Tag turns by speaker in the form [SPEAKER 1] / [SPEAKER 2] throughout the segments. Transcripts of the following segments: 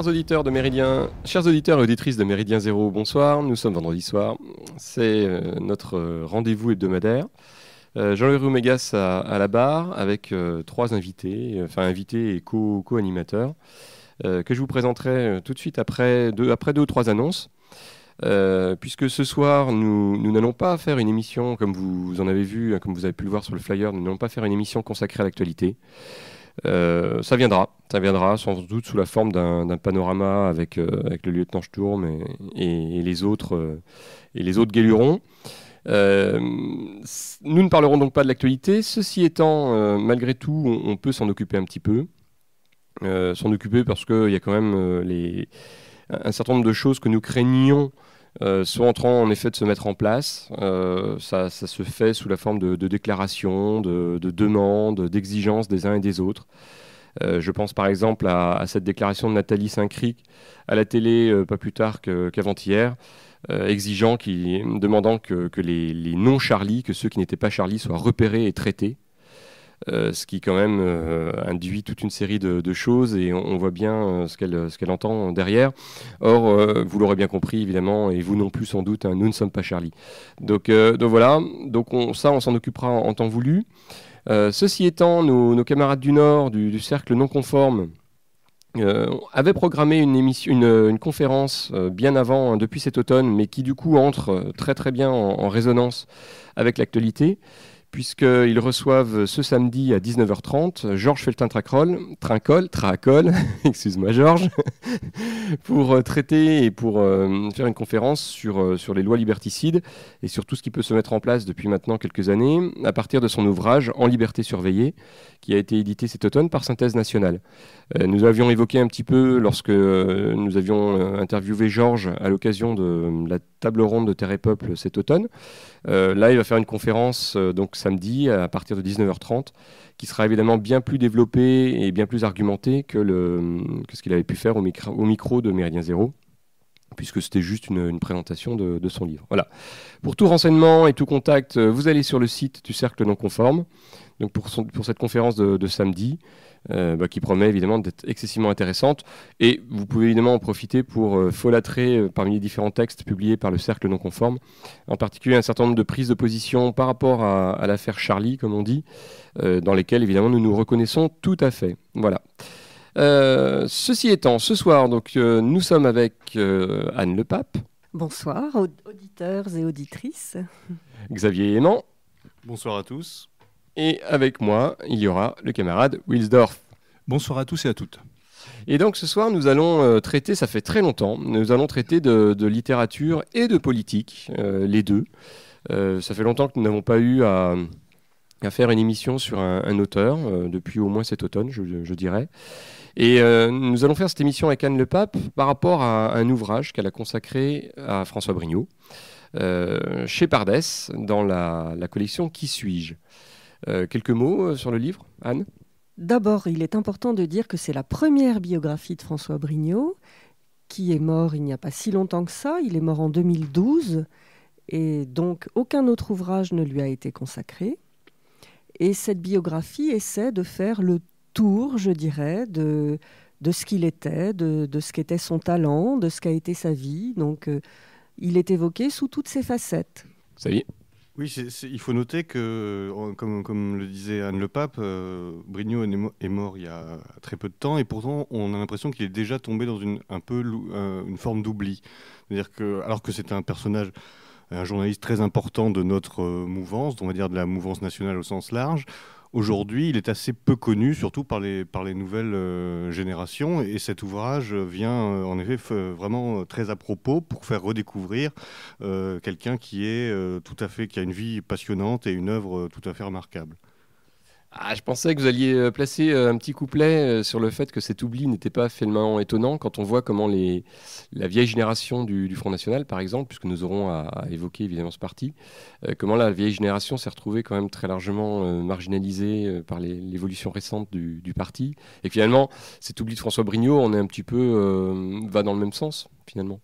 [SPEAKER 1] Chers auditeurs de Méridien, chers auditeurs et auditrices de Méridien Zéro, bonsoir. Nous sommes vendredi soir. C'est euh, notre euh, rendez-vous hebdomadaire. Euh, Jean-Louis Roumégas à, la barre avec trois invités, enfin invités et co-animateurs, que je vous présenterai tout de suite après deux, ou trois annonces. puisque ce soir, nous n'allons pas faire une émission, comme vous en avez vu, hein, comme vous avez pu le voir sur le flyer, nous n'allons pas faire une émission consacrée à l'actualité. Euh, ça viendra, ça viendra sans doute sous la forme d'un panorama euh, avec, le lieutenant Sturm et, les autres, et les autres euh, nous ne parlerons donc pas de l'actualité. Ceci étant, malgré tout, on, peut s'en occuper un petit peu. s'en occuper parce qu'il y a quand même les, un certain nombre de choses que nous craignions euh, soit en train en effet de se mettre en place. Euh, ça, se fait sous la forme de, déclarations, de, demandes, d'exigences des uns et des autres. Euh, je pense par exemple à, cette déclaration de Nathalie Saint-Cric à la télé pas plus tard qu'avant-hier, exigeant, qui, demandant que, les non-Charlie, que ceux qui n'étaient pas Charlie, soient repérés et traités. Euh, ce qui quand même euh, induit toute une série de, choses et on, voit bien euh, ce qu'elle entend derrière. Or, vous l'aurez bien compris évidemment et vous non plus sans doute, hein, nous ne sommes pas Charlie. Donc, voilà, donc ça on s'en occupera en, temps voulu. ceci étant, nos, camarades du Nord, du, cercle non conforme, avaient programmé une, émission, une, conférence bien avant, hein, depuis cet automne, mais qui du coup entre très très bien en résonance avec l'actualité puisqu'ils reçoivent euh, ce samedi à 19h30 Georges Feltin-Tracol, Trincol, Tracol, excuse-moi Georges, pour euh, traiter et pour euh, faire une conférence sur, sur les lois liberticides et sur tout ce qui peut se mettre en place depuis maintenant quelques années à partir de son ouvrage En liberté surveillée, qui a été édité cet automne par Synthèse Nationale. nous avions évoqué un petit peu lorsque nous avions interviewé Georges à l'occasion de la table ronde de Terre et Peuple cet automne. Euh, là, il va faire une conférence euh, donc samedi à partir de 19h30, qui sera évidemment bien plus développée et bien plus argumentée que, ce qu'il avait pu faire au micro, de Méridien Zéro puisque c'était juste une, présentation de, son livre. Voilà. Pour tout renseignement et tout contact, euh, vous allez sur le site du Cercle Non Conforme, donc pour, cette conférence de samedi. Euh, bah, qui promet évidemment d'être excessivement intéressante. Et vous pouvez évidemment en profiter pour euh, folâtrer euh, parmi les différents textes publiés par le Cercle non conforme, en particulier un certain nombre de prises de position par rapport à, l'affaire Charlie, comme on dit, dans lesquelles évidemment nous nous reconnaissons tout à fait. Voilà. ceci étant, ce soir, donc, nous sommes avec Anne Le Pape.
[SPEAKER 2] Bonsoir, auditeurs et auditrices.
[SPEAKER 1] Xavier Aimant. Bonsoir à tous. Et avec moi, il y aura le camarade Wilsdorf.
[SPEAKER 3] Bonsoir à tous et à toutes.
[SPEAKER 1] Et donc ce soir, nous allons euh, traiter, ça fait très longtemps, nous allons traiter de, littérature et de politique, euh, les deux. Euh, ça fait longtemps que nous n'avons pas eu à, faire une émission sur un, auteur, depuis au moins cet automne, je, dirais. Et nous allons faire cette émission avec Anne Le Pape par rapport à un ouvrage qu'elle a consacré à François Brignot, chez Pardès,
[SPEAKER 2] dans la, la collection Qui suis-je euh, quelques mots euh, sur le livre, Anne D'abord, il est important de dire que c'est la première biographie de François Brignot, qui est mort il n'y a pas si longtemps que ça, il est mort en 2012, et donc aucun autre ouvrage ne lui a été consacré. Et cette biographie essaie de faire le tour, je dirais, de, de ce qu'il était, de, de ce qu'était son talent, de ce qu'a été sa vie. Donc euh, il est évoqué sous toutes ses facettes.
[SPEAKER 1] Ça
[SPEAKER 4] oui, il faut noter que, comme, le disait Anne Le Pape, euh, est mort il y a très peu de temps et pourtant on a l'impression qu'il est déjà tombé dans une, un peu, euh, une forme d'oubli. C'est-à-dire que, alors que c'est un personnage, un journaliste très important de notre euh, mouvance, on va dire de la mouvance nationale au sens large, Aujourd'hui, il est assez peu connu, surtout par les, par les nouvelles euh, générations. Et cet ouvrage vient euh, en effet vraiment euh, très à propos pour faire redécouvrir quelqu'un qui est tout à fait, qui
[SPEAKER 1] a une vie passionnante et une œuvre tout
[SPEAKER 4] à fait remarquable.
[SPEAKER 1] Ah, je pensais que vous alliez euh, placer euh, un petit couplet euh, sur le fait que cet oubli n'était pas tellement étonnant quand on voit comment la vieille génération du, Front National, par exemple, puisque nous aurons à, évoquer évidemment ce parti, comment la vieille génération s'est retrouvée quand même très largement marginalisée par l'évolution récente du, parti. Et finalement, cet oubli de François Brignot, on est un petit peu, va dans le même sens, finalement.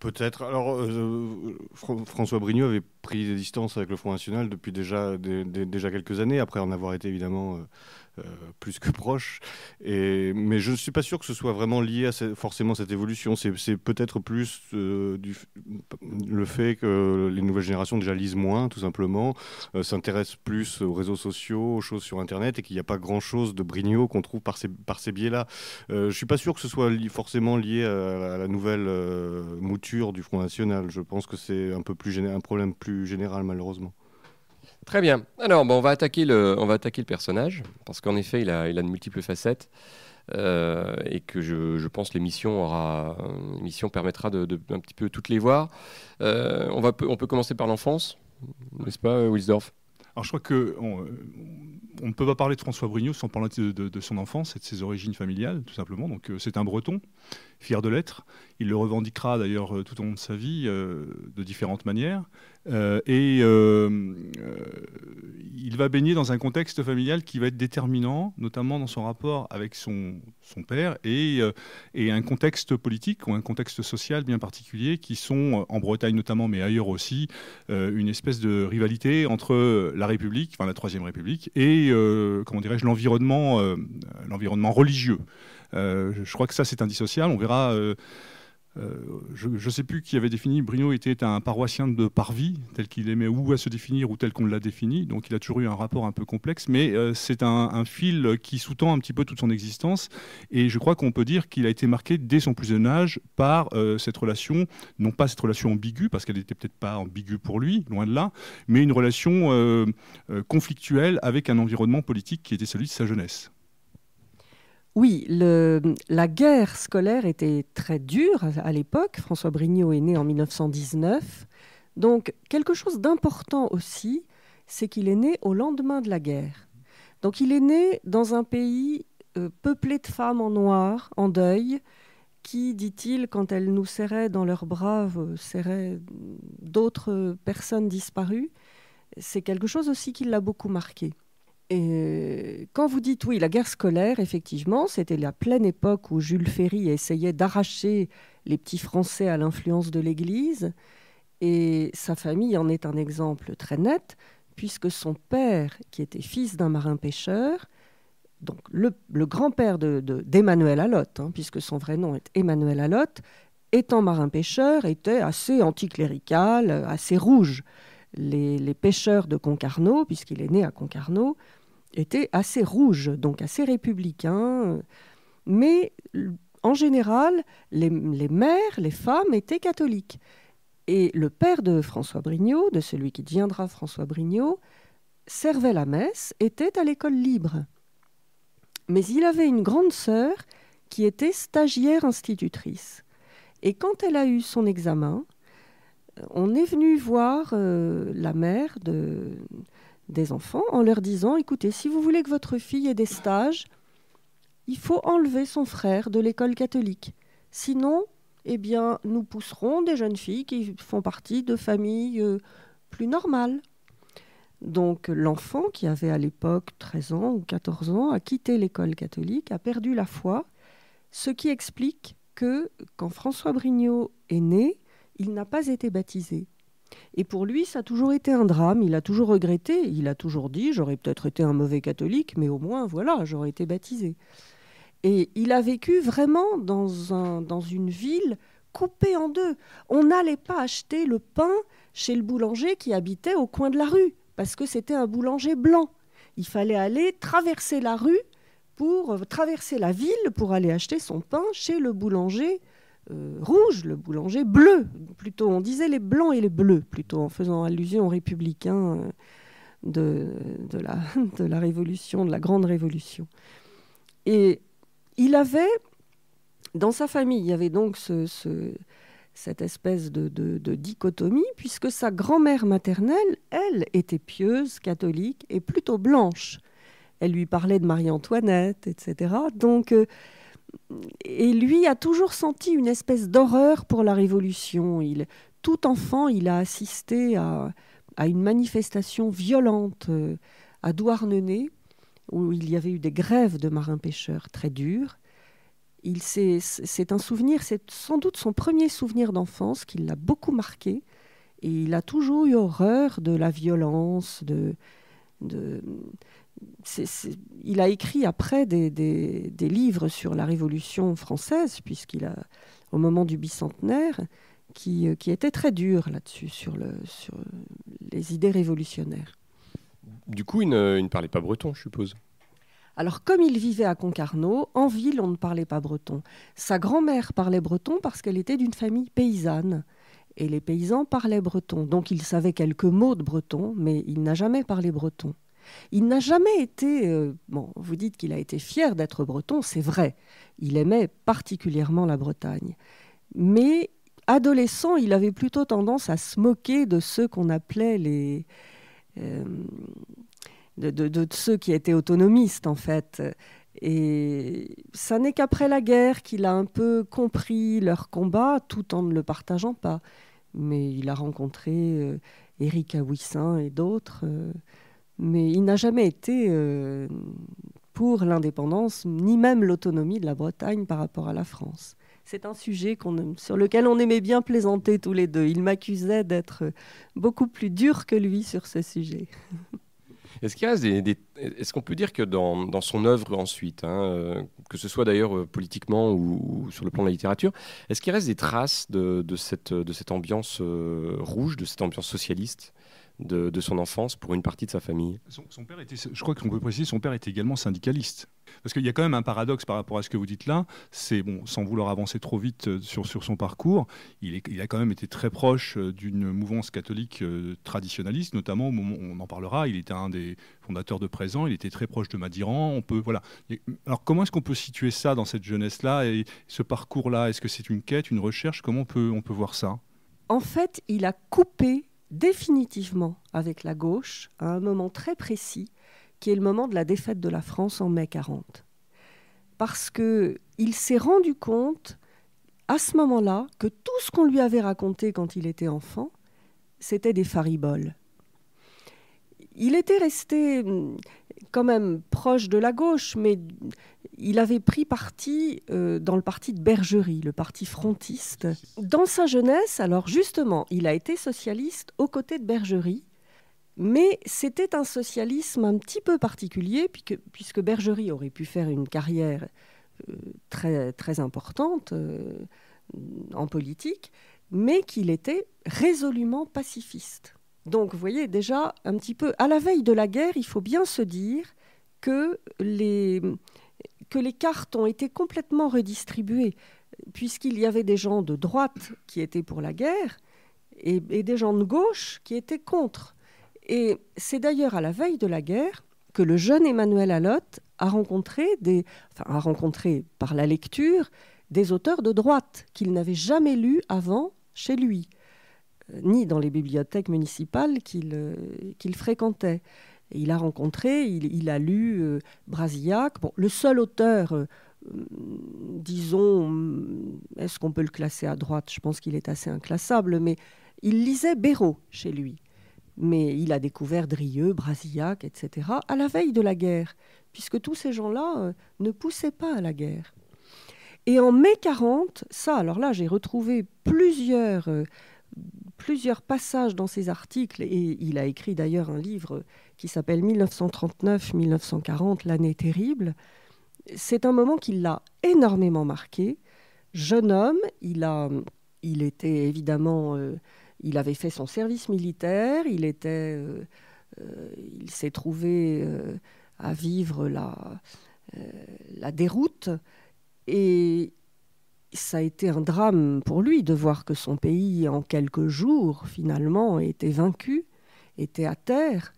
[SPEAKER 4] Peut-être. Alors, euh, François Brignot avait pris des distances avec le Front National depuis déjà, déjà quelques années, après en avoir été évidemment euh, euh, plus que proche. Et, mais je ne suis pas sûr que ce soit vraiment lié à cette, forcément cette évolution. C'est peut-être plus euh, du, le fait que les nouvelles générations déjà lisent moins, tout simplement, euh, s'intéressent plus aux réseaux sociaux, aux choses sur Internet, et qu'il n'y a pas grand-chose de brignot qu'on trouve par ces, par ces biais-là. je ne suis pas sûr que ce soit forcément lié à, la nouvelle mouture du Front National. Je pense que c'est un peu plus un problème plus général malheureusement.
[SPEAKER 1] Très bien. Alors, bon, on, va attaquer le, on va attaquer le personnage, parce qu'en effet, il a, il a de multiples facettes. Euh, et que je, je pense l'émission aura euh, l'émission permettra de, de, un petit peu toutes les voir. Euh, on va on peut commencer par l'enfance, n'est-ce pas, Wilsdorf
[SPEAKER 3] Alors je crois que on, ne peut pas parler de François Brignot sans parler de, son enfance et de ses origines familiales, tout simplement. Donc c'est un Breton, fier de l'être. Il le revendiquera d'ailleurs tout au long de sa vie de différentes manières. Euh, et euh, euh, il va baigner dans un contexte familial qui va être déterminant, notamment dans son rapport avec son, son père et, et, un contexte politique ou un contexte social bien particulier qui sont, en Bretagne notamment, mais ailleurs aussi, une espèce de rivalité entre la République, enfin la Troisième République, et comment dirais-je, l'environnement religieux. je crois que ça, c'est indissociable. On verra euh, je ne sais plus qui avait défini, Bruno était un paroissien de Parvis, tel qu'il aimait ou à se définir ou tel qu'on l'a défini, donc il a toujours eu un rapport un peu complexe, mais euh, c'est un, fil qui sous-tend un petit peu toute son existence, et je crois qu'on peut dire qu'il a été marqué dès son plus jeune âge par euh, cette relation, non pas cette relation ambiguë, parce qu'elle n'était peut-être pas ambiguë pour lui, loin de là, mais une relation conflictuelle avec un environnement politique qui était celui de sa jeunesse.
[SPEAKER 2] Oui, la guerre scolaire était très dure à l'époque. François Brignot est né en 1919. Donc, quelque chose d'important aussi, c'est qu'il est né au lendemain de la guerre. Donc, il est né dans un pays euh, peuplé de femmes en noir, en deuil, qui, dit-il, quand elles nous serraient dans leurs bras, euh, serraient d'autres personnes disparues. C'est quelque chose aussi qui l'a beaucoup marqué. Et euh, quand vous dites oui, la guerre scolaire, effectivement, c'était la pleine époque où Jules Ferry essayait d'arracher les petits Français à l'influence de l'Église. Et sa famille en est un exemple très net, puisque son père, qui était fils d'un marin-pêcheur, donc le, grand-père d'Emmanuel de, Allotte, hein, puisque son vrai nom est Emmanuel Allotte, étant marin-pêcheur, était assez anticlérical, assez rouge les, pêcheurs de Concarneau, puisqu'il est né à Concarneau, étaient assez rouges, donc assez républicains. Mais en général, les, les mères, les femmes étaient catholiques. Et le père de François Brignot, de celui qui deviendra François Brignot, servait la messe, était à l'école libre. Mais il avait une grande sœur qui était stagiaire institutrice. Et quand elle a eu son examen, on est venu voir euh, la mère des enfants en leur disant, écoutez, si vous voulez que votre fille ait des stages, il faut enlever son frère de l'école catholique. Sinon, eh bien, nous pousserons des jeunes filles qui font partie de familles euh, plus normales. Donc l'enfant, qui avait à l'époque 13 ans ou 14 ans, a quitté l'école catholique, a perdu la foi, ce qui explique que quand François Brignot est né, il n'a pas été baptisé. Et pour lui, ça a toujours été un drame, il a toujours regretté, il a toujours dit, j'aurais peut-être été un mauvais catholique, mais au moins, voilà, j'aurais été baptisé. Et il a vécu vraiment dans, un, dans une ville coupée en deux. On n'allait pas acheter le pain chez le boulanger qui habitait au coin de la rue, parce que c'était un boulanger blanc. Il fallait aller traverser la rue pour euh, traverser la ville pour aller acheter son pain chez le boulanger euh, rouge, le boulanger bleu, plutôt. On disait les blancs et les bleus, plutôt, en faisant allusion aux républicains euh, de, de, la, de la Révolution, de la Grande Révolution. Et il avait, dans sa famille, il y avait donc ce, cette espèce de, de, dichotomie, puisque sa grand-mère maternelle, elle, était pieuse, catholique et plutôt blanche. Elle lui parlait de Marie-Antoinette, etc. Donc, euh, et lui a toujours senti une espèce d'horreur pour la Révolution. Il, tout enfant, il a assisté à, à une manifestation violente euh, à Douarnenez, où il y avait eu des grèves de marins-pêcheurs très dures. C'est un souvenir, c'est sans doute son premier souvenir d'enfance qui l'a beaucoup marqué. Et il a toujours eu horreur de la violence, de, de, il a écrit après des, livres sur la Révolution française, puisqu'il a, au moment du bicentenaire, qui, euh, qui étaient très dur là-dessus, sur, les idées révolutionnaires.
[SPEAKER 1] Du coup, il ne parlait pas breton, je suppose.
[SPEAKER 2] Alors, comme il vivait à Concarneau, en ville, on ne parlait pas breton. Sa grand-mère parlait breton parce qu'elle était d'une famille paysanne. Et les paysans parlaient breton. Donc, il savait quelques mots de breton, mais il n'a jamais parlé breton. Il n'a jamais été. Euh, bon, vous dites qu'il a été fier d'être breton, c'est vrai. Il aimait particulièrement la Bretagne. Mais adolescent, il avait plutôt tendance à se moquer de ceux qu'on appelait les. Euh, de, ceux qui étaient autonomistes, en fait. Et ça n'est qu'après la guerre qu'il a un peu compris leur combat tout en ne le partageant pas. Mais il a rencontré euh, Éric Aouissin et d'autres mais il n'a jamais été euh, pour l'indépendance, ni même l'autonomie de la Bretagne par rapport à la France. C'est un sujet sur lequel on aimait bien plaisanter tous les deux. Il m'accusait d'être beaucoup plus dur que lui sur ce sujet.
[SPEAKER 1] Est-ce qu'il des, est-ce qu'on peut dire que dans, dans son œuvre ensuite, hein, euh, que ce soit d'ailleurs euh, politiquement ou, ou, sur le plan de la littérature, est-ce qu'il reste des traces de, de, cette, de cette, ambiance rouge, de cette ambiance socialiste
[SPEAKER 3] de, son enfance pour une partie de sa famille. Son, père était, je crois qu'on peut préciser, son père était également syndicaliste. Parce qu'il y a quand même un paradoxe par rapport à ce que vous dites là. C'est bon, sans vouloir avancer trop vite euh, sur, son parcours, il, a quand même été très proche euh, d'une mouvance catholique euh, traditionnaliste, notamment on en parlera. Il était un des fondateurs de présent. Il était très proche de Madiran. On peut voilà. Alors comment est-ce qu'on peut situer ça dans cette jeunesse là et ce parcours là Est-ce que c'est une quête, une recherche Comment on peut on peut voir ça
[SPEAKER 2] en fait, il a coupé définitivement avec la gauche à un moment très précis, qui est le moment de la défaite de la France en mai 40. Parce qu'il s'est rendu compte à ce moment-là que tout ce qu'on lui avait raconté quand il était enfant, c'était des fariboles. Il était resté hum, quand même proche de la gauche, mais il avait pris parti euh, dans le parti de Bergerie, le parti frontiste. Dans sa jeunesse, alors justement, il a été socialiste aux côtés de Bergerie, mais c'était un socialisme un petit peu particulier, puisque, Bergerie aurait pu faire une carrière euh, très, très importante euh, en politique, mais qu'il était résolument pacifiste. Donc vous voyez déjà un petit peu, à la veille de la guerre, il faut bien se dire que les, que les cartes ont été complètement redistribuées, puisqu'il y avait des gens de droite qui étaient pour la guerre et, des gens de gauche qui étaient contre. Et c'est d'ailleurs à la veille de la guerre que le jeune Emmanuel Allotte a rencontré par la lecture des auteurs de droite qu'il n'avait jamais lus avant chez lui. Euh, ni dans les bibliothèques municipales qu'il euh, fréquentait. il a rencontré, il, a lu euh, Brasillac. Bon, le seul auteur, mm, disons, mm, est-ce qu'on peut le classer à droite Je pense qu'il est assez inclassable, mais il lisait Béraud chez lui. Mais il a découvert Drieux, Brasillac, etc., à la veille de la guerre, puisque tous ces gens-là ne poussaient pas à la guerre. Et en mai 40, ça, alors là, j'ai retrouvé plusieurs plusieurs passages dans ses articles, et il a écrit d'ailleurs un livre qui s'appelle 1939-1940, l'année terrible. C'est un moment qui l'a énormément marqué. Jeune homme, il, a, il était évidemment, euh, il avait fait son service militaire, il était, euh, euh, il s'est trouvé à vivre la, la déroute, et ça a été un drame pour lui de voir que son pays, en quelques jours, finalement, était vaincu, était à terre.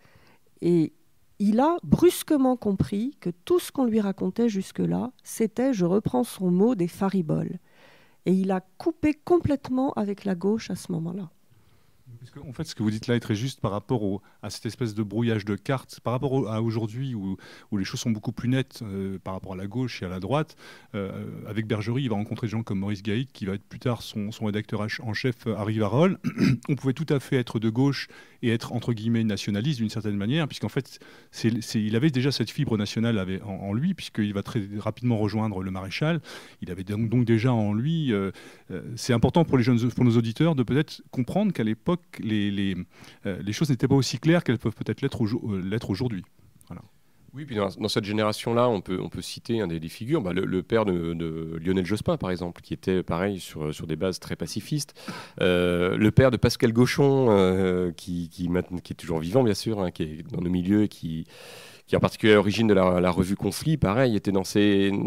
[SPEAKER 2] Et il a brusquement compris que tout ce qu'on lui racontait jusque-là, c'était, je reprends son mot, des fariboles. Et il a coupé complètement avec la gauche à ce moment-là
[SPEAKER 3] en fait, ce que vous dites là est très juste par rapport à cette espèce de brouillage de cartes, par rapport à aujourd'hui où, les choses sont beaucoup plus nettes euh, par rapport à la gauche et à la droite. Euh, avec Bergerie, il va rencontrer des gens comme Maurice Gaïc, qui va être plus tard son, rédacteur en chef euh, à Rivarol. On pouvait tout à fait être de gauche et être entre guillemets nationaliste d'une certaine manière, puisqu'en fait, il avait déjà cette fibre nationale avait, en, lui, puisqu'il va très rapidement rejoindre le maréchal. Il avait donc, déjà en lui. C'est important pour les jeunes, pour nos auditeurs, de peut-être comprendre qu'à l'époque les, euh, les, choses n'étaient pas aussi claires qu'elles peuvent peut-être l'être euh, aujourd'hui.
[SPEAKER 1] Oui, puis dans, cette génération-là, on peut, on peut citer un des, figures, bah, le, père de, Lionel Jospin, par exemple, qui était pareil sur, sur des bases très pacifistes. Euh, le père de Pascal Gauchon, qui, qui, est toujours vivant, bien sûr, hein, qui est dans nos milieux et qui, qui en particulier à l'origine de la, revue Conflit, pareil, était dans,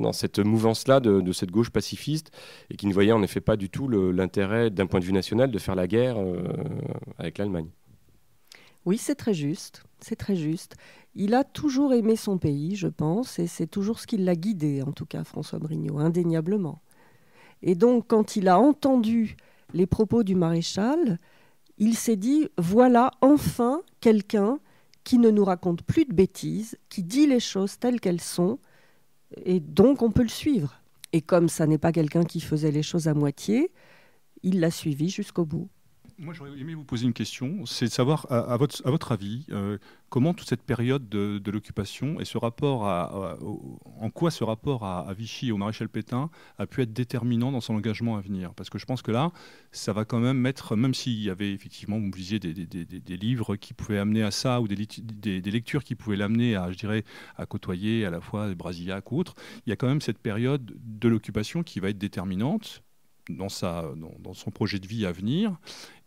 [SPEAKER 1] dans cette mouvance-là de, cette gauche pacifiste et qui ne voyait en effet pas du tout l'intérêt d'un point de vue national de faire la guerre euh, avec l'Allemagne.
[SPEAKER 2] Oui, c'est très juste, c'est très juste. Il a toujours aimé son pays, je pense, et c'est toujours ce qui l'a guidé, en tout cas, François Brignot, indéniablement. Et donc, quand il a entendu les propos du maréchal, il s'est dit, voilà enfin quelqu'un qui ne nous raconte plus de bêtises, qui dit les choses telles qu'elles sont, et donc on peut le suivre. Et comme ça n'est pas quelqu'un qui faisait les choses à moitié, il l'a suivi jusqu'au bout. Moi, j'aurais aimé vous
[SPEAKER 3] poser une question. C'est de savoir, à, votre, avis, euh, comment toute cette période de, l'occupation et ce rapport à, en quoi ce rapport à, Vichy et au maréchal Pétain a pu être déterminant dans son engagement à venir Parce que je pense que là, ça va quand même mettre, même s'il y avait effectivement, vous disiez, des, livres qui pouvaient amener à ça ou des, lectures qui pouvaient l'amener à, je dirais, à côtoyer à la fois Brasillac ou autre, il y a quand même cette période de l'occupation qui va être déterminante dans, sa, dans, son projet de vie à venir.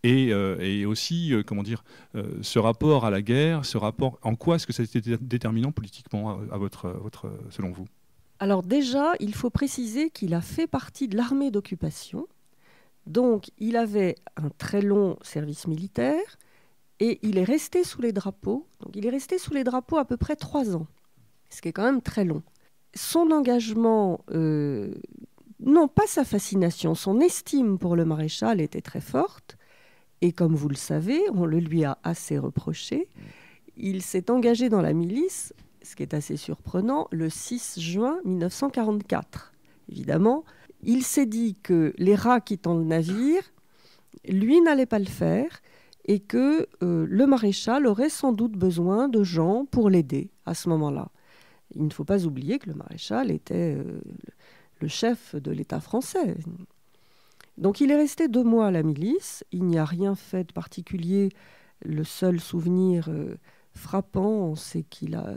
[SPEAKER 3] Et, euh, et aussi, euh, comment dire, euh, ce rapport à la guerre, ce rapport, en quoi est-ce que ça a été déterminant politiquement à, votre, votre, selon vous
[SPEAKER 2] Alors déjà, il faut préciser qu'il a fait partie de l'armée d'occupation, donc il avait un très long service militaire et il est resté sous les drapeaux. Donc il est resté sous les drapeaux à peu près trois ans, ce qui est quand même très long son engagement euh, non pas sa fascination, son estime pour le maréchal était très forte. Et comme vous le savez, on le lui a assez reproché. Il s'est engagé dans la milice, ce qui est assez surprenant, le 6 juin 1944. Évidemment, il s'est dit que les rats quittant le navire, lui n'allait pas le faire et que euh, le maréchal aurait sans doute besoin de gens pour l'aider à ce moment-là. Il ne faut pas oublier que le maréchal était euh, le chef de l'État français. Donc il est resté deux mois à la milice, il n'y a rien fait de particulier, le seul souvenir euh, frappant, c'est qu'il a,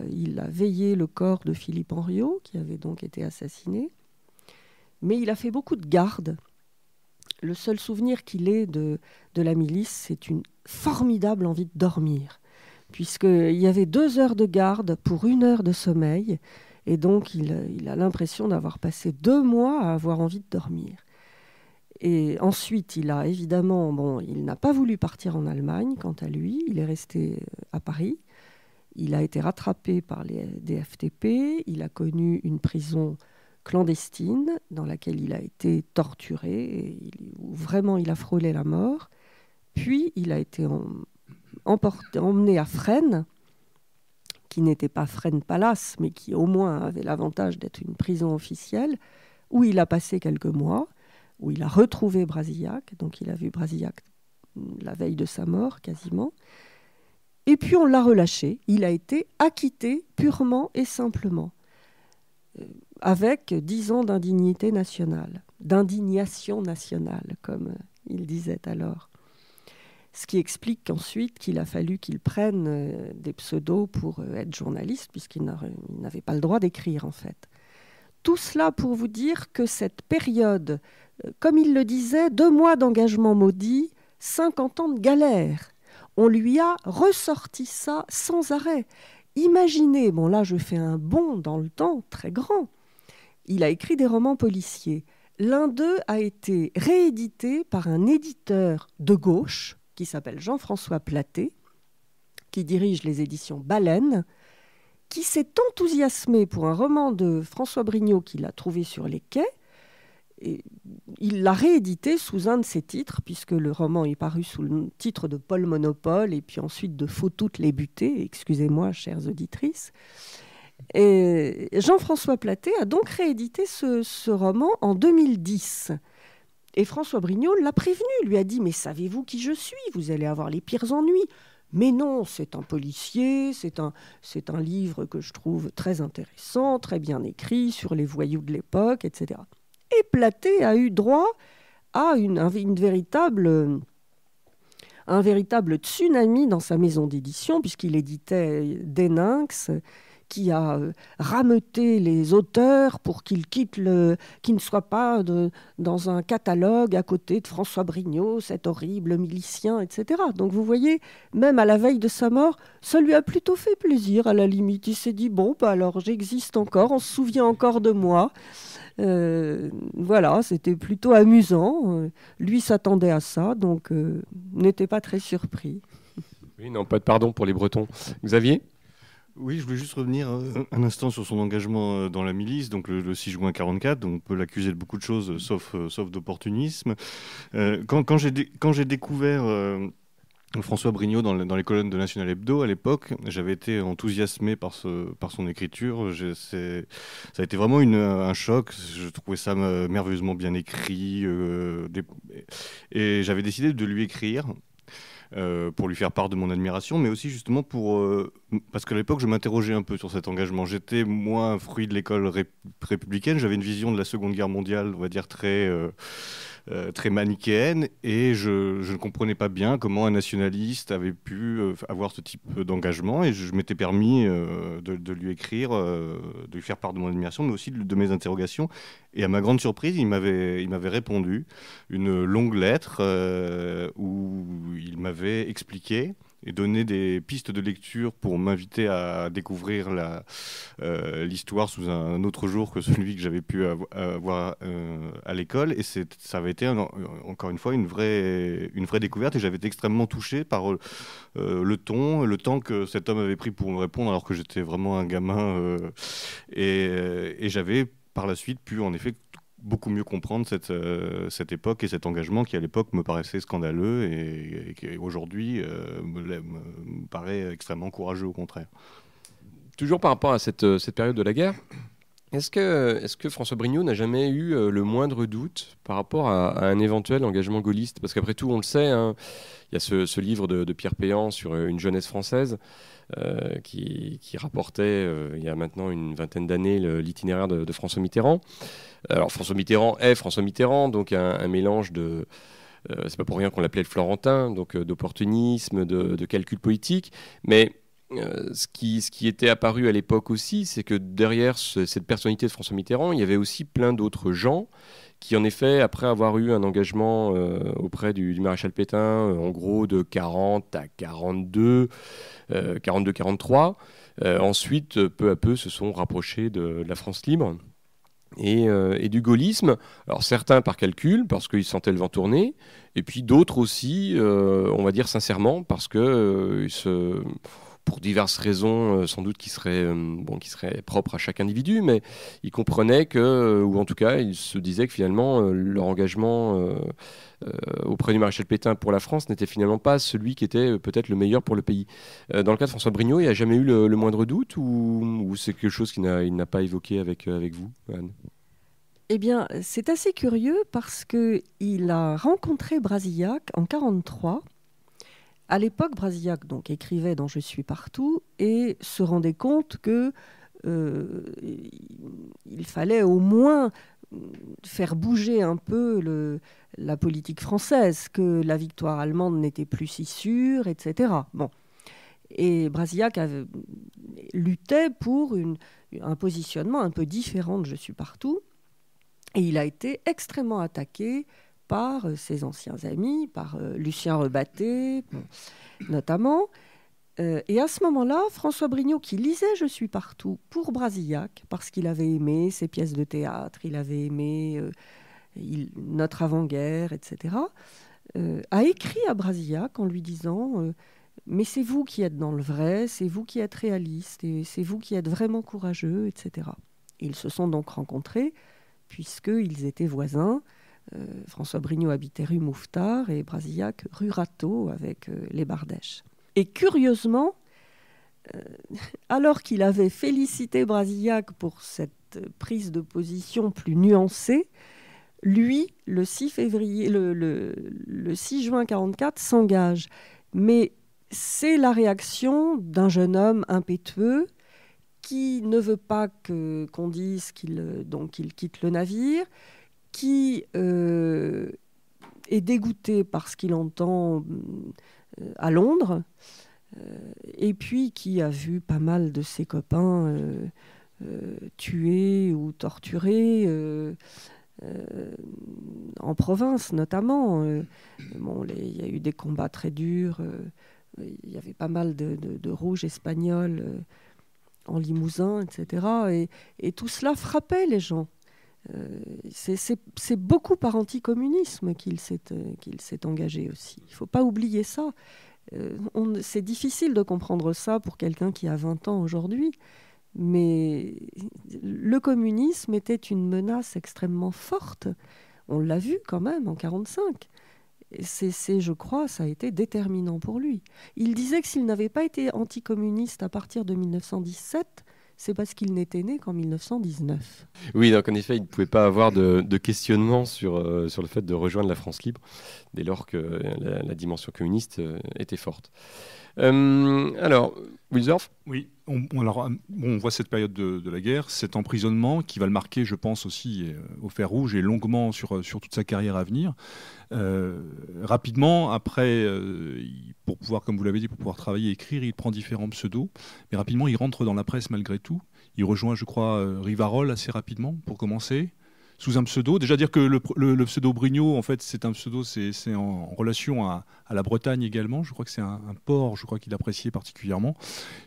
[SPEAKER 2] veillé le corps de Philippe Henriot, qui avait donc été assassiné, mais il a fait beaucoup de gardes. Le seul souvenir qu'il ait de, de la milice, c'est une formidable envie de dormir, puisqu'il y avait deux heures de garde pour une heure de sommeil, et donc, il, a l'impression d'avoir passé deux mois à avoir envie de dormir. Et ensuite, il a évidemment, bon, il n'a pas voulu partir en Allemagne, quant à lui, il est resté euh, à Paris. Il a été rattrapé par les DFTP, il a connu une prison clandestine dans laquelle il a été torturé, et où vraiment il a frôlé la mort. Puis il a été emporté, emmené à Fresnes, qui n'était pas freine Palace, mais qui au moins avait l'avantage d'être une prison officielle, où il a passé quelques mois, où il a retrouvé Brasillac, donc il a vu Brasillac la veille de sa mort quasiment, et puis on l'a relâché, il a été acquitté purement et simplement, euh, avec dix ans d'indignité nationale, d'indignation nationale, comme il disait alors. Ce qui explique ensuite qu'il a fallu qu'il prenne euh, des pseudos pour euh, être journaliste, puisqu'il n'avait pas le droit d'écrire en fait. Tout cela pour vous dire que cette période, euh, comme il le disait, deux mois d'engagement maudit, 50 ans de galère. On lui a ressorti ça sans arrêt. Imaginez, bon là je fais un bond dans le temps très grand. Il a écrit des romans policiers. L'un d'eux a été réédité par un éditeur de gauche, qui s'appelle Jean-François Platé, qui dirige les éditions Baleine, qui s'est enthousiasmé pour un roman de François Brignot qu'il a trouvé sur les quais. Et il l'a réédité sous un de ses titres, puisque le roman est paru sous le titre de Paul Monopole et puis ensuite de Faut toutes les butées, excusez-moi, chères auditrices. Et Jean-François Platé a donc réédité ce, ce roman en 2010. Et François Brignol l'a prévenu, lui a dit Mais savez-vous qui je suis Vous allez avoir les pires ennuis. Mais non, c'est un policier, c'est un, c'est un livre que je trouve très intéressant, très bien écrit, sur les voyous de l'époque, etc. Et Platé a eu droit à une, véritable, un véritable tsunami dans sa maison d'édition, puisqu'il éditait Deninx, qui a euh, rameuté les auteurs pour qu'ils quittent le, qu'ils ne soient pas dans un catalogue à côté de François Brignot, cet horrible milicien, etc. Donc vous voyez, même à la veille de sa mort, ça lui a plutôt fait plaisir. À la limite, il s'est dit bon, bah, alors j'existe encore, on se souvient encore de moi. Euh, voilà, c'était plutôt amusant. Lui s'attendait à ça, donc euh, n'était pas très surpris.
[SPEAKER 1] Oui, non, pas de pardon
[SPEAKER 4] pour les Bretons. Xavier oui, je voulais juste revenir euh, un instant sur son engagement euh, dans la milice, donc le, 6 juin 44. on peut l'accuser de beaucoup de choses, euh, sauf, sauf d'opportunisme. quand, quand j'ai découvert François Brignot dans, les colonnes de National Hebdo à l'époque, j'avais été enthousiasmé par, ce, par son écriture. ça a été vraiment un choc. Je trouvais ça merveilleusement bien écrit. et j'avais décidé de lui écrire euh, pour lui faire part de mon admiration, mais aussi justement pour... Euh, parce qu'à l'époque, je m'interrogeais un peu sur cet engagement. J'étais, moi, un fruit de l'école républicaine, j'avais une vision de la Seconde Guerre mondiale, on va dire, très... Euh, euh, très manichéenne, et je, ne comprenais pas bien comment un nationaliste avait pu euh, avoir ce type d'engagement, et je, m'étais permis euh, de, lui écrire, de lui faire part de mon admiration, mais aussi de, de mes interrogations. Et à ma grande surprise, il m'avait, il m'avait répondu une longue lettre où il m'avait expliqué et donner des pistes de lecture pour m'inviter à découvrir euh, l'histoire sous un autre jour que celui que j'avais pu avoir euh, à l'école. Et ça avait été, euh, encore une fois, une vraie, une vraie découverte. Et j'avais été extrêmement touché par le ton, le temps que cet homme avait pris pour me répondre, alors que j'étais vraiment un gamin. et, et j'avais par la suite pu en effet beaucoup mieux comprendre euh, cette, époque et cet engagement qui à l'époque me paraissait scandaleux et, qui aujourd'hui euh, me,
[SPEAKER 1] paraît extrêmement courageux au contraire. Toujours par rapport à cette euh, période de la guerre est-ce que, François Brignot n'a jamais eu euh, le moindre doute par rapport à, un éventuel engagement gaulliste Parce qu'après tout, on le sait, hein, il y a ce, livre de, Pierre Péan sur euh, une jeunesse française euh, qui, rapportait, il y a maintenant une vingtaine d'années, l'itinéraire de, François Mitterrand. Alors François Mitterrand est François Mitterrand, donc un, mélange de... c'est pas pour rien qu'on l'appelait le Florentin, donc d'opportunisme, de, de calcul politique, mais euh, ce, qui, ce qui était apparu à l'époque aussi, c'est que derrière cette personnalité de François Mitterrand, il y avait aussi plein d'autres gens qui, en effet, après avoir eu un engagement euh, auprès du, maréchal Pétain, euh, en gros de 40 à 42, 42-43, ensuite, peu à peu, se sont rapprochés de, la France libre. Et, du gaullisme. Alors certains par calcul, parce qu'ils sentaient le vent tourner, et puis d'autres aussi, on va dire sincèrement, parce que se, pour diverses raisons, euh, sans doute qui seraient, euh, bon, qui propres à chaque individu, mais ils comprenaient que, euh, ou en tout cas, ils se disaient que finalement, leur engagement auprès du maréchal Pétain pour la France n'était finalement pas celui qui était peut-être le meilleur pour le pays. dans le cas de François Brignot, il n'y a jamais eu le, moindre doute ou, c'est quelque chose qu'il n'a pas évoqué avec, avec vous, Anne
[SPEAKER 2] eh bien, c'est assez curieux parce qu'il a rencontré Brasillac en 1943 à l'époque, Brasillac donc écrivait dans Je suis partout et se rendait compte que euh, il fallait au moins faire bouger un peu la politique française, que la victoire allemande n'était plus si sûre, etc. Bon. Et Brasillac luttait pour un positionnement un peu différent de Je suis partout. Et il a été extrêmement attaqué par euh, ses anciens amis, par euh, Lucien Rebatté notamment. Euh, et à ce moment-là, François Brignot, qui lisait Je suis partout pour Brasillac, parce qu'il avait aimé ses pièces de théâtre, il avait aimé notre avant-guerre, etc., a écrit à Brasillac en lui disant Mais c'est vous qui êtes dans le vrai, c'est vous qui êtes réaliste, et c'est vous qui êtes vraiment courageux, etc. ils se sont donc rencontrés, puisqu'ils étaient voisins, euh, François Brignot habitait rue Mouffetard et Brasillac rue Rateau avec euh, les Bardèches. Et curieusement, euh, alors qu'il avait félicité Brasillac pour cette prise de position plus nuancée, lui, le 6, février, le, 6 juin 1944, s'engage. Mais c'est la réaction d'un jeune homme impétueux qui ne veut pas qu'on dise qu'il quitte le navire, qui euh, est dégoûté par ce qu'il entend euh, à Londres, euh, et puis qui a vu pas mal de ses copains tués ou torturés. en province notamment. bon, il y a eu des combats très durs. Il y avait pas mal de, de, rouges espagnols en Limousin, etc. et, tout cela frappait les gens. Euh, c'est beaucoup par anticommunisme qu'il s'est euh, engagé aussi. Il ne faut pas oublier ça. Euh, c'est difficile de comprendre ça pour quelqu'un qui a 20 ans aujourd'hui. Mais le communisme était une menace extrêmement forte. On l'a vu quand même en 1945. C'est, je crois, ça a été déterminant pour lui. Il disait que s'il n'avait pas été anticommuniste à partir de 1917, c'est parce qu'il n'était né qu'en 1919.
[SPEAKER 1] Oui, donc en effet, il ne pouvait pas avoir de, questionnement sur, euh, sur le fait de rejoindre la France libre, dès lors que la, dimension communiste euh, était forte. Euh,
[SPEAKER 3] alors, Wilsdorf Oui, on, euh, voit cette période de, la guerre, cet emprisonnement qui va le marquer, je pense, aussi euh, au fer rouge et longuement sur, toute sa carrière à venir. rapidement, après, pour pouvoir, comme vous l'avez dit, pour pouvoir travailler et écrire, il prend différents pseudos, mais rapidement, il rentre dans la presse malgré tout. Il rejoint, je crois, Rivarol assez rapidement pour commencer sous un pseudo. Déjà dire que le, pseudo Brigno, en fait, c'est un pseudo, c'est en, relation à, la Bretagne également. Je crois que c'est un, port, je crois qu'il appréciait particulièrement.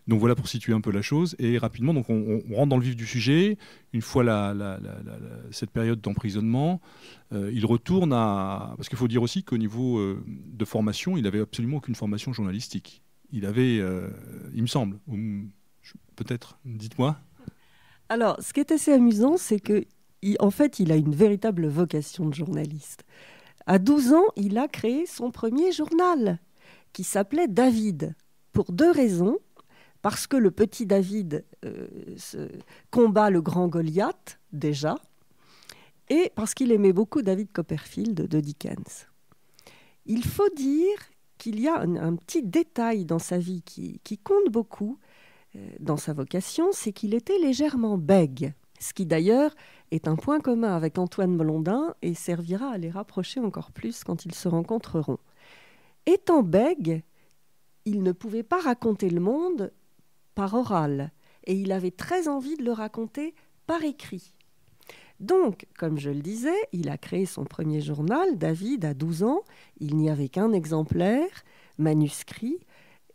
[SPEAKER 3] Donc voilà pour situer un peu la chose. Et rapidement, donc on, rentre dans le vif du sujet. Une fois cette période d'emprisonnement, euh, il retourne à... Parce qu'il faut dire aussi qu'au niveau euh, de formation, il n'avait absolument aucune formation journalistique. Il avait, euh, il me semble, peut-être, dites-moi.
[SPEAKER 2] Alors, ce qui est assez amusant, c'est que en fait, il a une véritable vocation de journaliste. À 12 ans, il a créé son premier journal qui s'appelait David, pour deux raisons. Parce que le petit David euh, combat le grand Goliath, déjà, et parce qu'il aimait beaucoup David Copperfield de Dickens. Il faut dire qu'il y a un, petit détail dans sa vie qui, compte beaucoup, euh, dans sa vocation, c'est qu'il était légèrement bègue. Ce qui d'ailleurs est un point commun avec Antoine Blondin et servira à les rapprocher encore plus quand ils se rencontreront. Étant bègue, il ne pouvait pas raconter le monde par oral, et il avait très envie de le raconter par écrit. Donc, comme je le disais, il a créé son premier journal, David, à 12 ans. Il n'y avait qu'un exemplaire, manuscrit,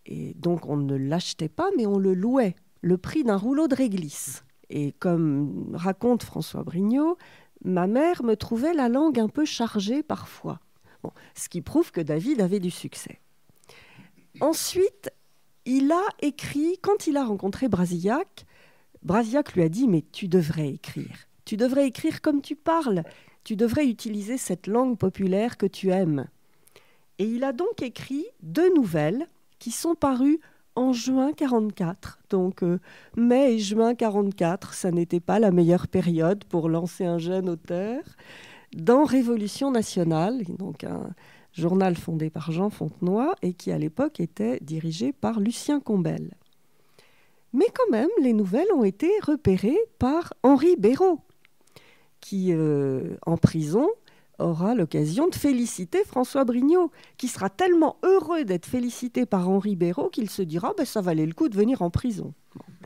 [SPEAKER 2] et donc on ne l'achetait pas, mais on le louait, le prix d'un rouleau de réglisse. Et comme raconte François Brignot, ma mère me trouvait la langue un peu chargée parfois. ce qui prouve que David avait du succès. Ensuite, il a écrit, quand il a rencontré Brasillac, Brasillac lui a dit, mais tu devrais écrire. Tu devrais écrire comme tu parles. Tu devrais utiliser cette langue populaire que tu aimes. Et il a donc écrit deux nouvelles qui sont parues en juin 44. Donc euh, mai et juin 44, ça n'était pas la meilleure période pour lancer un jeune auteur. Dans Révolution nationale, donc un journal fondé par Jean Fontenoy et qui à l'époque était dirigé par Lucien Combel. Mais quand même, les nouvelles ont été repérées par Henri Béraud, qui euh, en prison aura l'occasion de féliciter François Brignot, qui sera tellement heureux d'être félicité par Henri Béraud qu'il se dira bah, ça valait le coup de venir en prison.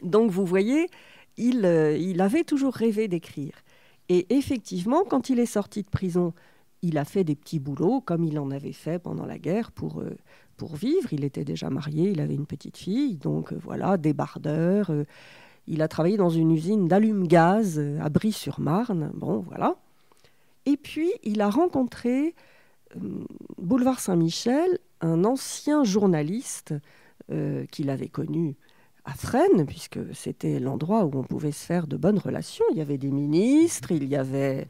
[SPEAKER 2] Donc vous voyez, il, euh, il avait toujours rêvé d'écrire. Et effectivement, quand il est sorti de prison, il a fait des petits boulots, comme il en avait fait pendant la guerre pour, euh, pour vivre. Il était déjà marié, il avait une petite fille, donc euh, voilà, débardeur. il a travaillé dans une usine d'allume-gaz à Brie-sur-Marne. Bon, voilà. Et puis, il a rencontré, euh, boulevard Saint-Michel, un ancien journaliste euh, qu'il avait connu à Fresnes, puisque c'était l'endroit où on pouvait se faire de bonnes relations. Il y avait des ministres, il y avait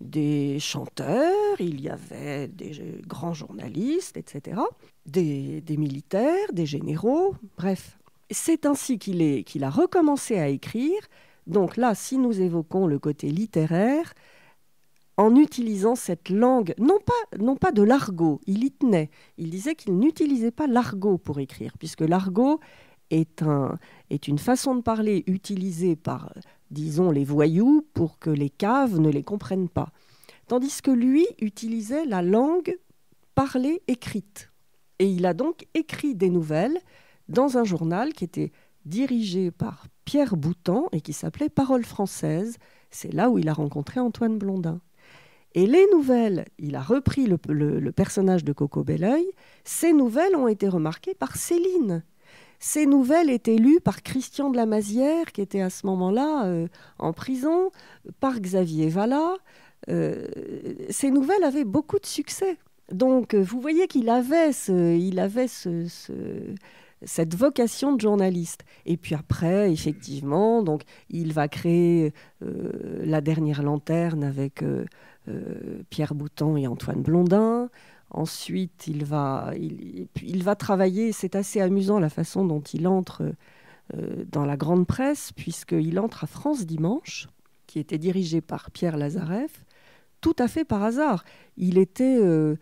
[SPEAKER 2] des chanteurs, il y avait des grands journalistes, etc., des, militaires, des généraux, bref. C'est ainsi qu'il a recommencé à écrire. Donc là, si nous évoquons le côté littéraire, en utilisant cette langue, non pas, non pas de l'argot, il y tenait. Il disait qu'il n'utilisait pas l'argot pour écrire, puisque l'argot est, un, est une façon de parler utilisée par, disons, les voyous pour que les caves ne les comprennent pas. Tandis que lui utilisait la langue parlée écrite. Et il a donc écrit des nouvelles dans un journal qui était dirigé par Pierre Boutan et qui s'appelait Parole française. C'est là où il a rencontré Antoine Blondin. Et les nouvelles, il a repris le, personnage de Coco Belleuil, ces nouvelles ont été remarquées par Céline. Ces nouvelles étaient lues par Christian de la qui était à ce moment-là euh, en prison, par Xavier Vallat. Euh, ces nouvelles avaient beaucoup de succès. Donc, euh, vous voyez qu'il avait, ce, il avait ce, cette vocation de journaliste. Et puis après, effectivement, donc, il va créer La Dernière Lanterne avec euh, Pierre Boutan et Antoine Blondin. Ensuite, il va, il, va travailler, c'est assez amusant la façon dont il entre euh, dans la grande presse, puisqu'il entre à France Dimanche, qui était dirigé par Pierre Lazareff, tout à fait par hasard. Il était euh,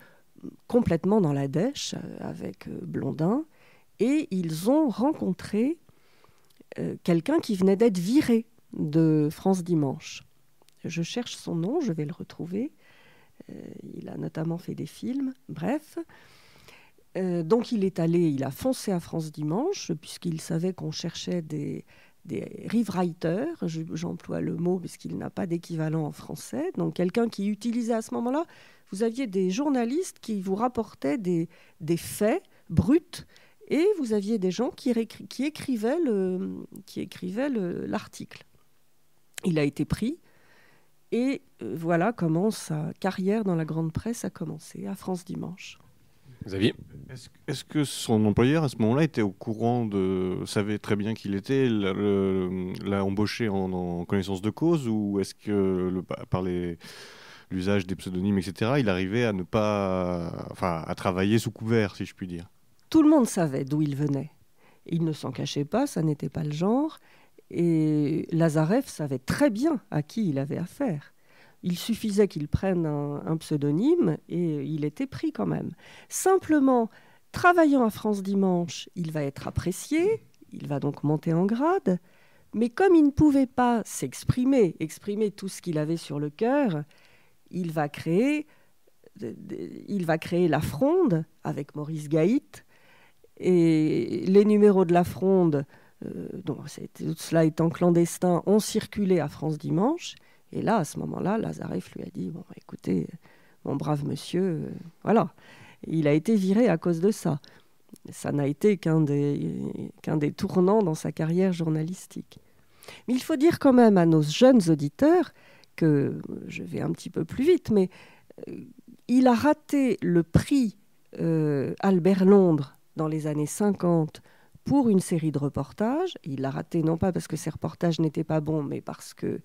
[SPEAKER 2] complètement dans la dèche avec Blondin, et ils ont rencontré quelqu'un qui venait d'être viré de France Dimanche. Je cherche son nom, je vais le retrouver. Euh, il a notamment fait des films, bref. Euh, donc il est allé, il a foncé à France Dimanche, puisqu'il savait qu'on cherchait des, des j'emploie le mot puisqu'il n'a pas d'équivalent en français, donc quelqu'un qui utilisait à ce moment-là, vous aviez des journalistes qui vous rapportaient des, faits bruts, et vous aviez des gens qui écrivaient l'article. Il a été pris, et euh, voilà comment sa carrière dans la grande presse a commencé à France Dimanche.
[SPEAKER 4] Xavier Est-ce que son employeur à ce moment-là était au courant de. savait très bien qu'il était, l'a embauché en, connaissance de cause ou est-ce que par l'usage des pseudonymes, etc., il arrivait à ne pas, enfin, à travailler sous couvert, si je puis dire.
[SPEAKER 2] Tout le monde savait d'où il venait. Il ne s'en cachait pas, ça n'était pas le genre. Et Lazarev savait très bien à qui il avait affaire. Il suffisait qu'il prenne un, pseudonyme et il était pris quand même. Simplement, travaillant à France Dimanche, il va être apprécié, il va donc monter en grade, mais comme il ne pouvait pas s'exprimer, exprimer tout ce qu'il avait sur le cœur, il va créer, il va créer la fronde avec Maurice Gaït. Et les numéros de la fronde euh, donc tout cela étant clandestin, ont circulé à France Dimanche. Et là, à ce moment-là, Lazareff lui a dit Bon, écoutez, mon brave monsieur, euh, voilà. Il a été viré à cause de ça. Ça n'a été qu'un des, qu'un des tournants dans sa carrière journalistique. Mais il faut dire quand même à nos jeunes auditeurs que, je vais un petit peu plus vite, mais euh, il a raté le prix Albert Londres dans les années 50 pour une série de reportages. Il l'a raté non pas parce que ces reportages n'étaient pas bons, mais parce que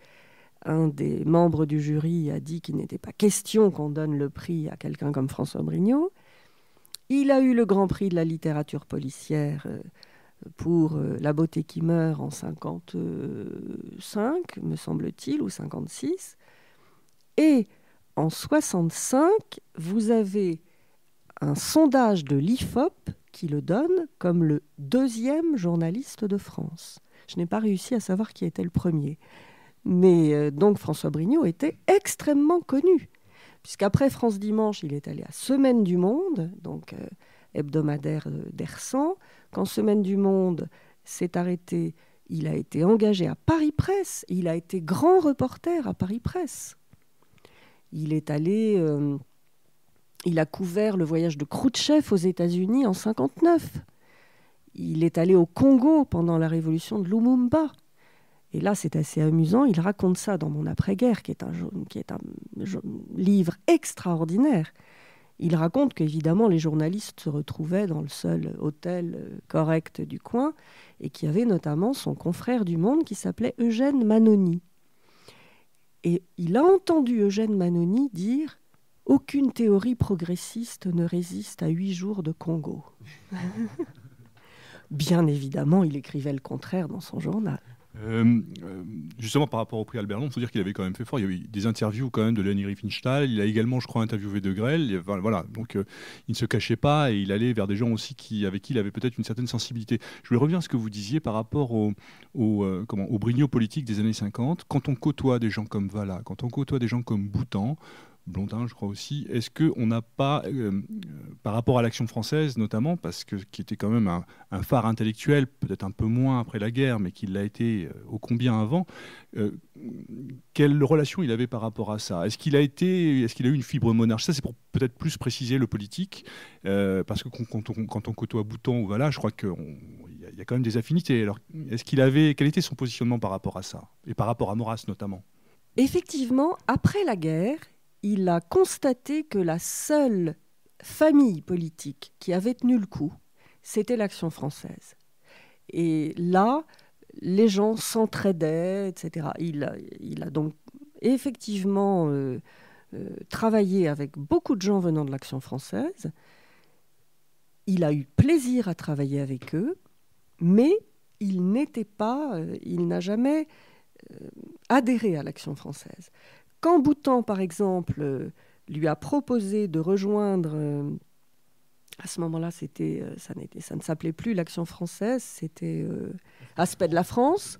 [SPEAKER 2] un des membres du jury a dit qu'il n'était pas question qu'on donne le prix à quelqu'un comme François Brignot. Il a eu le grand prix de la littérature policière euh, pour euh, La beauté qui meurt en 55, me semble-t-il, ou 56. Et en 65, vous avez un sondage de l'IFOP qui le donne comme le deuxième journaliste de France. Je n'ai pas réussi à savoir qui était le premier. Mais euh, donc François Brignot était extrêmement connu, puisqu'après France Dimanche, il est allé à Semaine du Monde, donc euh, hebdomadaire euh, d'Ersan. Quand Semaine du Monde s'est arrêté, il a été engagé à Paris Presse, il a été grand reporter à Paris Presse. Il est allé... Il a couvert le voyage de Khrouchtchev aux États-Unis en 59. Il est allé au Congo pendant la révolution de Lumumba. Et là, c'est assez amusant. Il raconte ça dans Mon après-guerre, qui est un, qui est un livre extraordinaire. Il raconte qu'évidemment, les journalistes se retrouvaient dans le seul hôtel euh, correct du coin et qu'il y avait notamment son confrère du monde qui s'appelait Eugène Manoni. Et il a entendu Eugène Manoni dire aucune théorie progressiste ne résiste à huit jours de Congo. Bien évidemment, il écrivait le contraire dans son journal.
[SPEAKER 3] Euh, euh, justement, par rapport au prix Albert Londres, il faut dire qu'il avait quand même fait fort. Il y a eu des interviews quand même de Léonie Riefenstahl. Il a également, je crois, interviewé De Grelle. voilà, donc euh, il ne se cachait pas et il allait vers des gens aussi qui, avec qui il avait peut-être une certaine sensibilité. Je voulais revenir à ce que vous disiez par rapport au, au comment, au brigno politique des années 50. Quand on côtoie des gens comme Vala, quand on côtoie des gens comme Boutan, Blondin, je crois aussi. Est-ce qu'on n'a pas, euh, euh, par rapport à l'action française notamment, parce que qui était quand même un, phare intellectuel, peut-être un peu moins après la guerre, mais qu'il l'a été ô euh, combien avant, quelle relation il avait par rapport à ça Est-ce qu'il a été, est-ce qu'il a eu une fibre monarche Ça, c'est pour peut-être plus préciser le politique, parce que quand on, quand côtoie Bouton ou voilà, je crois qu'il y, a quand même des affinités. Alors, est-ce qu'il avait, quel était son positionnement par rapport à ça et par rapport à Maurras notamment
[SPEAKER 2] Effectivement, après la guerre, il a constaté que la seule famille politique qui avait tenu le coup, c'était l'Action française. Et là, les gens s'entraidaient, etc. Il a, donc effectivement euh, euh, travaillé avec beaucoup de gens venant de l'Action française. Il a eu plaisir à travailler avec eux, mais il n'était pas, euh, il n'a jamais adhéré à l'Action française. Quand Boutan, par exemple, euh, lui a proposé de rejoindre, euh, à ce moment-là, euh, ça, ne s'appelait plus l'Action française, c'était Aspect de la France.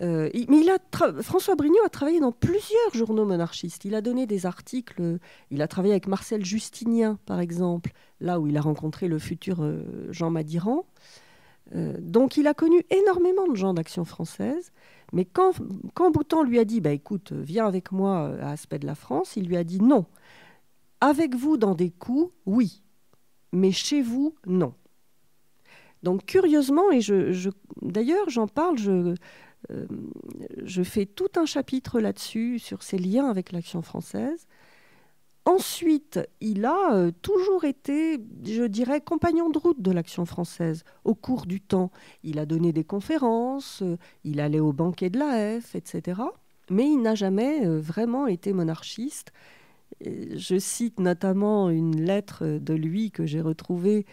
[SPEAKER 2] mais il a François Brignot a travaillé dans plusieurs journaux monarchistes. Il a donné des articles. Il a travaillé avec Marcel Justinien, par exemple, là où il a rencontré le futur Jean Madiran. Euh, donc il a connu énormément de gens d'Action française. Mais quand, quand Boutan lui a dit, bah, écoute, viens avec moi euh, à Aspect de la France, il lui a dit non. Avec vous dans des coups, oui. Mais chez vous, non. Donc curieusement, et d'ailleurs j'en parle, je, euh, je fais tout un chapitre là-dessus, sur ses liens avec l'action française. Ensuite, il a euh, toujours été, je dirais, compagnon de route de l'action française au cours du temps. Il a donné des conférences, euh, il allait au banquet de la F, etc. Mais il n'a jamais euh, vraiment été monarchiste. Je cite notamment une lettre de lui que j'ai retrouvée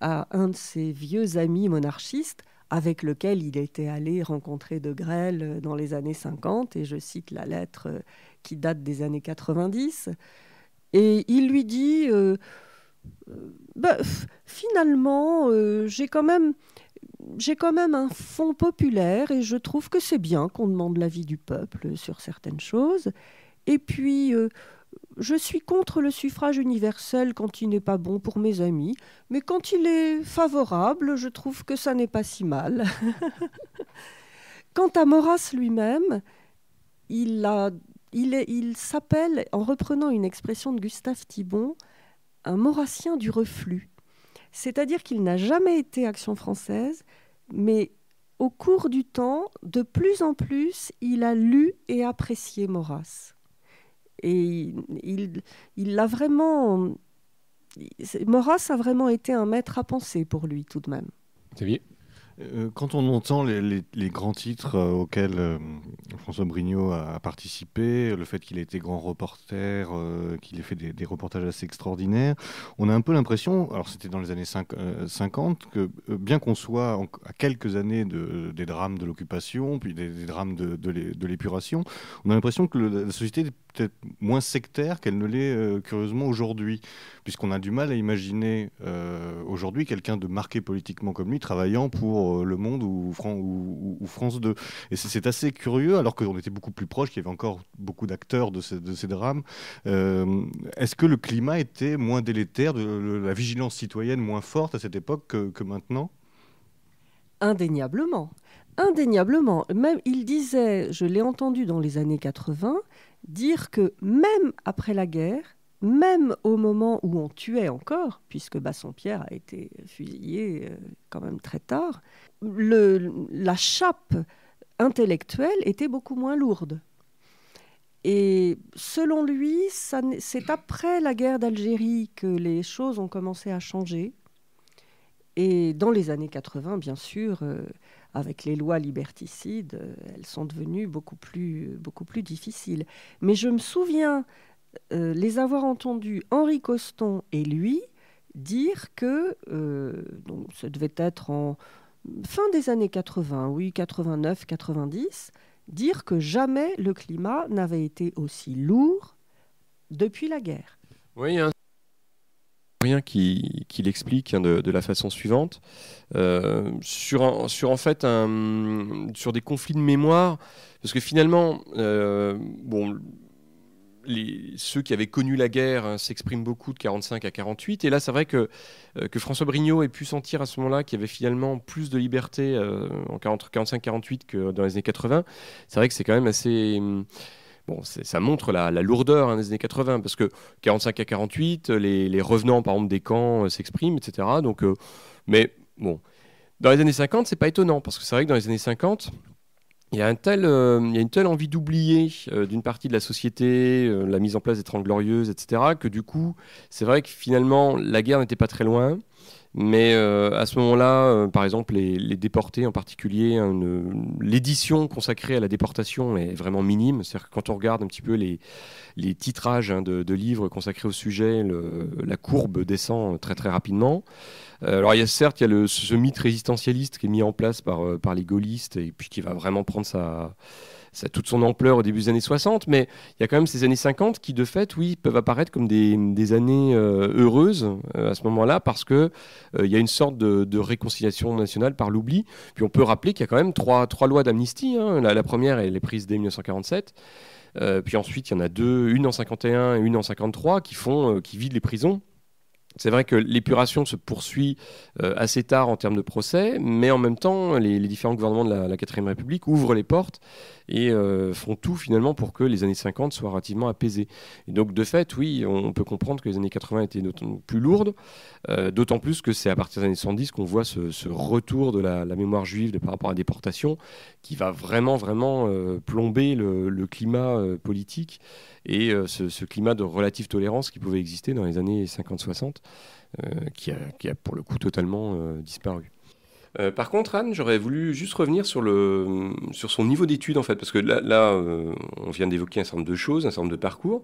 [SPEAKER 2] à un de ses vieux amis monarchistes avec lequel il était allé rencontrer De Grelle dans les années 50, et je cite la lettre qui date des années 90. Et il lui dit euh, euh, bah, finalement, euh, j'ai quand même. J'ai quand même un fond populaire et je trouve que c'est bien qu'on demande l'avis du peuple sur certaines choses. Et puis, je suis contre le suffrage universel quand il n'est pas bon pour mes amis, mais quand il est favorable, je trouve que ça n'est pas si mal. Quant à Maurras lui-même, il a il, s'appelle, en reprenant une expression de Gustave Thibon, un maurassien du reflux. C'est-à-dire qu'il n'a jamais été Action française, mais au cours du temps, de plus en plus, il a lu et apprécié Maurras. Et il l'a vraiment. Maurras a vraiment été un maître à penser pour lui, tout de même.
[SPEAKER 4] Xavier euh, quand on entend les, grands titres euh, auxquels euh, François Brignot a, participé, le fait qu'il ait été grand reporter, qu'il ait fait des, reportages assez extraordinaires, on a un peu l'impression, alors c'était dans les années 50, que bien qu'on soit à quelques années des drames de l'occupation, puis des, drames de, l'épuration, on a l'impression que la société peut-être moins sectaire qu'elle ne l'est euh, curieusement aujourd'hui, puisqu'on a du mal à imaginer euh, aujourd'hui quelqu'un de marqué politiquement comme lui travaillant pour euh, Le Monde ou, ou, France 2. Et c'est assez curieux, alors qu'on était beaucoup plus proche, qu'il y avait encore beaucoup d'acteurs de, ces drames. Est-ce que le climat était moins délétère, la vigilance citoyenne moins forte à cette époque que, que maintenant
[SPEAKER 2] Indéniablement. Indéniablement. Même, il disait, je l'ai entendu dans les années 80, dire que même après la guerre, même au moment où on tuait encore, puisque Bassompierre a été fusillé euh, quand même très tard, la chape intellectuelle était beaucoup moins lourde. Et selon lui, c'est après la guerre d'Algérie que les choses ont commencé à changer. Et dans les années 80, bien sûr, euh, avec les lois liberticides, euh, elles sont devenues beaucoup plus, beaucoup plus difficiles. Mais je me souviens euh, les avoir entendus, Henri Coston et lui, dire que, euh, donc ce devait être en fin des années 80, oui, 89, 90, dire que jamais le climat n'avait été aussi lourd depuis la guerre.
[SPEAKER 1] Oui, hein, qui, l'explique hein, de, la façon suivante. Euh, sur, sur, en fait sur des conflits de mémoire, parce que finalement, euh, bon, les, ceux qui avaient connu la guerre hein, s'expriment beaucoup de 45 à 48. Et là, c'est vrai que, euh, que François Brignot ait pu sentir à ce moment-là qu'il y avait finalement plus de liberté en 45-48 que dans les années 80. C'est vrai que c'est quand même assez. Bon, ça montre la, lourdeur hein, des années 80, parce que 45 à 48, les, les revenants, par exemple, des camps euh, s'expriment, etc. Donc, euh, mais bon, dans les années 50, c'est pas étonnant, parce que c'est vrai que dans les années 50, il y a, euh, il y a une telle envie d'oublier d'une partie de la société, la mise en place des Trente Glorieuses, etc., que du coup, c'est vrai que finalement, la guerre n'était pas très loin. Mais euh, à ce moment-là, euh, par exemple, les, déportés en particulier, hein, l'édition consacrée à la déportation est vraiment minime. C'est-à-dire que quand on regarde un petit peu les, les titrages hein, de, livres consacrés au sujet, la courbe descend très très rapidement. Euh, alors il y a, certes, il y a le, ce mythe résistentialiste qui est mis en place par, par les gaullistes et puis qui va vraiment prendre sa ça a toute son ampleur au début des années 60, mais il y a quand même ces années 50 qui, de fait, oui, peuvent apparaître comme des, années euh, heureuses euh, à ce moment-là, parce qu'il euh, y a une sorte de, réconciliation nationale par l'oubli. Puis on peut rappeler qu'il y a quand même trois, lois d'amnistie. Hein. La, première, elle est prise dès 1947. puis ensuite, il y en a deux, une en 51 et une en 53, qui font, qui vident les prisons c'est vrai que l'épuration se poursuit euh, assez tard en termes de procès, mais en même temps, les, différents gouvernements de la Quatrième République ouvrent les portes et euh, font tout finalement pour que les années 50 soient relativement apaisées. donc de fait, oui, on peut comprendre que les années 80 étaient d'autant plus lourdes, euh, d'autant plus que c'est à partir des années 110 qu'on voit ce, retour de la, mémoire juive par rapport à la déportation qui va vraiment, vraiment plomber le, climat politique et ce climat de relative tolérance qui pouvait exister dans les années 50-60. Euh, qui a, pour le coup totalement euh, disparu. Euh, par contre, Anne, j'aurais voulu juste revenir sur, sur son niveau d'études, en fait, parce que là, on vient d'évoquer un certain nombre de choses, un certain nombre de parcours,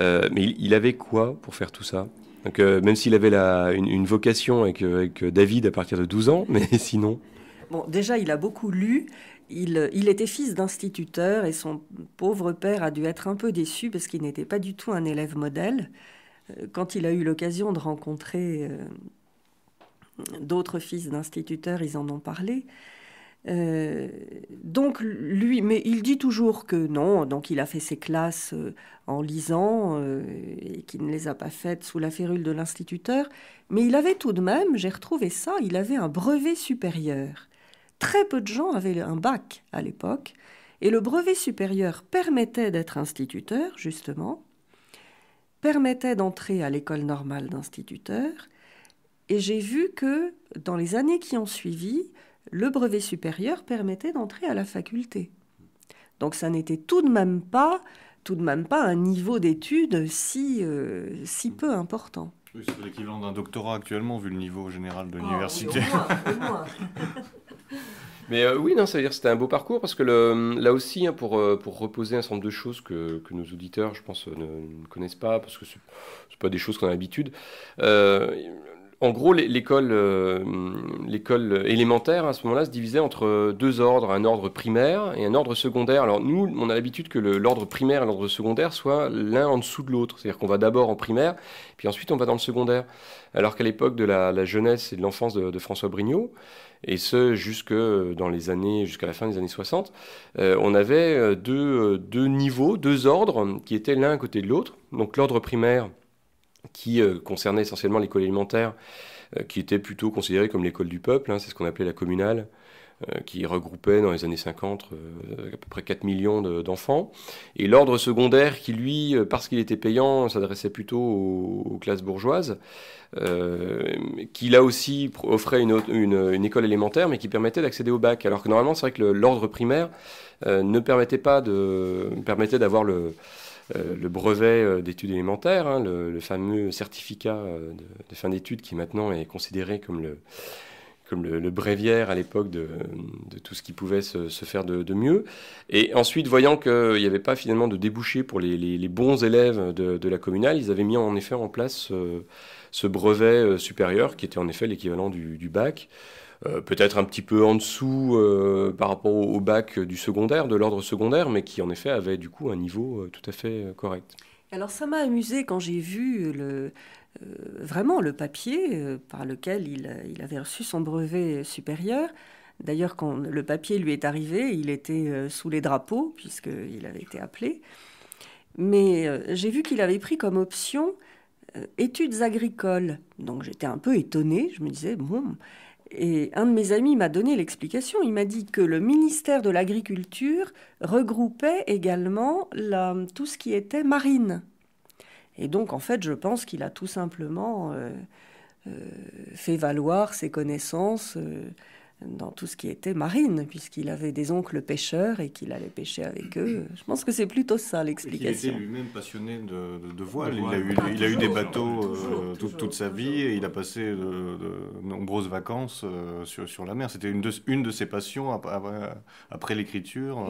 [SPEAKER 1] mais il, avait quoi pour faire tout ça Même s'il avait une, vocation avec, David à partir de 12 ans, mais sinon...
[SPEAKER 2] Bon, déjà, il a beaucoup lu. Il, il était fils d'instituteur et son pauvre père a dû être un peu déçu parce qu'il n'était pas du tout un élève modèle quand il a eu l'occasion de rencontrer euh, d'autres fils d'instituteurs, ils en ont parlé. Euh, donc lui, mais il dit toujours que non, donc il a fait ses classes euh, en lisant et qu'il ne les a pas faites sous la férule de l'instituteur, mais il avait tout de même, j'ai retrouvé ça, il avait un brevet supérieur. Très peu de gens avaient un bac à l'époque, et le brevet supérieur permettait d'être instituteur, justement, permettait d'entrer à l'école normale d'instituteurs. Et j'ai vu que dans les années qui ont suivi, le brevet supérieur permettait d'entrer à la faculté. Donc ça n'était tout de même pas tout de même pas un niveau d'études si, euh, si peu important.
[SPEAKER 4] Oui, c'est l'équivalent d'un
[SPEAKER 1] doctorat actuellement, vu le niveau général de
[SPEAKER 2] oh, l'université.
[SPEAKER 1] Mais euh, oui, non, ça veut dire que c'était un beau parcours parce que le, là aussi, hein, pour, euh, pour reposer un certain nombre de choses que, que nos auditeurs, je pense, ne, connaissent pas parce que ce sont pas des choses qu'on a l'habitude. Euh, en gros, l'école, euh, l'école élémentaire à ce moment-là se divisait entre deux ordres, un ordre primaire et un ordre secondaire. Alors nous, on a l'habitude que l'ordre primaire et l'ordre secondaire soient l'un en dessous de l'autre, c'est-à-dire qu'on va d'abord en primaire, puis ensuite on va dans le secondaire. Alors qu'à l'époque de la, jeunesse et de l'enfance de, de, François Brignot, et ce dans les jusqu'à la fin des années 60, euh, on avait euh, euh, deux, niveaux, deux ordres qui étaient l'un à côté de l'autre. Donc l'ordre primaire qui concernait essentiellement l'école élémentaire, qui était plutôt considérée comme l'école du peuple, hein, c'est ce qu'on appelait la communale, euh, qui regroupait dans les années 50 euh, à peu près 4 millions d'enfants. et l'ordre secondaire qui, lui, euh, parce qu'il était payant, s'adressait plutôt aux, classes bourgeoises, qui là aussi offrait une, école élémentaire, mais qui permettait d'accéder au bac. Alors que normalement, c'est vrai que l'ordre primaire ne permettait pas de... permettait d'avoir le... brevet d'études élémentaires, hein, le, fameux certificat de, de, fin d'études qui maintenant est considéré comme le, comme le, bréviaire à l'époque de, tout ce qui pouvait se, faire de, mieux. Et ensuite, voyant qu'il euh, n'y avait pas finalement de débouché pour les, bons élèves de, la communale, ils avaient mis en effet en place euh, ce, brevet euh, supérieur qui était en effet l'équivalent du, bac. peut-être un petit peu en dessous par rapport au, bac du secondaire, de l'ordre secondaire, mais qui en effet avait du coup un niveau tout à fait correct.
[SPEAKER 2] Alors ça m'a amusé quand j'ai vu le, euh, vraiment le papier euh, par lequel euh, il, avait reçu son brevet supérieur. D'ailleurs, quand le papier lui est arrivé, il était sous les drapeaux, puisqu'il avait été appelé. Mais j'ai vu qu'il avait pris comme option études agricoles. Donc j'étais un peu étonnée, je me disais, bon. Et un de mes amis m'a donné l'explication. Il m'a dit que le ministère de l'Agriculture regroupait également tout ce qui était marine. Et donc, en fait, je pense qu'il a tout simplement euh, euh, fait valoir ses connaissances. Euh, dans tout ce qui était marine, puisqu'il avait des oncles pêcheurs et qu'il allait pêcher avec eux. Je pense que c'est plutôt ça l'explication. Il était
[SPEAKER 4] lui-même passionné de, voile. Ah, il a eu, des bateaux euh, toute, sa vie et il a passé de, nombreuses vacances euh, sur, la mer. C'était une de, une de ses passions
[SPEAKER 3] euh, après, l'écriture.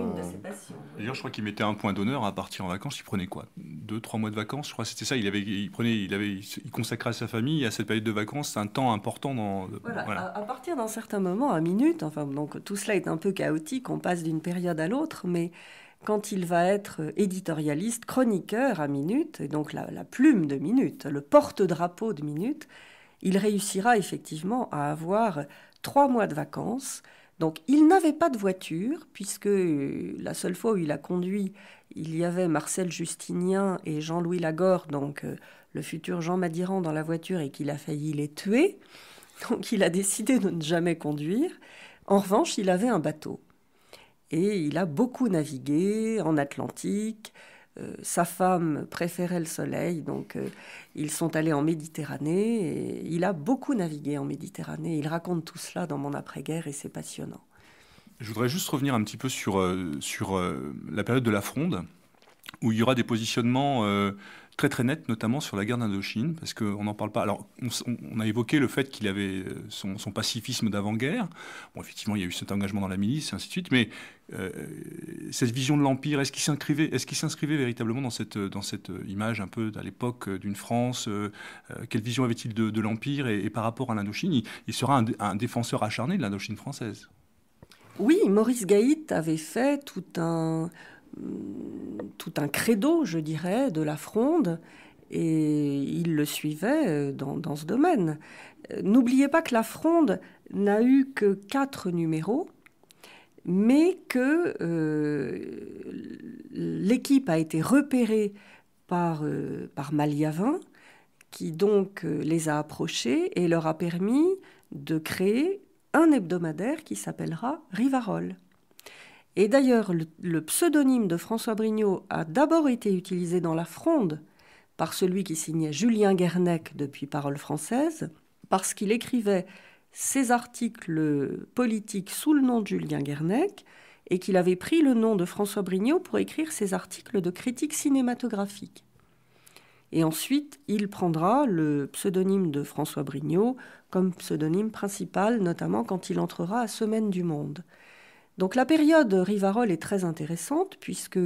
[SPEAKER 3] D'ailleurs, je crois qu'il mettait un point d'honneur à partir en vacances. Il prenait quoi Deux, trois mois de vacances Je crois que c'était ça. Il, avait, il, prenait, il, avait, consacrait à sa famille, à cette période de vacances, un temps important. Dans, voilà,
[SPEAKER 2] à partir d'un certain moment, minutes. Enfin, donc tout cela est un peu chaotique, on passe d'une période à l'autre, mais quand il va être éditorialiste, chroniqueur à Minute, et donc la, plume de Minute, le porte-drapeau de Minute, il réussira effectivement à avoir trois mois de vacances. Donc il n'avait pas de voiture, puisque euh, la seule fois où il a conduit, il y avait Marcel Justinien et Jean-Louis Lagorre, donc euh, le futur Jean Madiran dans la voiture, et qu'il a failli les tuer. Donc il a décidé de ne jamais conduire. En revanche, il avait un bateau. Et il a beaucoup navigué en Atlantique. Euh, sa femme préférait le soleil, donc euh, ils sont allés en Méditerranée. Et il a beaucoup navigué en Méditerranée. Il raconte tout cela dans mon après-guerre et c'est passionnant.
[SPEAKER 3] Je voudrais juste revenir un petit peu sur, euh, sur la période de la fronde, où il y aura des positionnements très très nette, notamment sur la guerre d'Indochine, parce qu'on n'en parle pas. Alors, on, a évoqué le fait qu'il avait euh, son, pacifisme d'avant-guerre. Bon, effectivement, il y a eu cet engagement dans la milice, et ainsi de suite, mais euh, cette vision de l'Empire, est-ce qu'il s'inscrivait, est s'inscrivait véritablement dans cette, dans cette euh, image un peu à l'époque d'une France Quelle vision avait-il de, l'Empire et, par rapport à l'Indochine il, sera un, un défenseur acharné de l'Indochine française.
[SPEAKER 2] Oui, Maurice Gaït avait fait tout un tout un credo, je dirais, de la fronde, et il le suivait euh, dans, ce domaine. Euh, n'oubliez pas que la fronde n'a eu que quatre numéros, mais que euh, l'équipe a été repérée par, par Maliavin, qui donc les a approchés et leur a permis de créer un hebdomadaire qui s'appellera Rivarol. Et d'ailleurs, le, pseudonyme de François Brignot a d'abord été utilisé dans la fronde par celui qui signait Julien Guernec depuis Parole française, parce qu'il écrivait ses articles politiques sous le nom de Julien Guernec et qu'il avait pris le nom de François Brignot pour écrire ses articles de critique cinématographique. Et ensuite, il prendra le pseudonyme de François Brignot comme pseudonyme principal, notamment quand il entrera à Semaine du Monde. Donc la période Rivarol est très intéressante puisque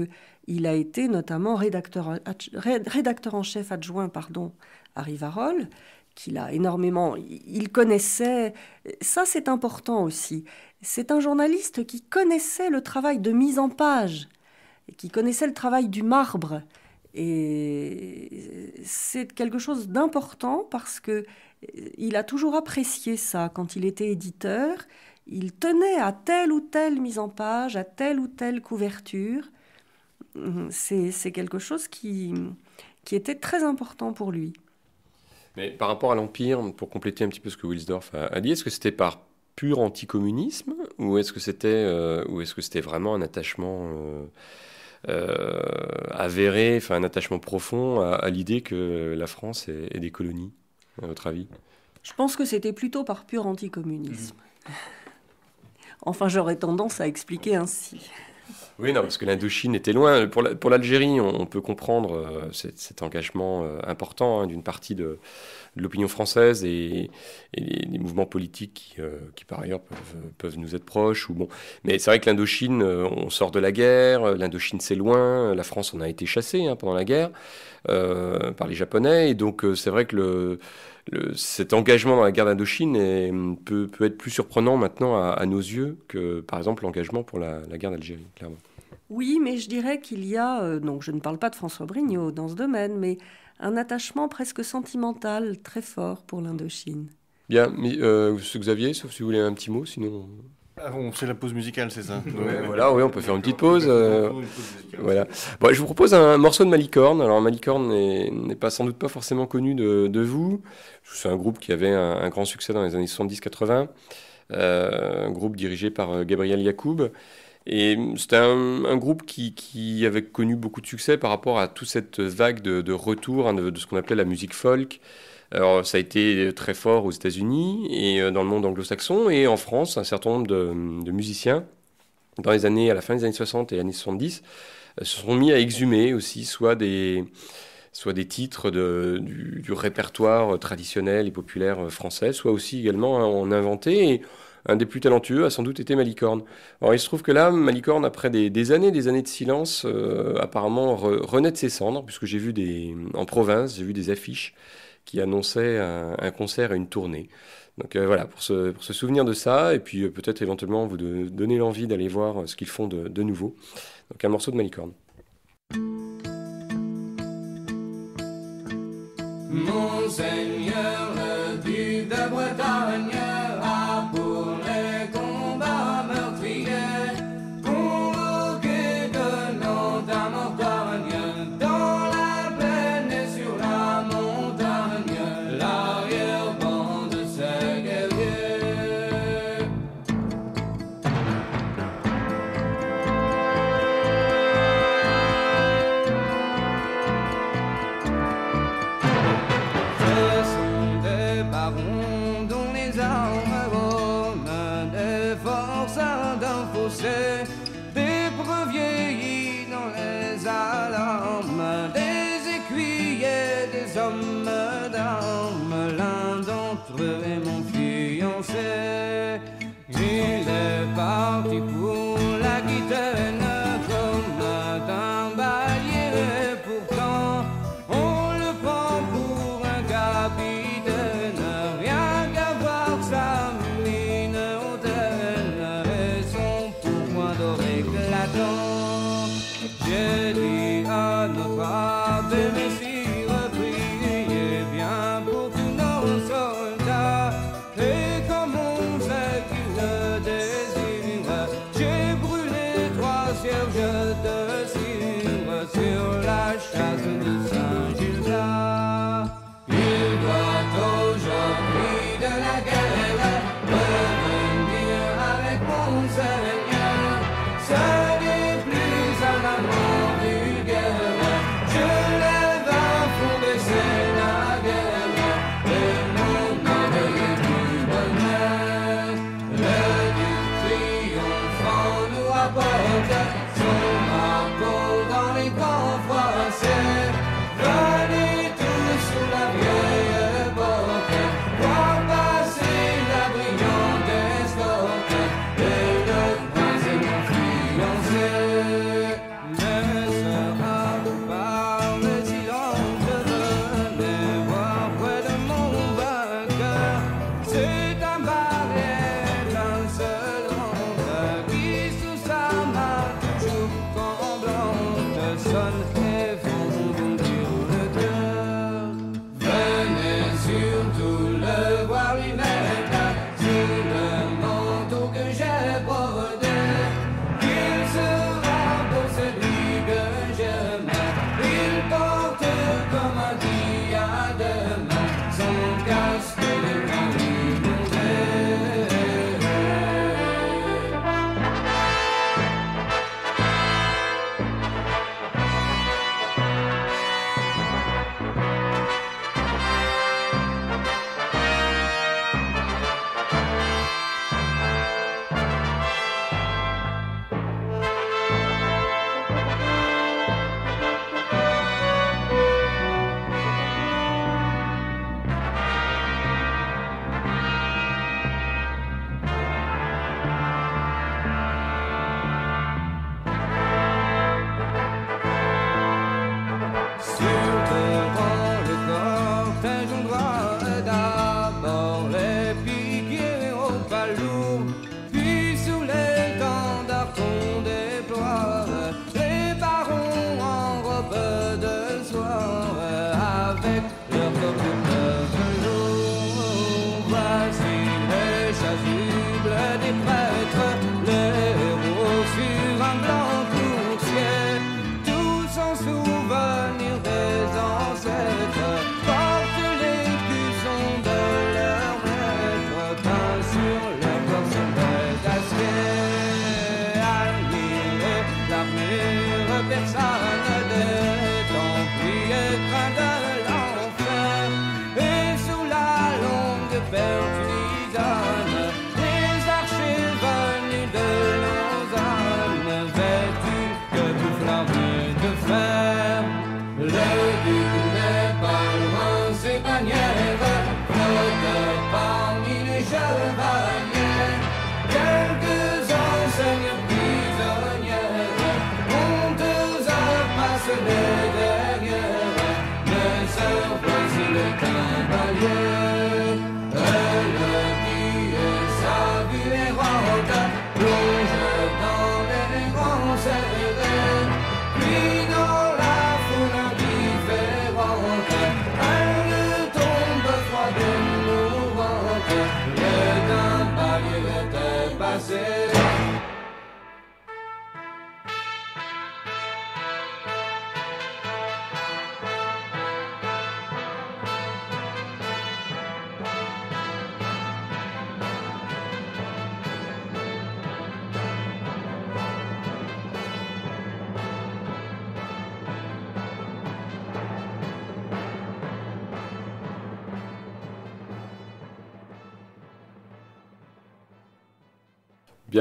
[SPEAKER 2] il a été notamment rédacteur, en chef adjoint pardon, à Rivarol, qu'il a énormément... Il connaissait... Ça c'est important aussi. C'est un journaliste qui connaissait le travail de mise en page, et qui connaissait le travail du marbre. Et c'est quelque chose d'important parce que il a toujours apprécié ça quand il était éditeur il tenait à telle ou telle mise en page, à telle ou telle couverture. Hum, c'est quelque chose qui, était très important pour lui.
[SPEAKER 1] Mais par rapport à l'Empire, pour compléter un petit peu ce que Wilsdorf a dit, est-ce que c'était par pur anticommunisme ou est-ce que c'était euh, est que vraiment un attachement euh, euh, avéré, enfin un attachement profond à, l'idée que la France est, des colonies, à votre avis
[SPEAKER 2] Je pense que c'était plutôt par pur anticommunisme. Mmh. Enfin, j'aurais tendance à expliquer ainsi.
[SPEAKER 1] Oui, non, parce que l'Indochine était loin. Pour l'Algérie, on peut comprendre euh, cet, engagement euh, important hein, d'une partie de, l'opinion française et, des mouvements politiques qui, euh, par ailleurs, peuvent, nous être proches. Ou bon. Mais c'est vrai que l'Indochine, on sort de la guerre, l'Indochine, c'est loin. La France, on a été chassé hein, pendant la guerre par les Japonais. Et donc, c'est vrai que le cet engagement dans la guerre d'Indochine peut, être plus surprenant maintenant à, nos yeux que, par exemple, l'engagement pour la, guerre d'Algérie, clairement.
[SPEAKER 2] Oui, mais je dirais qu'il y a, euh, donc je ne parle pas de François Brignot dans ce domaine, mais un attachement presque sentimental très fort pour l'Indochine.
[SPEAKER 1] Bien, mais euh, Xavier, sauf si vous voulez un petit mot, sinon.
[SPEAKER 4] Ah on fait c'est la pause musicale, c'est ça Voilà, oui, on
[SPEAKER 1] peut faire une petite pause. Euh, voilà. je vous propose un morceau de Malicorne. Alors, Malicorne n'est pas sans doute pas forcément connu de, vous. C'est un groupe qui avait un, grand succès dans les années 70-80. Euh, un groupe dirigé par euh, Gabriel Yacoub. Et c'était un, groupe qui, avait connu beaucoup de succès par rapport à toute cette vague de, retour hein, de, de, ce qu'on appelait la musique folk. Alors, ça a été très fort aux États-Unis et euh, dans le monde anglo-saxon et en France, un certain nombre de, musiciens, dans les années, à la fin des années 60 et années 70, euh, se sont mis à exhumer aussi soit des, soit des titres du, répertoire traditionnel et populaire euh, français, soit aussi également en inventer. Et un des plus talentueux a sans doute été Malicorne. Alors il se trouve que là, Malicorne, après des, des années, des années de silence, apparemment renaît de ses cendres, puisque j'ai vu des en province, j'ai vu des affiches annonçait un, concert et une tournée. Donc euh, voilà, pour se, souvenir de ça, et puis euh, peut-être éventuellement vous de, donner l'envie d'aller voir euh, ce qu'ils font de, nouveau. Donc un morceau de Malicorne.
[SPEAKER 5] de Bretagne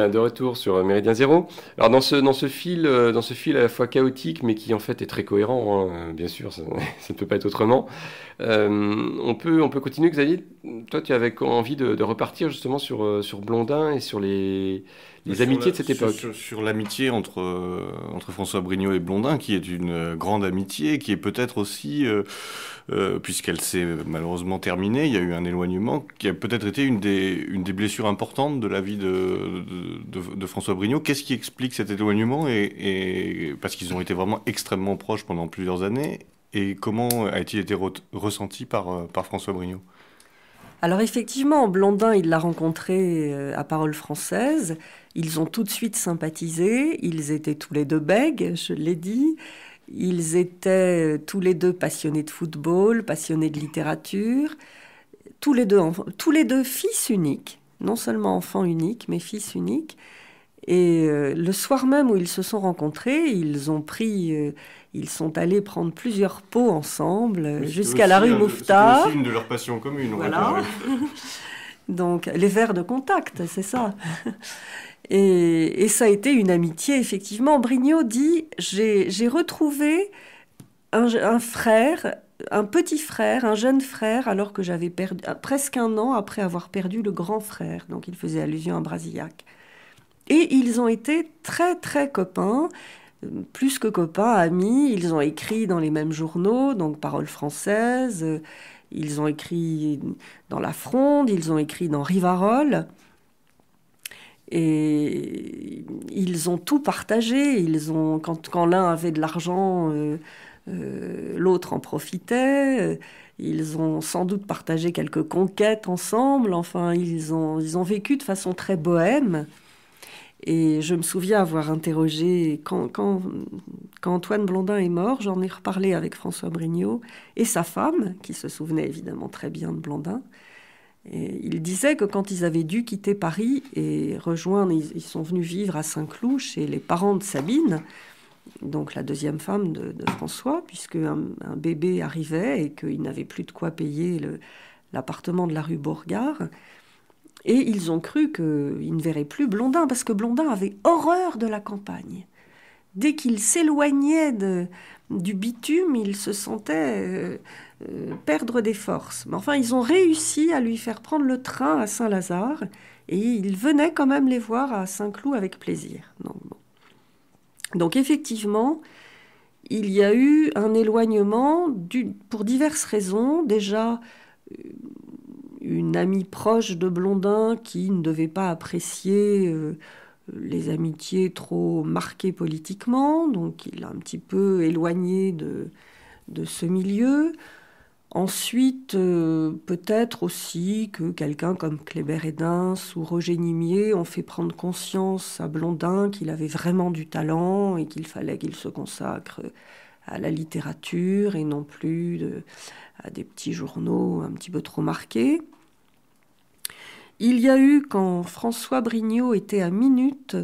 [SPEAKER 1] de retour sur euh, Méridien Zéro. Alors, dans ce, dans ce, fil, euh, dans ce fil à la fois chaotique, mais qui en fait est très cohérent, hein, bien sûr, ça, ne peut pas être autrement, euh, on, peut, on peut continuer, Xavier, toi, tu avais envie de, repartir justement sur, euh, sur Blondin et sur les, amitiés de cette époque. Sur, l'amitié entre, euh, entre François Brignot et Blondin, qui est une euh, grande amitié, qui
[SPEAKER 4] est peut-être aussi, puisqu'elle s'est malheureusement terminée, il y a eu un éloignement, qui a peut-être été une des, une des blessures importantes de la vie de, de, François Brignot. Qu'est-ce qui explique cet éloignement et, Parce qu'ils ont été vraiment extrêmement proches pendant plusieurs années. Et comment a-t-il été ressenti par, par François Brignot
[SPEAKER 2] alors effectivement, Blondin, il l'a rencontré euh, à Parole Française. Ils ont tout de suite sympathisé. Ils étaient tous les deux bègues, je l'ai dit. Ils étaient euh, tous les deux passionnés de football, passionnés de littérature, tous les deux, tous les deux fils uniques, non seulement enfants uniques, mais fils uniques. Et euh, le soir même où ils se sont rencontrés, ils ont pris, euh, ils sont allés prendre plusieurs pots ensemble jusqu'à la rue Mouffetard. C'est une de
[SPEAKER 4] leur passion commune. Voilà.
[SPEAKER 2] Donc les verres de contact, c'est ça. Et, ça a été une amitié, effectivement. Brignot dit, j'ai retrouvé un, frère, un petit frère, un jeune frère, alors que j'avais perdu presque un an après avoir perdu le grand frère. Donc il faisait allusion à Brasillac. Et ils ont été très très copains, plus que copains, amis. Ils ont écrit dans les mêmes journaux, donc Parole française. Ils ont écrit dans La Fronde, ils ont écrit dans Rivarol. Et ils ont tout partagé. Ils ont, quand, l'un avait de l'argent, euh, euh, l'autre en profitait. Ils ont sans doute partagé quelques conquêtes ensemble. Enfin, ils ont vécu de façon très bohème. Et je me souviens avoir interrogé, quand, quand, Antoine Blondin est mort, j'en ai reparlé avec François Brignot et sa femme, qui se souvenait évidemment très bien de Blondin. Et il disait que quand ils avaient dû quitter Paris et rejoindre, ils, sont venus vivre à Saint-Cloud chez les parents de Sabine, donc la deuxième femme de, François, puisque bébé arrivait et qu'ils n'avaient plus de quoi payer l'appartement de la rue Bourgard. Et ils ont cru qu'ils ne verraient plus Blondin, parce que Blondin avait horreur de la campagne. Dès qu'il s'éloignait du bitume, il se sentait euh, euh, perdre des forces. Mais enfin, ils ont réussi à lui faire prendre le train à Saint-Lazare, et il venait quand même les voir à Saint-Cloud avec plaisir. Donc, effectivement, il y a eu un éloignement du, pour diverses raisons. Déjà, euh, une amie proche de Blondin qui ne devait pas apprécier euh, les amitiés trop marquées politiquement, donc il a un petit peu éloigné de, de ce milieu. Ensuite, euh, peut-être aussi que quelqu'un comme Kléber Edins ou Roger Nimier ont fait prendre conscience à Blondin qu'il avait vraiment du talent et qu'il fallait qu'il se consacre à la littérature et non plus de, à des petits journaux un petit peu trop marqués. Il y a eu, quand François Brignot était à Minute,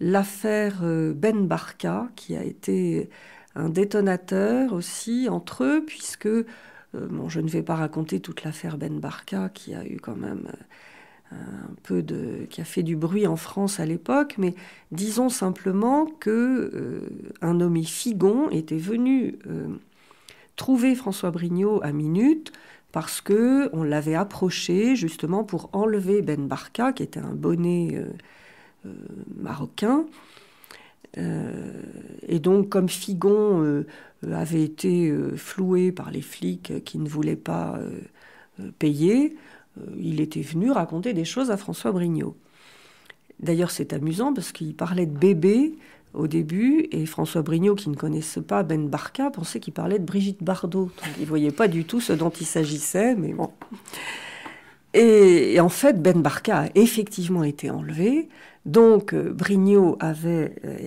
[SPEAKER 2] l'affaire euh, Ben Barca, qui a été un détonateur aussi entre eux, puisque, euh, bon, je ne vais pas raconter toute l'affaire Ben Barca, qui a eu quand même euh, un peu de. qui a fait du bruit en France à l'époque, mais disons simplement que un nommé Figon était venu Trouver François Brignot à Minute parce que on l'avait approché justement pour enlever Ben Barka, qui était un bonnet euh, euh, marocain. Euh, et donc, comme Figon avait été floué par les flics qui ne voulaient pas payer, il était venu raconter des choses à François Brignot. D'ailleurs, c'est amusant parce qu'il parlait de bébé au début, et François Brignot, qui ne connaissait pas Ben Barca, pensait qu'il parlait de Brigitte Bardot. Donc, il ne voyait pas du tout ce dont il s'agissait, mais bon. Et, en fait, Ben Barca a effectivement été enlevé. Donc, euh, Brignot avait euh,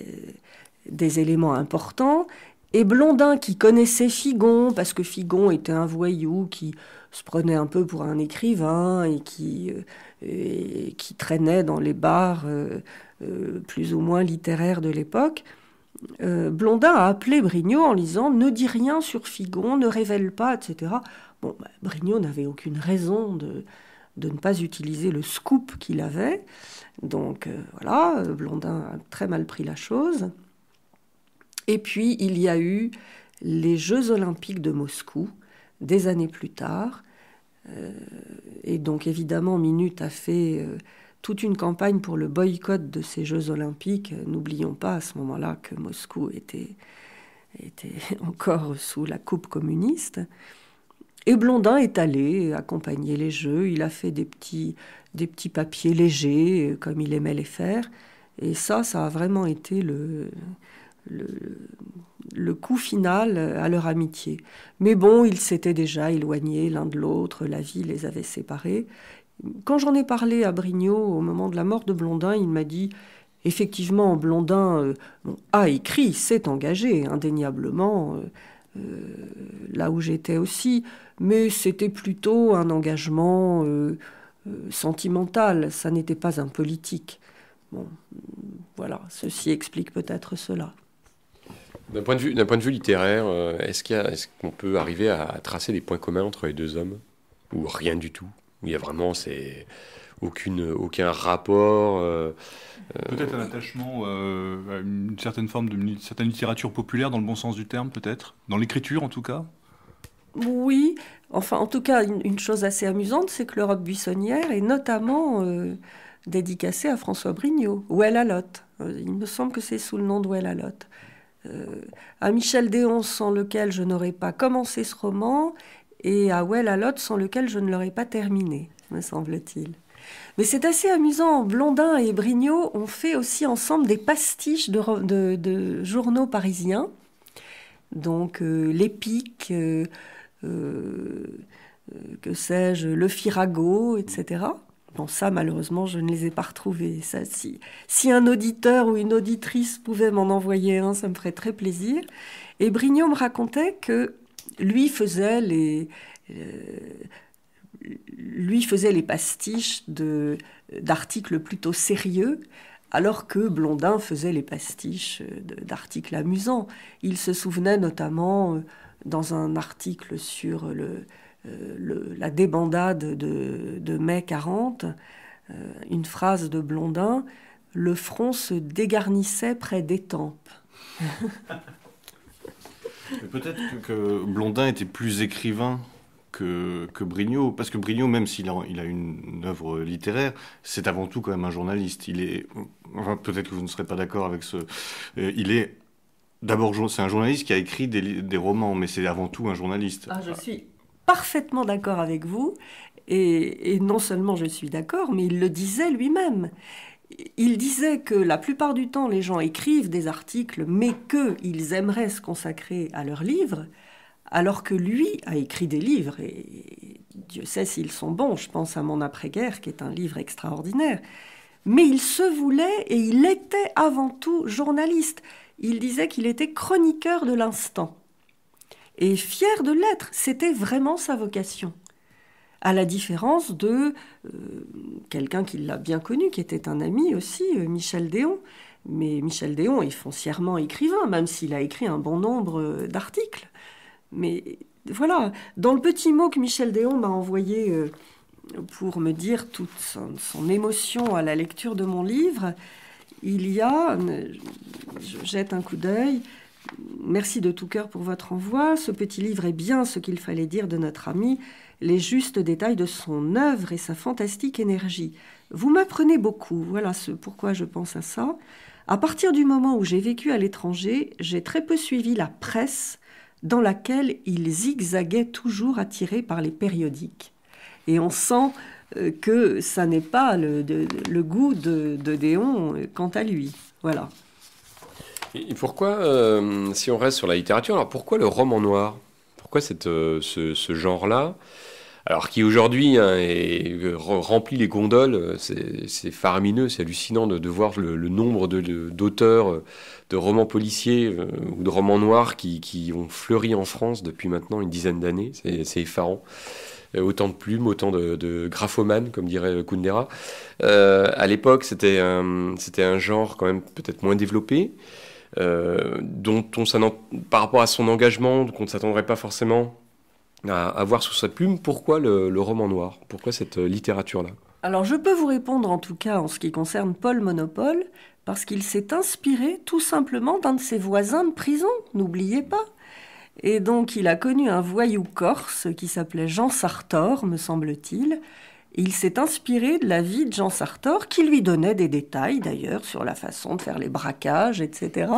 [SPEAKER 2] des éléments importants. Et Blondin, qui connaissait Figon, parce que Figon était un voyou qui se prenait un peu pour un écrivain et qui... Euh, et qui traînait dans les bars euh, euh, plus ou moins littéraires de l'époque. Euh, Blondin a appelé Brignot en lisant :« Ne dis rien sur Figon, ne révèle pas, etc. Bon, bah, n'avait aucune raison de, ne pas utiliser le scoop qu'il avait. Donc voilà, Blondin a très mal pris la chose. Et puis il y a eu les Jeux olympiques de Moscou des années plus tard, euh, et donc évidemment, Minute a fait euh, toute une campagne pour le boycott de ces Jeux olympiques. Euh, n'oublions pas à ce moment-là que Moscou était, encore sous la coupe communiste. Et Blondin est allé accompagner les Jeux. Il a fait des petits, des petits papiers légers, comme il aimait les faire. Et ça, ça a vraiment été le, le, coup final à leur amitié. Mais bon, ils s'étaient déjà éloignés l'un de l'autre, la vie les avait séparés. Quand j'en ai parlé à Brignot au moment de la mort de Blondin, il m'a dit effectivement, Blondin euh, a écrit, s'est engagé, indéniablement, euh, euh, là où j'étais aussi, mais c'était plutôt un engagement sentimental, ça n'était pas un politique. Bon, voilà, ceci explique peut-être cela.
[SPEAKER 1] D'un point, de vue, littéraire, euh, est-ce qu'on peut arriver à, tracer des points communs entre les deux hommes Ou rien du tout Il y a vraiment c'est aucune, aucun rapport euh, euh, Peut-être un
[SPEAKER 3] attachement à une certaine forme de certaine littérature populaire, dans le bon sens du terme, peut-être Dans l'écriture, en tout
[SPEAKER 2] cas Oui. Enfin, en tout cas, une, chose assez amusante, c'est que l'Europe buissonnière est notamment... Euh, dédicacée à François Brignot, ou à lotte ?» Il me semble que c'est sous le nom de la euh, à Michel Déon, sans lequel je n'aurais pas commencé ce roman, et à Well sans lequel je ne l'aurais pas terminé, me semble-t-il. Mais c'est assez amusant. Blondin et Brignot ont fait aussi ensemble des pastiches de, journaux parisiens. Donc euh, l'Épique, euh, que sais-je, le Firago, etc ça, malheureusement, je ne les ai pas retrouvés. Ça, si, un auditeur ou une auditrice pouvait m'en envoyer un, ça me ferait très plaisir. Et Brignon me racontait que lui faisait les. Euh, lui faisait les pastiches d'articles plutôt sérieux, alors que Blondin faisait les pastiches euh, d'articles amusants. Il se souvenait notamment, euh, dans un article sur le, euh, la débandade de, mai 40, euh, une phrase de Blondin, le front se dégarnissait près des tempes.
[SPEAKER 4] Peut-être que Blondin était plus écrivain que, que Brignot, parce que Brignot, même s'il a, il a une œuvre littéraire, c'est avant tout quand même un journaliste. Il est, peut-être que vous ne serez pas d'accord avec ce, euh, il est D'abord, c'est un journaliste qui a écrit des, des romans, mais c'est avant tout un journaliste.
[SPEAKER 2] Ah, je suis parfaitement d'accord avec vous, et, non seulement je suis d'accord, mais il le disait lui-même. Il disait que la plupart du temps, les gens écrivent des articles, mais qu'ils aimeraient se consacrer à leurs livres, alors que lui a écrit des livres, et Dieu sait s'ils sont bons, je pense à Mon après-guerre, qui est un livre extraordinaire. Mais il se voulait et il était avant tout journaliste. Il disait qu'il était chroniqueur de l'instant et fier de l'être. C'était vraiment sa vocation. À la différence de euh, quelqu'un qui l'a bien connu, qui était un ami aussi, euh, Michel Déon. Mais Michel Déon est foncièrement écrivain, même s'il a écrit un bon nombre euh, d'articles. Mais voilà, dans le petit mot que Michel Déon m'a envoyé pour me dire toute son, son, émotion à la lecture de mon livre, il y a, je jette un coup d'œil, Merci de tout cœur pour votre envoi. Ce petit livre est bien ce qu'il fallait dire de notre ami, les justes détails de son œuvre et sa fantastique énergie. Vous m'apprenez beaucoup, voilà ce pourquoi je pense à ça. À partir du moment où j'ai vécu à l'étranger, j'ai très peu suivi la presse dans laquelle il zigzaguait toujours attiré par les périodiques. Et on sent euh, que ça n'est pas le, goût de, de Déon euh, quant à lui. Voilà.
[SPEAKER 1] Et pourquoi, euh, si on reste sur la littérature, alors pourquoi le roman noir Pourquoi euh, ce, genre-là alors qui aujourd'hui hein, euh, remplit les gondoles, c'est faramineux, c'est hallucinant de, de, voir le, nombre d'auteurs de, romans policiers ou de romans noirs qui, ont fleuri en France depuis maintenant une dizaine d'années, c'est effarant. autant de plumes, autant de, graphomanes, comme dirait Kundera. à l'époque, c'était un genre quand même peut-être moins développé. Euh, dont on par rapport à son engagement, qu'on ne s'attendrait pas forcément à, avoir sous sa plume. Pourquoi le, le roman noir Pourquoi cette euh, littérature-là
[SPEAKER 2] alors je peux vous répondre en tout cas en ce qui concerne Paul Monopole, parce qu'il s'est inspiré tout simplement d'un de ses voisins de prison, n'oubliez pas. Et donc il a connu un voyou corse qui s'appelait Jean Sartor, me semble-t-il, il s'est inspiré de la vie de Jean Sartor, qui lui donnait des détails d'ailleurs sur la façon de faire les braquages, etc.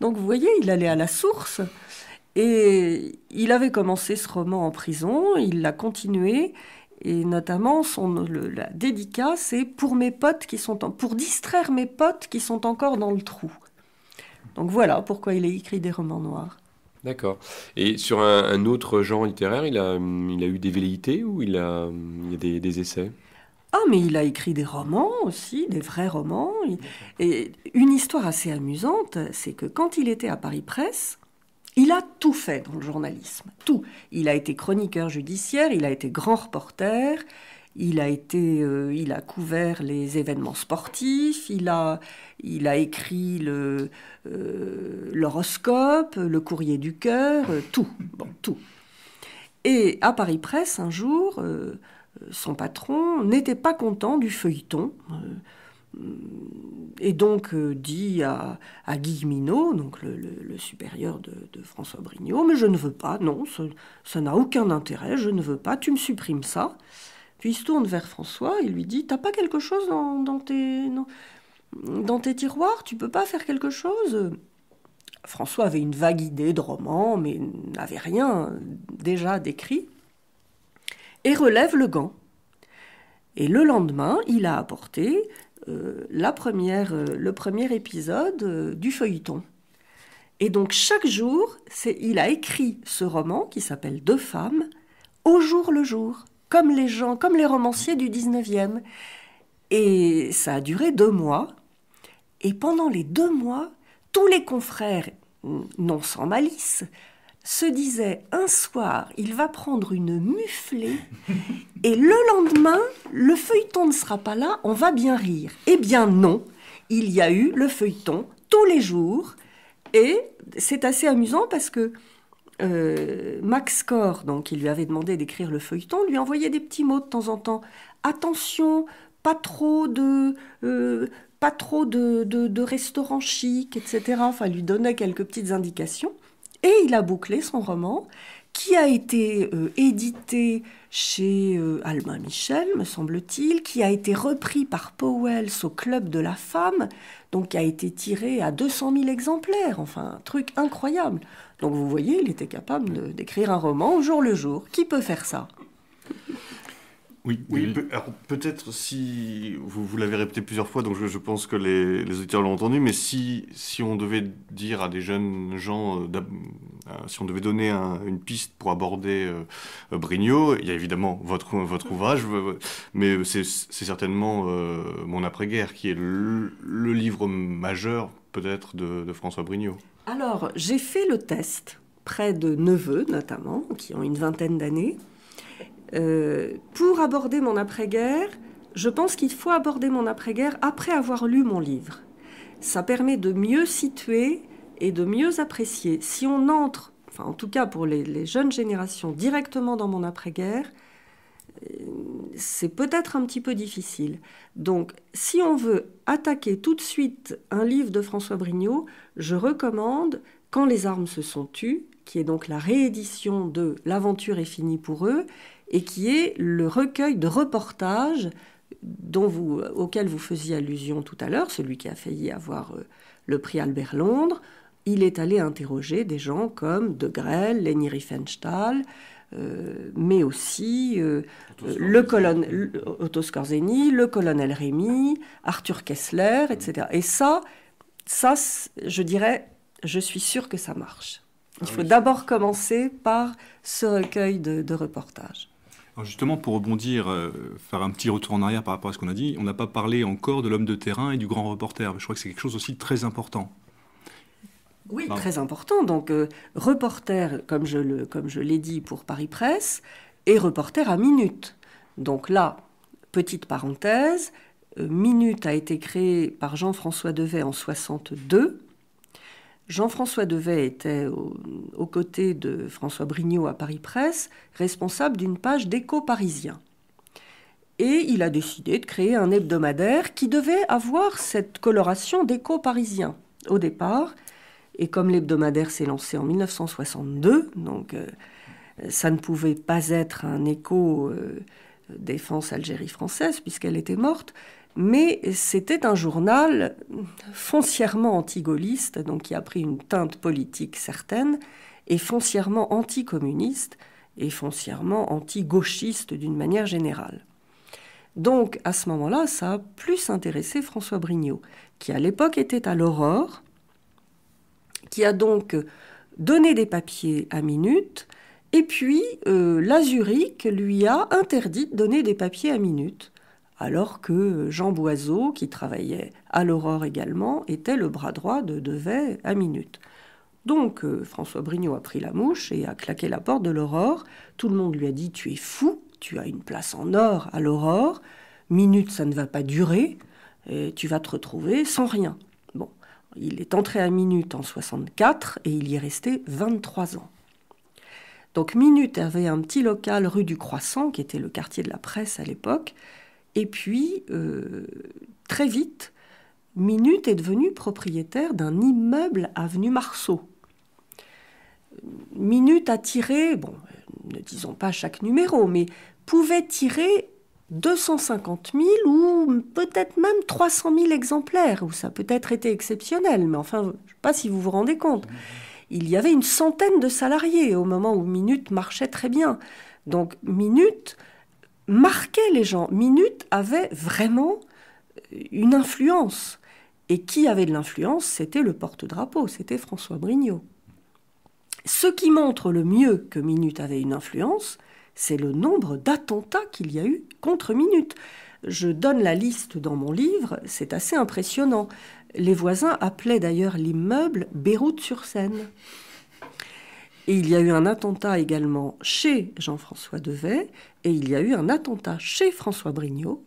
[SPEAKER 2] Donc vous voyez, il allait à la source. Et il avait commencé ce roman en prison, il l'a continué, et notamment son, le, la dédicace est pour mes potes qui sont en, pour distraire mes potes qui sont encore dans le trou. Donc voilà pourquoi il a écrit des romans noirs.
[SPEAKER 1] D'accord. Et sur un, autre genre littéraire, il a, eu des velléités ou il a, des, essais
[SPEAKER 2] Ah, mais il a écrit des romans aussi, des vrais romans. Et une histoire assez amusante, c'est que quand il était à Paris Presse, il a tout fait dans le journalisme, tout. Il a été chroniqueur judiciaire, il a été grand reporter, il a été, euh, il a couvert les événements sportifs, il a, écrit le, euh, l'horoscope, le courrier du cœur, euh, tout, bon, tout. Et à Paris Presse, un jour, son patron n'était pas content du feuilleton et donc dit à, à Guy donc le, supérieur de, François Brignot, mais je ne veux pas, non, ça n'a aucun intérêt, je ne veux pas, tu me supprimes ça. Puis il se tourne vers François et lui dit T'as pas quelque chose dans, tes, tiroirs Tu peux pas faire quelque chose François avait une vague idée de roman, mais n'avait rien déjà décrit, et relève le gant. Et le lendemain, il a apporté euh, la première, euh, le premier épisode euh, du feuilleton. Et donc chaque jour, il a écrit ce roman qui s'appelle Deux femmes au jour le jour comme les gens, comme les romanciers du 19e. Et ça a duré deux mois. Et pendant les deux mois, tous les confrères, non sans malice, se disaient un soir, il va prendre une muflée, et le lendemain, le feuilleton ne sera pas là, on va bien rire. Eh bien non, il y a eu le feuilleton tous les jours, et c'est assez amusant parce que euh, Max Corr, donc, qui lui avait demandé d'écrire le feuilleton, lui envoyait des petits mots de temps en temps. Attention, pas trop de, euh, pas trop de, de, restaurants chics, etc. Enfin, lui donnait quelques petites indications. Et il a bouclé son roman, qui a été euh, édité chez Albin Michel, me semble-t-il, qui a été repris par Powells au Club de la Femme, donc qui a été tiré à 200 000 exemplaires, enfin, un truc incroyable. Donc vous voyez, il était capable d'écrire un roman au jour le jour. Qui peut faire ça
[SPEAKER 4] oui, oui peut-être si vous, l'avez répété plusieurs fois, donc je, pense que les, auditeurs l'ont entendu, mais si, si on devait dire à des jeunes gens, euh, euh, si on devait donner une piste pour aborder euh, Brignot, il y a évidemment votre, votre ouvrage, mais c'est certainement Mon après-guerre qui est le livre majeur peut-être de, François Brignot
[SPEAKER 2] Alors, j'ai fait le test près de neveux, notamment, qui ont une vingtaine d'années. Euh, pour aborder mon après-guerre, je pense qu'il faut aborder mon après-guerre après avoir lu mon livre. Ça permet de mieux situer et de mieux apprécier. Si on entre, enfin en tout cas pour les jeunes générations, directement dans mon après-guerre, c'est peut-être un petit peu difficile. Donc, si on veut attaquer tout de suite un livre de François Brignot, je recommande Quand les armes se sont tues, qui est donc la réédition de L'aventure est finie pour eux, et qui est le recueil de reportages dont vous, auquel vous faisiez allusion tout à l'heure, celui qui a failli avoir euh, le prix Albert Londres. Il est allé interroger des gens comme De Grelle, Leni Riefenstahl, euh, mais aussi euh, euh, le, colonel Otto Scorzeni, le colonel Rémy, Arthur Kessler, etc. Et ça, ça, je dirais, je suis sûr que ça marche. Il ah faut d'abord commencer par ce recueil de, reportages.
[SPEAKER 3] justement, pour rebondir, faire un petit retour en arrière par rapport à ce qu'on a dit, on n'a pas parlé encore de l'homme de terrain et du grand reporter. je crois que c'est quelque chose aussi très important.
[SPEAKER 2] Oui, très important. Donc, euh, reporter, comme je, l'ai dit pour Paris Presse, et reporter à Minute. Donc là, petite parenthèse, euh, Minute a été créée par Jean-François Devet en 1962. Jean-François Devet était aux côtés de François Brignot à Paris Presse, responsable d'une page d'écho parisien. Et il a décidé de créer un hebdomadaire qui devait avoir cette coloration d'écho parisien au départ. Et comme l'hebdomadaire s'est lancé en 1962, donc euh, ça ne pouvait pas être un écho euh, défense Algérie française puisqu'elle était morte, mais c'était un journal foncièrement anti-gaulliste, donc qui a pris une teinte politique certaine, et foncièrement anti-communiste, et foncièrement anti-gauchiste d'une manière générale. Donc à ce moment-là, ça a plus intéressé François Brignot, qui à l'époque était à l'Aurore, qui a donc donné des papiers à Minute, et puis euh, la lui a interdit de donner des papiers à Minute, alors que Jean Boiseau, qui travaillait à l'Aurore également, était le bras droit de Devet à Minute. Donc euh, François Brignot a pris la mouche et a claqué la porte de l'Aurore. Tout le monde lui a dit Tu es fou, tu as une place en or à l'Aurore, Minute ça ne va pas durer, et tu vas te retrouver sans rien. Il est entré à Minute en 64 et il y est resté 23 ans. Donc Minute avait un petit local rue du Croissant, qui était le quartier de la presse à l'époque. Et puis, euh, très vite, Minute est devenu propriétaire d'un immeuble avenue Marceau. Minute a tiré, bon, ne disons pas chaque numéro, mais pouvait tirer 250 000 ou peut-être même 300 000 exemplaires, où ça peut être été exceptionnel, mais enfin, je sais pas si vous vous rendez compte. Il y avait une centaine de salariés au moment où Minute marchait très bien. Donc Minute marquait les gens. Minute avait vraiment euh, une influence. Et qui avait de l'influence C'était le porte-drapeau, c'était François Brignot. Ce qui montre le mieux que Minute avait une influence, c'est le nombre d'attentats qu'il y a eu contre minute. Je donne la liste dans mon livre, c'est assez impressionnant. Les voisins appelaient d'ailleurs l'immeuble Beyrouth-sur-Seine. Et il y a eu un attentat également chez Jean-François Devet, et il y a eu un attentat chez François Brignot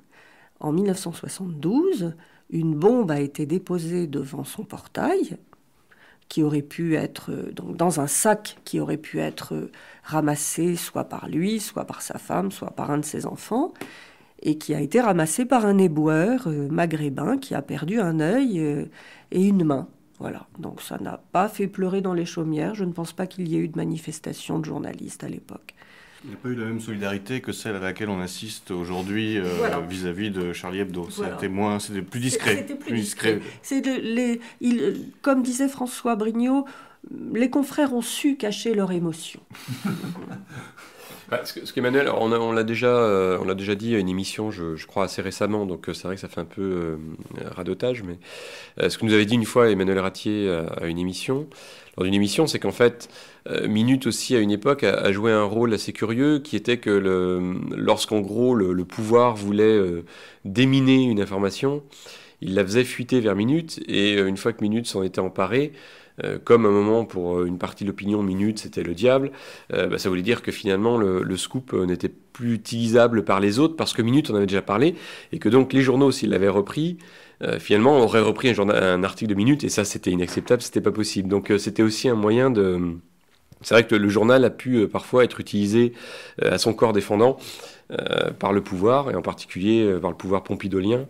[SPEAKER 2] en 1972. Une bombe a été déposée devant son portail, qui aurait pu être euh, donc dans un sac qui aurait pu être euh, ramassé soit par lui, soit par sa femme, soit par un de ses enfants, et qui a été ramassé par un éboueur euh, maghrébin qui a perdu un œil et une main. Voilà, donc ça n'a pas fait pleurer dans les chaumières, je ne pense pas qu'il y ait eu de manifestation de journalistes à l'époque.
[SPEAKER 4] Il n'y a pas eu la même solidarité que celle à laquelle on assiste aujourd'hui euh, vis-à-vis de Charlie Hebdo. C'était moins, c'était plus discret. plus, discret.
[SPEAKER 2] les, euh, comme disait François Brignot, les confrères ont su cacher leur émotion.
[SPEAKER 1] Bah, ce qu'Emmanuel, on, l'a déjà, euh, on déjà dit à une émission, je, crois assez récemment, donc c'est vrai que ça fait un peu radotage, mais ce que nous avait dit une fois Emmanuel Ratier à une émission, dans une émission, c'est qu'en fait, euh, Minute aussi à une époque a, joué un rôle assez curieux qui était que lorsqu'en gros le, le, pouvoir voulait euh, déminer une information, il la faisait fuiter vers Minute et euh, une fois que Minute s'en était emparé, euh, comme un moment pour euh, une partie de l'opinion minute, c'était le diable, euh, bah, ça voulait dire que finalement le, scoop n'était plus utilisable par les autres parce que minute on avait déjà parlé et que donc les journaux s'ils l'avaient repris, finalement auraient aurait repris un, article de minute et ça c'était inacceptable, c'était pas possible. Donc c'était aussi un moyen de c'est vrai que le journal a pu parfois être utilisé à son corps défendant par le pouvoir, et en particulier par le pouvoir pompidolien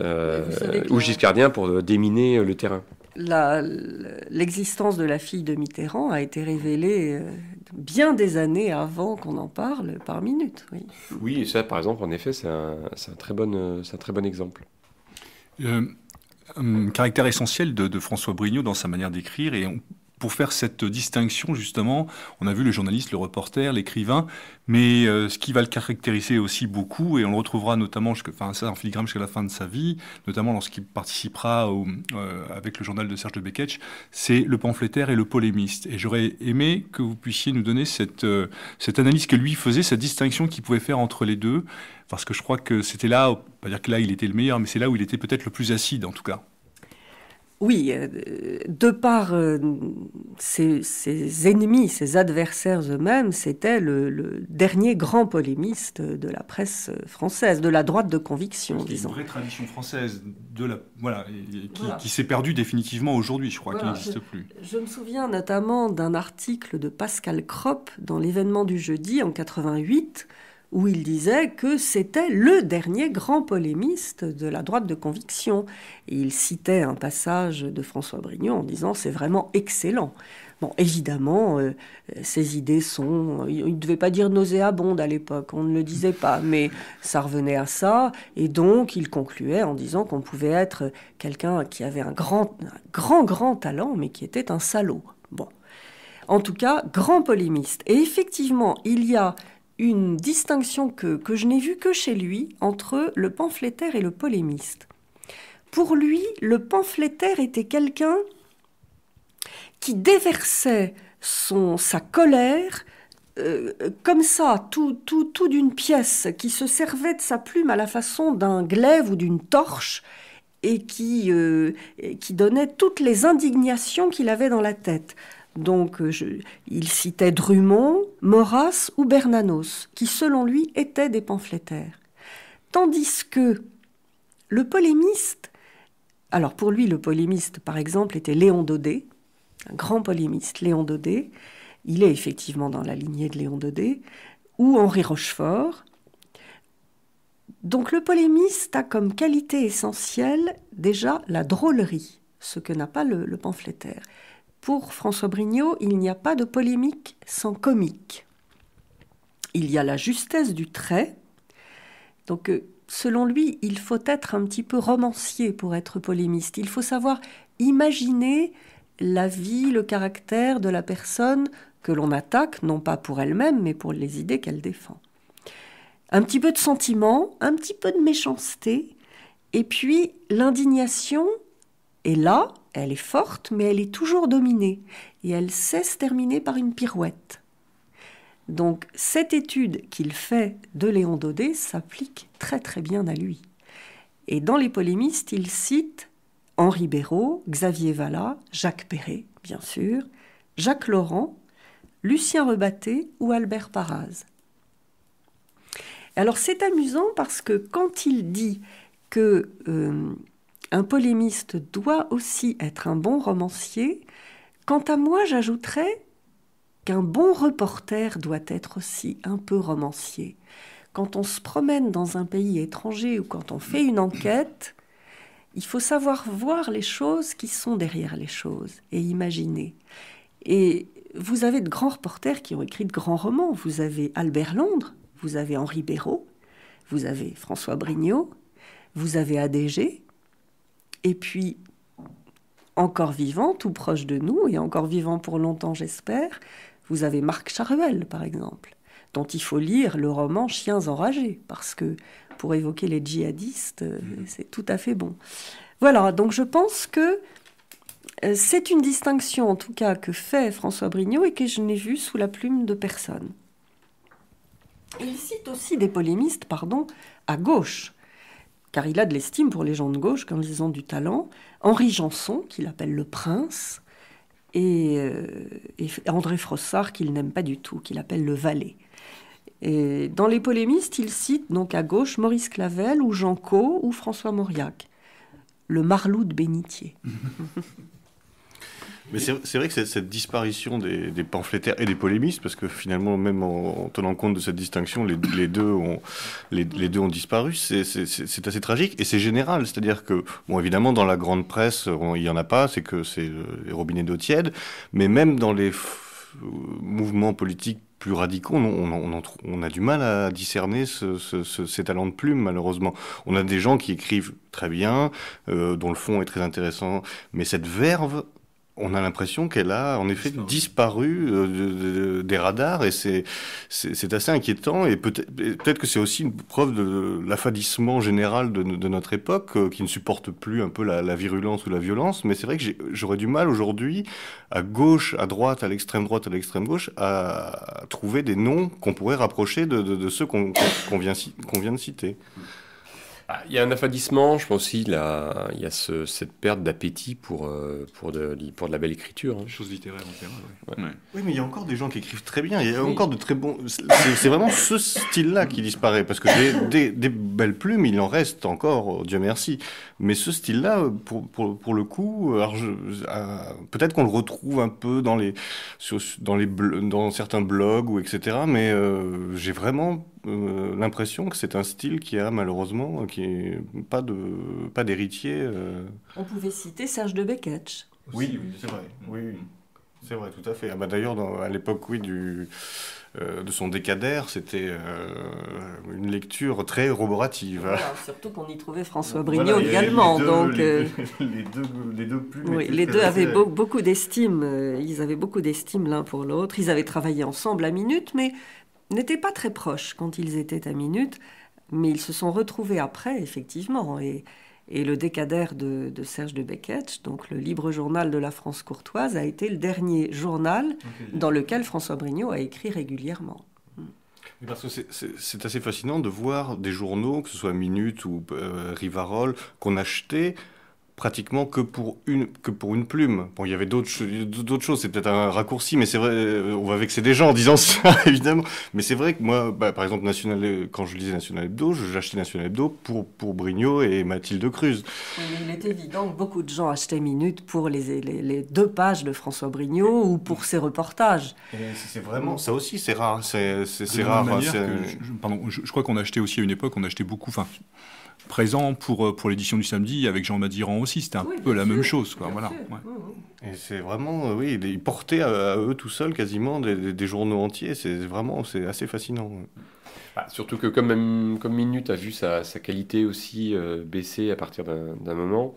[SPEAKER 1] ou giscardien, pour déminer le terrain
[SPEAKER 2] l'existence de la fille de Mitterrand a été révélée euh, bien des années avant qu'on en parle par minute. Oui,
[SPEAKER 1] oui et ça, par exemple, en effet, c'est un, très bon,
[SPEAKER 3] très bon exemple. Euh, un caractère essentiel de, François Brignot dans sa manière d'écrire, et pour faire cette distinction, justement, on a vu le journaliste, le reporter, l'écrivain, mais euh, ce qui va le caractériser aussi beaucoup, et on le retrouvera notamment, enfin, ça en filigrane jusqu'à la fin de sa vie, notamment lorsqu'il participera euh, avec le journal de Serge de c'est le pamphlétaire et le polémiste. Et j'aurais aimé que vous puissiez nous donner cette, euh, cette analyse que lui faisait, cette distinction qu'il pouvait faire entre les deux, parce que je crois que c'était là, pas dire que là il était le meilleur, mais c'est là où il était peut-être le plus acide en tout cas.
[SPEAKER 2] Oui, euh, de par ses, euh, ennemis, ses adversaires eux-mêmes, c'était le, dernier grand polémiste de la presse française, de la droite de conviction, disons. C'est Une
[SPEAKER 3] vraie tradition française qui, s'est perdue définitivement aujourd'hui, je
[SPEAKER 2] crois, qui n'existe plus. Je me souviens notamment d'un article de Pascal Kropp dans l'événement du jeudi en 88 où il disait que c'était le dernier grand polémiste de la droite de conviction. Et il citait un passage de François Brignon en disant c'est vraiment excellent. Bon, évidemment, euh, ses idées sont. Euh, il ne devait pas dire nauséabonde à l'époque, on ne le disait pas, mais ça revenait à ça. Et donc, il concluait en disant qu'on pouvait être quelqu'un qui avait un grand, grand, grand talent, mais qui était un salaud. Bon. En tout cas, grand polémiste. Et effectivement, il y a une distinction que, que je n'ai vue que chez lui entre le pamphlétaire et le polémiste. Pour lui, le pamphlétaire était quelqu'un qui déversait son, sa colère euh, comme ça, tout, tout, tout d'une pièce, qui se servait de sa plume à la façon d'un glaive ou d'une torche et qui euh, donnait toutes les indignations qu'il avait dans la tête. Donc euh, il citait Drummond, Maurras ou Bernanos, qui selon lui étaient des pamphlétaires. Tandis que le polémiste, alors pour lui le polémiste par exemple était Léon Daudet, un grand polémiste, Léon Daudet, il est effectivement dans la lignée de Léon Daudet, ou Henri Rochefort. Donc le polémiste a comme qualité essentielle déjà la drôlerie, ce que n'a pas le pamphlétaire. Pour François Brignot, il n'y a pas de polémique sans comique. Il y a la justesse du trait. Donc, euh, selon lui, il faut être un petit peu romancier pour être polémiste. Il faut savoir imaginer la vie, le caractère de la personne que l'on attaque, non pas pour elle-même, mais pour les idées qu'elle défend. Un petit peu de sentiment, un petit peu de méchanceté, et puis l'indignation est là, elle est forte, mais elle est toujours dominée, et elle cesse se terminer par une pirouette. Donc cette étude qu'il fait de Léon Daudet s'applique très très bien à lui. Et dans les polémistes, il cite Henri Béraud, Xavier Vallat, Jacques Perret, bien sûr, Jacques Laurent, Lucien Rebatté ou Albert Paraz. Alors c'est amusant parce que quand il dit que euh, un polémiste doit aussi être un bon romancier. Quant à moi, j'ajouterais qu'un bon reporter doit être aussi un peu romancier. Quand on se promène dans un pays étranger ou quand on fait une enquête, il faut savoir voir les choses qui sont derrière les choses et imaginer. Et vous avez de grands reporters qui ont écrit de grands romans. Vous avez Albert Londres, vous avez Henri Béraud, vous avez François Brignot, vous avez ADG, et puis encore vivant, tout proche de nous, et encore vivant pour longtemps j'espère, vous avez Marc Charuel par exemple, dont il faut lire le roman Chiens enragés, parce que pour évoquer les djihadistes, euh, mm. c'est tout à fait bon. Voilà, donc je pense que euh, c'est une distinction en tout cas que fait François Brignot et que je n'ai vue sous la plume de personne. Il cite aussi des polémistes, pardon, à gauche, car il a de l'estime pour les gens de gauche quand ils ont du talent. Henri Janson, qu'il appelle le prince, et, euh, André Frossard, qu'il n'aime pas du tout, qu'il appelle le valet. Et dans les polémistes, il cite donc à gauche Maurice Clavel ou Jean Co ou François Mauriac, le marlou de bénitier.
[SPEAKER 4] Mais c'est vrai que cette disparition des, des, pamphlétaires et des polémistes, parce que finalement, même en, tenant compte de cette distinction, les, deux, ont, les, deux ont disparu, c'est assez tragique et c'est général. C'est-à-dire que, bon, évidemment, dans la grande presse, il n'y en a pas, c'est que c'est les robinets d'eau tiède, mais même dans les mouvements politiques plus radicaux, on, on, a du mal à discerner ces talents de plume, malheureusement. On a des gens qui écrivent très bien, euh, dont le fond est très intéressant, mais cette verve, on a l'impression qu'elle a en effet disparu, euh, des radars et c'est assez inquiétant et peut-être que c'est aussi une preuve de l'affadissement général de, notre époque euh, qui ne supporte plus un peu la, virulence ou la violence. Mais c'est vrai que j'aurais du mal aujourd'hui à gauche, à droite, à l'extrême droite, à l'extrême gauche à, trouver des noms qu'on pourrait rapprocher de, ceux qu'on vient de citer. Ah, il y
[SPEAKER 1] a un affadissement, je pense aussi, là, il y a ce, cette perte d'appétit pour, euh, pour, de, pour de la belle
[SPEAKER 4] écriture. Hein. Chose littéraire en tout Oui, mais il y a encore des gens qui écrivent très bien, il y a encore de très bons... C'est vraiment ce style-là qui disparaît, parce que des, des, des, belles plumes, il en reste encore, oh, Dieu merci. Mais ce style-là, pour, pour, pour, le coup, euh, euh, peut-être qu'on le retrouve un peu dans, les, dans, les, dans certains blogs, ou etc., mais j'ai vraiment euh, l'impression que c'est un style qui a malheureusement qui pas de pas d'héritier. Euh.
[SPEAKER 2] On pouvait citer Serge de Bécatch. Oui, c'est vrai. Oui,
[SPEAKER 4] c'est vrai, tout à fait. Ah, bah, d'ailleurs, à l'époque, oui, du euh, de son décadère, c'était une lecture très roborative. surtout
[SPEAKER 2] qu'on y trouvait François Brignot également. Les deux, donc, les, deux, les deux les deux avaient beaucoup d'estime. Ils avaient beaucoup d'estime l'un pour l'autre. Ils avaient travaillé ensemble à minute, mais n'étaient pas très proches quand ils étaient à Minute, mais ils se sont retrouvés après, effectivement. Et, le décadère de, Serge de Beckett, donc le libre journal de la France courtoise, a été le dernier journal dans lequel François Brignot a écrit régulièrement.
[SPEAKER 4] Parce que c'est assez fascinant de voir des journaux, que ce soit Minute ou euh, Rivarol, qu'on achetait pratiquement que pour une, que pour une plume. Bon, il y avait d'autres choses, c'est peut-être un raccourci, mais c'est vrai, euh, on va vexer des gens en disant ça, évidemment. Mais c'est vrai que moi, bah, par exemple, National, euh, quand je lisais National Hebdo, j'achetais National Hebdo pour, pour Brignot et Mathilde Cruz.
[SPEAKER 2] Oui, il est évident que beaucoup de gens achetaient Minute pour les, les, deux pages de François Brignot ou pour ses reportages. C'est vraiment,
[SPEAKER 4] ça aussi, c'est rare. C'est
[SPEAKER 3] rare. je, pardon, je, je crois qu'on achetait aussi à une époque, on achetait beaucoup, enfin, présent pour, euh, pour l'édition du samedi avec Jean Madiran aussi. C'était un peu la même chose. Quoi, voilà.
[SPEAKER 4] Et c'est vraiment, euh, oui, ils portaient à, eux tout seuls quasiment des, journaux entiers. C'est vraiment c'est assez fascinant.
[SPEAKER 1] Bah, surtout que comme, même, comme Minute a vu sa, qualité aussi euh, baisser à partir d'un moment,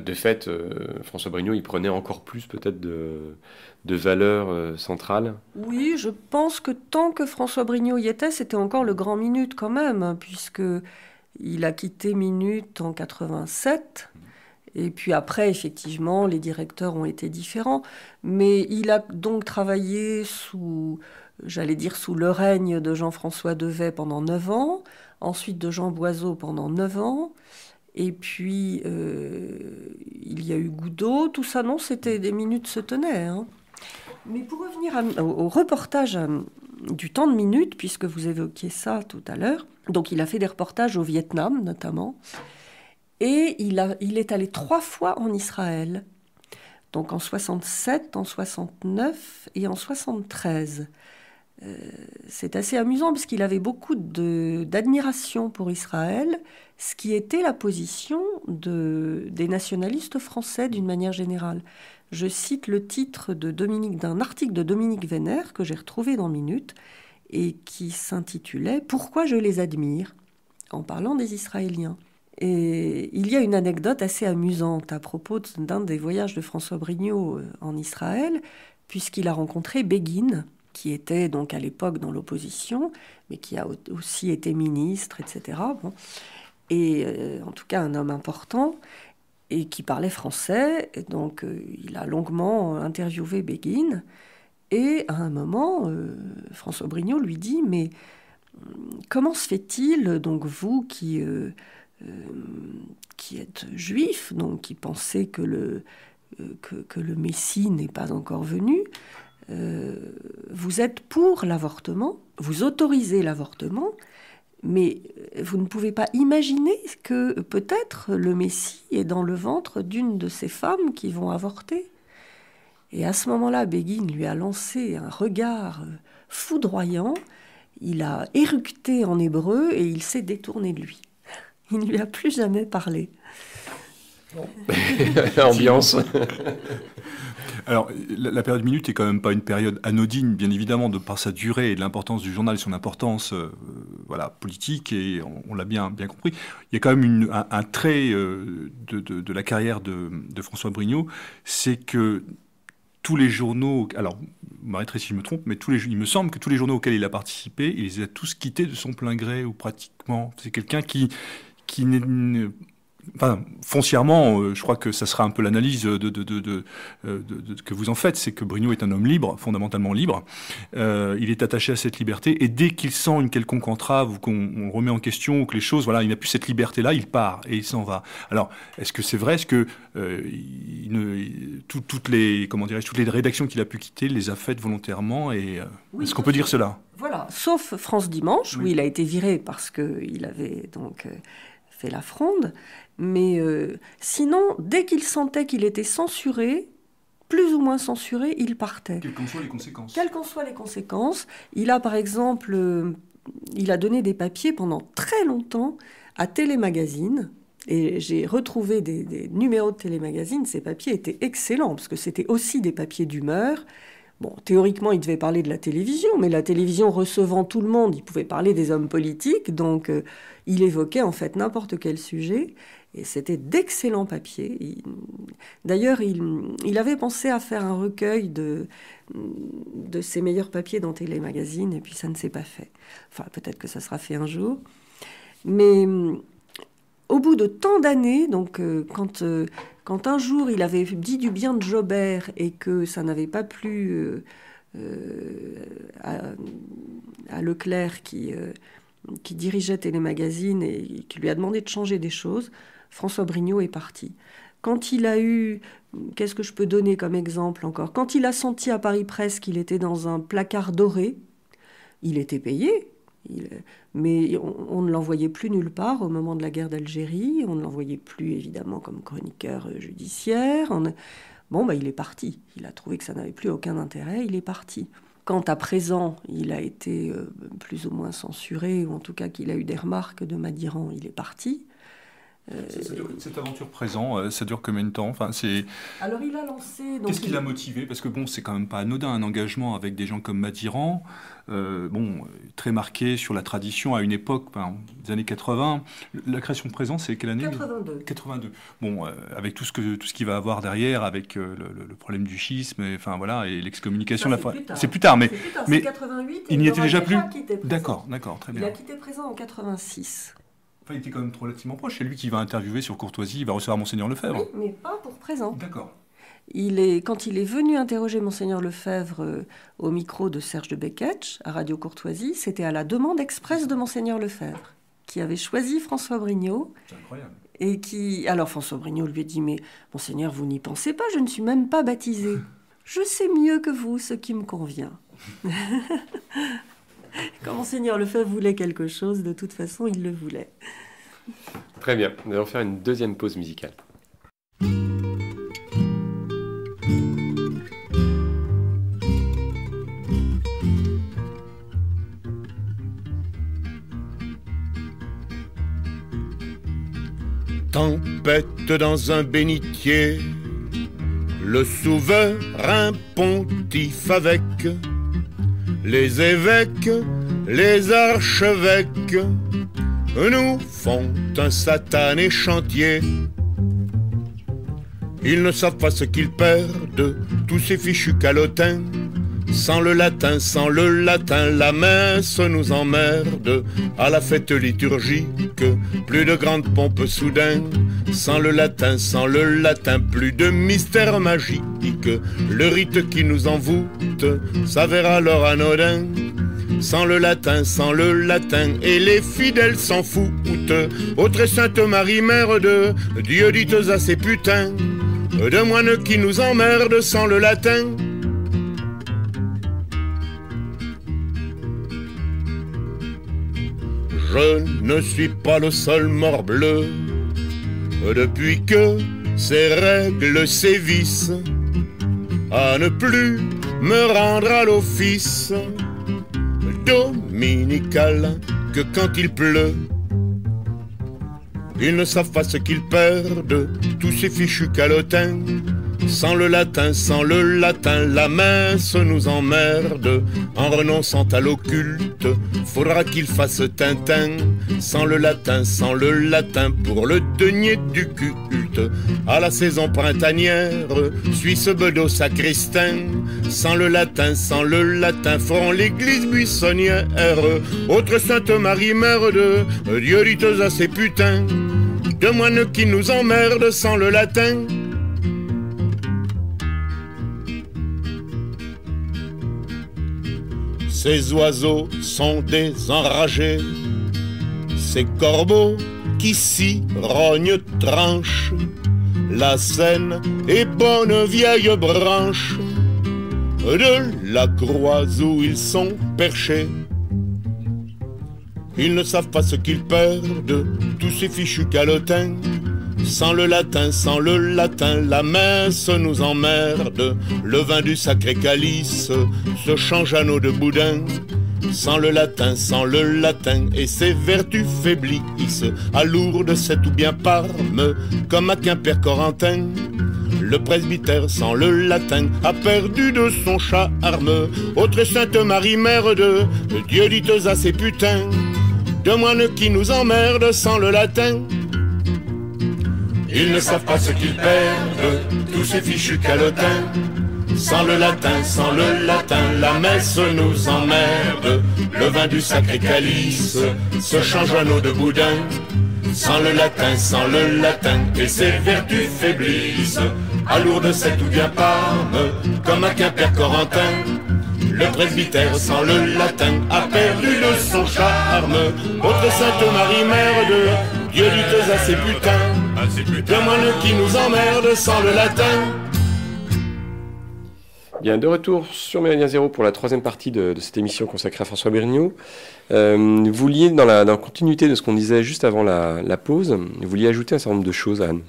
[SPEAKER 1] de fait, François Brignot, il prenait encore plus peut-être de, de valeur centrale
[SPEAKER 2] Oui, je pense que tant que François Brignot y était, c'était encore le grand minute quand même, hein, puisque il a quitté Minute en 87. Et puis après, effectivement, les directeurs ont été différents. Mais il a donc travaillé sous, j'allais dire, sous le règne de Jean-François Devet pendant 9 ans, ensuite de Jean Boiseau pendant 9 ans. Et puis, euh, il y a eu Goudot. Tout ça, non, c'était des minutes se tenaient. Hein. Mais pour revenir au, reportage du temps de minute, puisque vous évoquiez ça tout à l'heure. Donc il a fait des reportages au Vietnam notamment, et il, a, il est allé trois fois en Israël, donc en 67, en 69 et en 73. Euh, c'est assez amusant parce qu'il avait beaucoup d'admiration pour Israël, ce qui était la position des nationalistes français d'une manière générale je cite le titre de Dominique d'un article de Dominique Vénère que j'ai retrouvé dans Minute et qui s'intitulait Pourquoi je les admire en parlant des Israéliens. Et il y a une anecdote assez amusante à propos d'un des voyages de François Brignot euh, en Israël, puisqu'il a rencontré Begin, qui était donc à l'époque dans l'opposition, mais qui a aussi été ministre, etc. Et euh, en tout cas un homme important et qui parlait français. Et donc, euh, il a longuement interviewé Béguine. Et à un moment, euh, François Brignot lui dit Mais hum, comment se fait-il, donc, vous qui, euh, qui êtes juif, donc qui pensez que le, que le Messie n'est pas encore venu, vous êtes pour l'avortement, vous autorisez l'avortement, mais euh, vous ne pouvez pas imaginer que euh, peut-être le Messie est dans le ventre d'une de ces femmes qui vont avorter. Et à ce moment-là, Béguine lui a lancé un regard euh, foudroyant, il a éructé en hébreu et il s'est détourné de lui. Il ne lui a plus jamais parlé. Bon.
[SPEAKER 1] Ambiance.
[SPEAKER 3] Alors, la, période minute est quand même pas une période anodine, bien évidemment, de par sa durée et de l'importance du journal, et son importance euh, voilà, politique, et on, l'a bien, bien compris. Il y a quand même une, un, trait euh, de, de, la carrière de, de François Brignot, c'est que tous les journaux, alors m'arrêterez si je me trompe, mais tous les, il me semble que tous les journaux auxquels il a participé, il les a tous quittés de son plein gré ou pratiquement. C'est quelqu'un qui, qui Enfin, foncièrement, euh, je crois que ça sera un peu l'analyse euh, que vous en faites, c'est que Bruno est un homme libre, fondamentalement libre. Euh, il est attaché à cette liberté, et dès qu'il sent une quelconque entrave ou qu'on remet en question ou que les choses, voilà, il n'a plus cette liberté-là, il part et il s'en va. Alors, est-ce que c'est vrai Est-ce que toutes les comment dirais toutes les rédactions qu'il a pu quitter, les a faites volontairement Et est-ce qu'on peut dire cela
[SPEAKER 2] Voilà, sauf France Dimanche, où il a été viré parce qu'il avait donc fait la fronde. Mais euh, sinon, dès qu'il sentait qu'il était censuré, plus ou moins censuré, il partait. Quelles qu'en soient les conséquences. Quelles qu'en soient les conséquences. Il a par exemple, euh, il a donné des papiers pendant très longtemps à Télémagazine. Et j'ai retrouvé des, numéros de Télémagazine. Ces papiers étaient excellents parce que c'était aussi des papiers d'humeur. Bon, théoriquement, il devait parler de la télévision, mais la télévision recevant tout le monde, il pouvait parler des hommes politiques, donc euh, il évoquait en fait n'importe quel sujet. Et c'était d'excellents papiers. D'ailleurs, il, avait pensé à faire un recueil de, de ses meilleurs papiers dans Télé-Magazine, et puis ça ne s'est pas fait. Enfin, peut-être que ça sera fait un jour. Mais au bout de tant d'années, donc euh, quand, euh, quand un jour il avait dit du bien de Jobert et que ça n'avait pas plu euh, à, Leclerc qui qui dirigeait Télémagazine et qui lui a demandé de changer des choses, François Brignot est parti. Quand il a eu, qu'est-ce que je peux donner comme exemple encore Quand il a senti à Paris Presse qu'il était dans un placard doré, il était payé, mais on, ne l'envoyait plus nulle part au moment de la guerre d'Algérie, on ne l'envoyait plus évidemment comme chroniqueur judiciaire. bon, bah, il est parti. Il a trouvé que ça n'avait plus aucun intérêt, il est parti. Quand à présent il a été euh, plus ou moins censuré, ou en tout cas qu'il a eu des remarques de Madiran, il est parti. Euh,
[SPEAKER 3] cette aventure présent, euh, ça dure combien de temps enfin, c'est...
[SPEAKER 2] Alors il a lancé... Qu'est-ce qui l'a
[SPEAKER 3] motivé Parce que bon, c'est quand même pas anodin, un engagement avec des gens comme Madiran, euh, bon, très marqué sur la tradition à une époque, des années 80. La création de présent, c'est quelle année 82. 82. Bon, avec tout ce, que, tout ce qui va avoir derrière, avec le, problème du schisme, et, enfin voilà, et l'excommunication. la... C'est plus tard, mais... Plus tard, mais 88, il n'y était déjà plus... D'accord, d'accord, très bien. Il a quitté
[SPEAKER 2] présent en 86 il
[SPEAKER 3] était quand même relativement proche. C'est lui qui va interviewer sur Courtoisie, il va recevoir Monseigneur Lefebvre.
[SPEAKER 2] mais pas pour présent. D'accord. Il est, quand il est venu interroger Monseigneur Lefebvre euh, au micro de Serge de Beketch à Radio Courtoisie, c'était à la demande expresse de Monseigneur Lefebvre, qui avait choisi François Brignot. C'est incroyable. Et qui. Alors François Brignot lui a dit Mais Monseigneur, vous n'y pensez pas, je ne suis même pas baptisé. je sais mieux que vous ce qui me convient. Quand le Lefebvre voulait quelque chose, de toute façon, il le voulait.
[SPEAKER 1] Très bien, nous allons faire une deuxième pause musicale.
[SPEAKER 6] Tempête dans un bénitier, le souverain pontife avec les évêques, les archevêques nous font un satané chantier. Ils ne savent pas ce qu'ils perdent, tous ces fichus calotins sans le latin, sans le latin, la se nous emmerde à la fête liturgique, plus de grande pompe soudain. Sans le latin, sans le latin, plus de mystère magique. Le rite qui nous envoûte s'avère alors anodin. Sans le latin, sans le latin, et les fidèles s'en foutent. Ô très sainte Marie, mère de Dieu, dites à ces putains de moines qui nous emmerdent sans le latin. Je ne suis pas le seul morbleu. Depuis que ces règles sévissent, à ne plus me rendre à l'office dominical que quand il pleut. Ils ne savent pas ce qu'ils perdent, tous ces fichus calotins sans le latin, sans le latin, la mince nous emmerde. En renonçant à l'occulte, faudra qu'il fasse Tintin. Sans le latin, sans le latin, pour le denier du culte. À la saison printanière, suis ce bedeau sacristain. Sans le latin, sans le latin, feront l'église buissonnière. Autre Sainte Marie, mère de Dieu à ses putains. De moines qui nous emmerdent sans le latin. Ces oiseaux sont désenragés, ces corbeaux qui s'y rognent tranchent. La Seine est bonne vieille branche de la croix où ils sont perchés. Ils ne savent pas ce qu'ils perdent, tous ces fichus calotins sans le latin, sans le latin, la messe nous emmerde. Le vin du sacré calice se change à eau de boudin. Sans le latin, sans le latin, et ses vertus faiblissent. À Lourdes, c'est ou bien Parme, comme à Quimper Corentin. Le presbytère sans le latin a perdu de son charme. Autre Sainte Marie, mère de Dieu dites à ces putains, de moines qui nous emmerdent sans le latin. Ils ne savent pas ce qu'ils perdent, tous ces fichus calotins. Sans le latin, sans le latin, la messe nous emmerde. Le vin du sacré calice se change en eau de boudin. Sans le latin, sans le latin, et ses vertus faiblissent. À Lourdes, ou bien Parme, comme à Quimper Corentin. Le presbytère sans le latin a perdu le son charme. Votre Sainte Marie Merde, Dieu lutte à ses putains. Le qui nous emmerde sans le latin.
[SPEAKER 1] Bien, de retour sur Méridien Zéro pour la troisième partie de, cette émission consacrée à François Berniaud. Euh, vous vouliez, dans la, continuité de ce qu'on disait juste avant la, pause, vous vouliez ajouter un certain nombre de choses, Anne.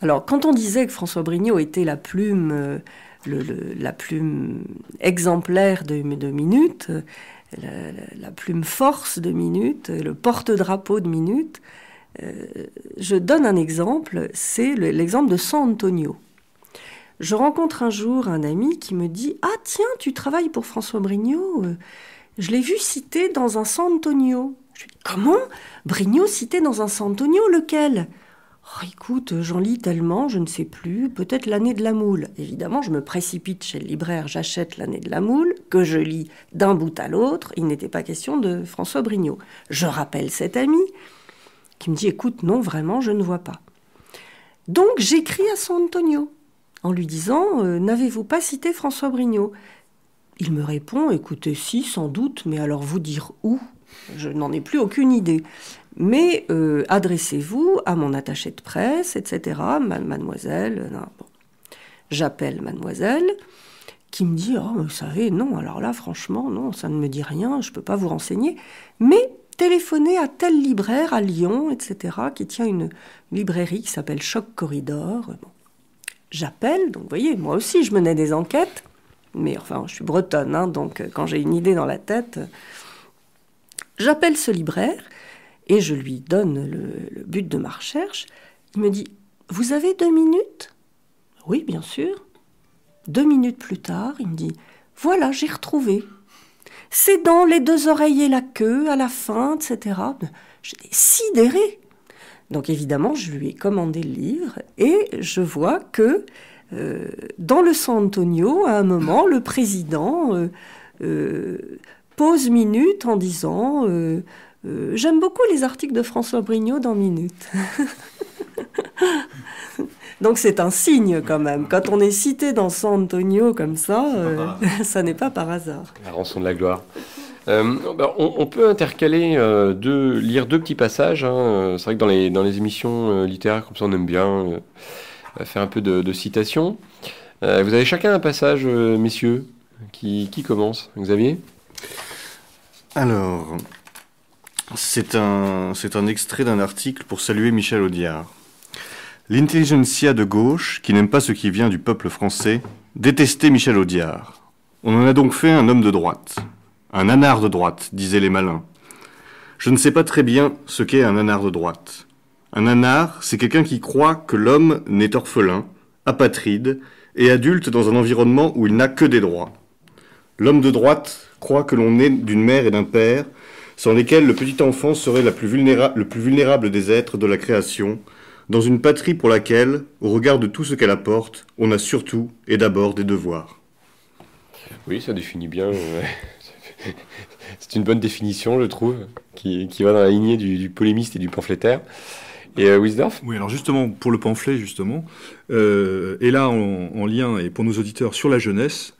[SPEAKER 2] Alors, quand on disait que François Brignot était la plume, euh, la plume exemplaire de, minutes, Minute, euh, la, la, plume force de Minute, le porte-drapeau de Minute, euh, je donne un exemple, c'est l'exemple de San Antonio. Je rencontre un jour un ami qui me dit Ah tiens, tu travailles pour François Brignot Je l'ai vu cité dans un San Antonio. Je lui dis Comment Brignot cité dans un San Antonio Lequel oh, Écoute, j'en lis tellement, je ne sais plus, peut-être l'année de la moule. Évidemment, je me précipite chez le libraire, j'achète l'année de la moule, que je lis d'un bout à l'autre. Il n'était pas question de François Brignot. Je rappelle cet ami qui me dit Écoute, non, vraiment, je ne vois pas. Donc j'écris à San Antonio en lui disant euh, N'avez-vous pas cité François Brignot Il me répond Écoutez, si, sans doute, mais alors vous dire où Je n'en ai plus aucune idée. Mais euh, adressez-vous à mon attaché de presse, etc. Mademoiselle. Euh, J'appelle mademoiselle qui me dit Oh, vous savez, non, alors là, franchement, non, ça ne me dit rien, je ne peux pas vous renseigner. Mais téléphoner à tel libraire à Lyon, etc., qui tient une librairie qui s'appelle Choc Corridor. J'appelle, donc vous voyez, moi aussi je menais des enquêtes, mais enfin je suis bretonne, hein, donc euh, quand j'ai une idée dans la tête, euh, j'appelle ce libraire et je lui donne le but de ma recherche. Il me dit, vous avez deux minutes Oui, bien sûr. Deux minutes plus tard, il me dit, voilà, j'ai retrouvé. « C'est dans les deux oreilles et la queue à la fin, etc. J'étais sidéré. Donc évidemment, je lui ai commandé le livre et je vois que euh, dans le San Antonio, à un moment, le président euh, euh, pose minute en disant J'aime beaucoup les articles de François Brignot dans Minute. Donc c'est un signe quand même. Quand on est cité dans San Antonio comme ça, euh, ça n'est pas par hasard.
[SPEAKER 1] La rançon de la gloire. Euh, bah, on, peut intercaler, euh, lire deux petits passages. Hein. C'est vrai que dans les, dans les émissions littéraires, comme ça, on aime bien faire un peu de, de citations. vous avez chacun un passage, messieurs, qui, qui commence Xavier
[SPEAKER 4] Alors, c'est un, un extrait d'un article pour saluer Michel Audiard. L'intelligentsia de gauche, qui n'aime pas ce qui vient du peuple français, détestait Michel Audiard. On en a donc fait un homme de droite. Un anard de droite, disaient les malins. Je ne sais pas très bien ce qu'est un anard de droite. Un anard, c'est quelqu'un qui croit que l'homme n'est orphelin, apatride et adulte dans un environnement où il n'a que des droits. L'homme de droite croit que l'on est d'une mère et d'un père, sans lesquels le petit enfant serait le plus vulnérable des êtres de la création, dans une patrie pour laquelle, au regard de tout ce qu'elle apporte, on a surtout et d'abord des
[SPEAKER 1] devoirs. Oui, ça définit bien. C'est une bonne
[SPEAKER 3] définition, je trouve, qui, va dans la lignée du, polémiste et du pamphlétaire. Et euh, Oui, alors justement, pour le pamphlet, justement, euh, et là, en, lien, et pour nos auditeurs, sur la jeunesse,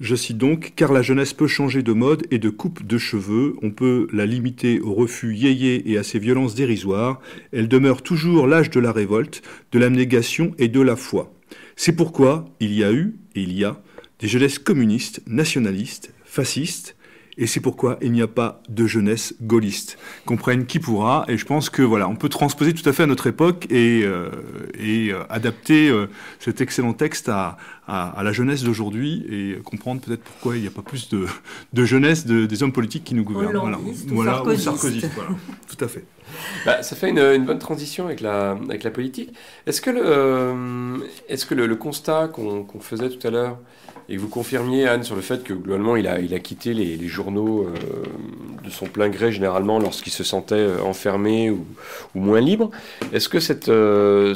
[SPEAKER 3] je cite donc, car la jeunesse peut changer de mode et de coupe de cheveux, on peut la limiter au refus yéyé et à ses violences dérisoires, elle demeure toujours l'âge de la révolte, de l'abnégation et de la foi. C'est pourquoi il y a eu, et il y a, des jeunesses communistes, nationalistes, fascistes, et c'est pourquoi il n'y a pas de jeunesse gaulliste. Comprenne qui pourra. Et je pense que voilà, on peut transposer tout à fait à notre époque et, euh, et euh, adapter euh, cet excellent texte à, la jeunesse d'aujourd'hui et comprendre peut-être pourquoi il n'y a pas plus de, jeunesse de, des hommes politiques qui nous gouvernent. Voilà, ou voilà, tout à fait.
[SPEAKER 1] Bah, ça fait une, bonne transition avec la, avec la politique. Est-ce que le, est-ce que le, constat qu'on faisait tout à l'heure et que vous confirmiez, Anne, sur le fait que globalement, il a, quitté les, journaux euh, de son plein gré, généralement, lorsqu'il se sentait euh, enfermé ou, moins libre. Est-ce que cette, euh,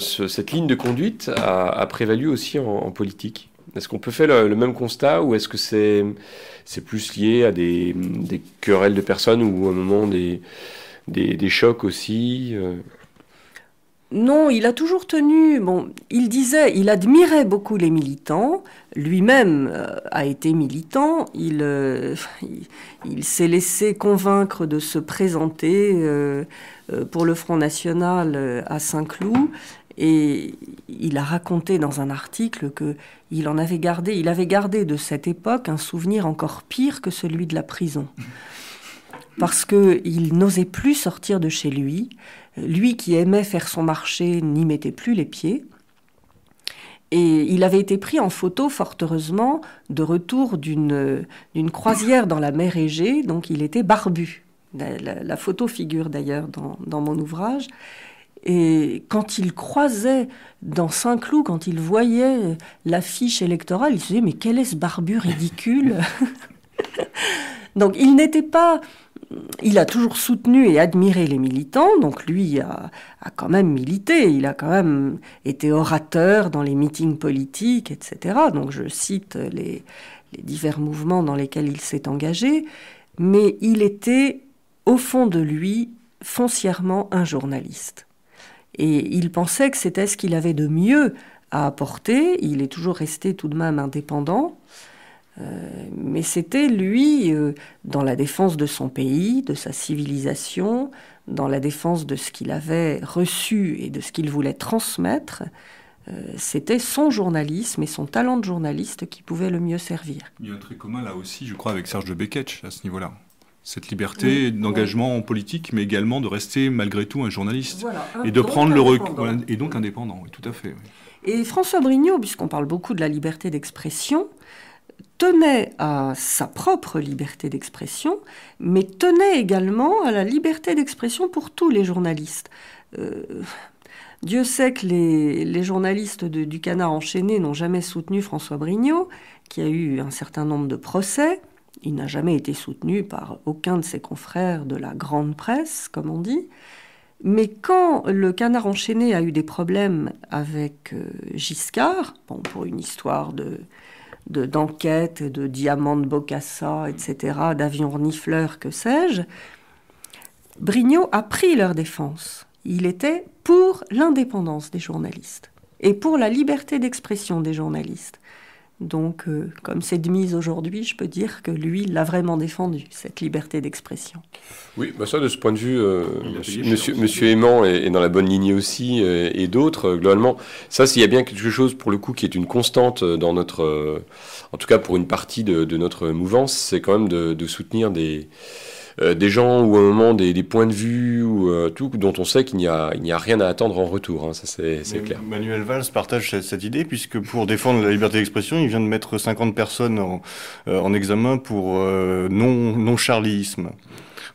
[SPEAKER 1] ligne de conduite a, prévalu aussi en, politique est-ce qu'on peut faire le, même constat ou est-ce que c'est plus lié à des, querelles de personnes ou à un moment des chocs aussi
[SPEAKER 2] non, il a toujours tenu. Bon, il disait, il admirait beaucoup les militants. Lui-même euh, a été militant. Euh, il, s'est laissé convaincre de se présenter euh, pour le Front National à Saint-Cloud. Et il a raconté dans un article que il en avait gardé, il avait gardé de cette époque un souvenir encore pire que celui de la prison, parce que il n'osait plus sortir de chez lui lui qui aimait faire son marché n'y mettait plus les pieds. Et il avait été pris en photo, fort heureusement, de retour d'une croisière dans la mer Égée, donc il était barbu. La, photo figure d'ailleurs dans, dans, mon ouvrage. Et quand il croisait dans Saint-Cloud, quand il voyait l'affiche électorale, il se disait Mais quel est ce barbu ridicule Donc il n'était pas il a toujours soutenu et admiré les militants, donc lui a, quand même milité, il a quand même été orateur dans les meetings politiques, etc. Donc je cite les divers mouvements dans lesquels il s'est engagé, mais il était au fond de lui foncièrement un journaliste. Et il pensait que c'était ce qu'il avait de mieux à apporter, il est toujours resté tout de même indépendant. Euh, mais c'était lui euh, dans la défense de son pays, de sa civilisation, dans la défense de ce qu'il avait reçu et de ce qu'il voulait transmettre. Euh, c'était son journalisme et son talent de journaliste qui pouvaient le mieux servir.
[SPEAKER 3] Il y a un trait commun là aussi, je crois, avec Serge de Beketch à ce niveau-là cette liberté d'engagement politique, mais également de rester malgré tout un journaliste et de prendre le recul et donc indépendant, tout à fait.
[SPEAKER 2] Et François Brignot, puisqu'on parle beaucoup de la liberté d'expression, tenait à sa propre liberté d'expression, mais tenait également à la liberté d'expression pour tous les journalistes. Euh, Dieu sait que les, journalistes du Canard enchaîné n'ont jamais soutenu François Brignot, qui a eu un certain nombre de procès. Il n'a jamais été soutenu par aucun de ses confrères de la grande presse, comme on dit. Mais quand le canard enchaîné a eu des problèmes avec euh, Giscard, bon, pour une histoire de, d'enquêtes, de, diamants de Bocassa, etc., d'avions renifleurs que sais-je, Brignot a pris leur défense. Il était pour l'indépendance des journalistes et pour la liberté d'expression des journalistes. Donc, euh, comme c'est de mise aujourd'hui, je peux dire que lui l'a vraiment défendu, cette liberté d'expression.
[SPEAKER 1] Oui, bah ça, de ce point de vue, M. Euh, monsieur, monsieur, Aimant est, dans la bonne lignée aussi, euh, et, d'autres, globalement. Ça, s'il y a bien quelque chose, pour le coup, qui est une constante dans notre. en tout cas, pour une partie de, notre mouvance, c'est quand même de soutenir des euh, des gens ou à un moment des, des points de vue ou euh, tout dont on sait qu'il n'y a, il n'y a rien à attendre en retour. Hein, ça c'est, c'est clair. Manuel Valls partage cette, idée puisque pour défendre la liberté d'expression, il vient de mettre
[SPEAKER 4] 50 personnes en, euh, en examen pour non non charliisme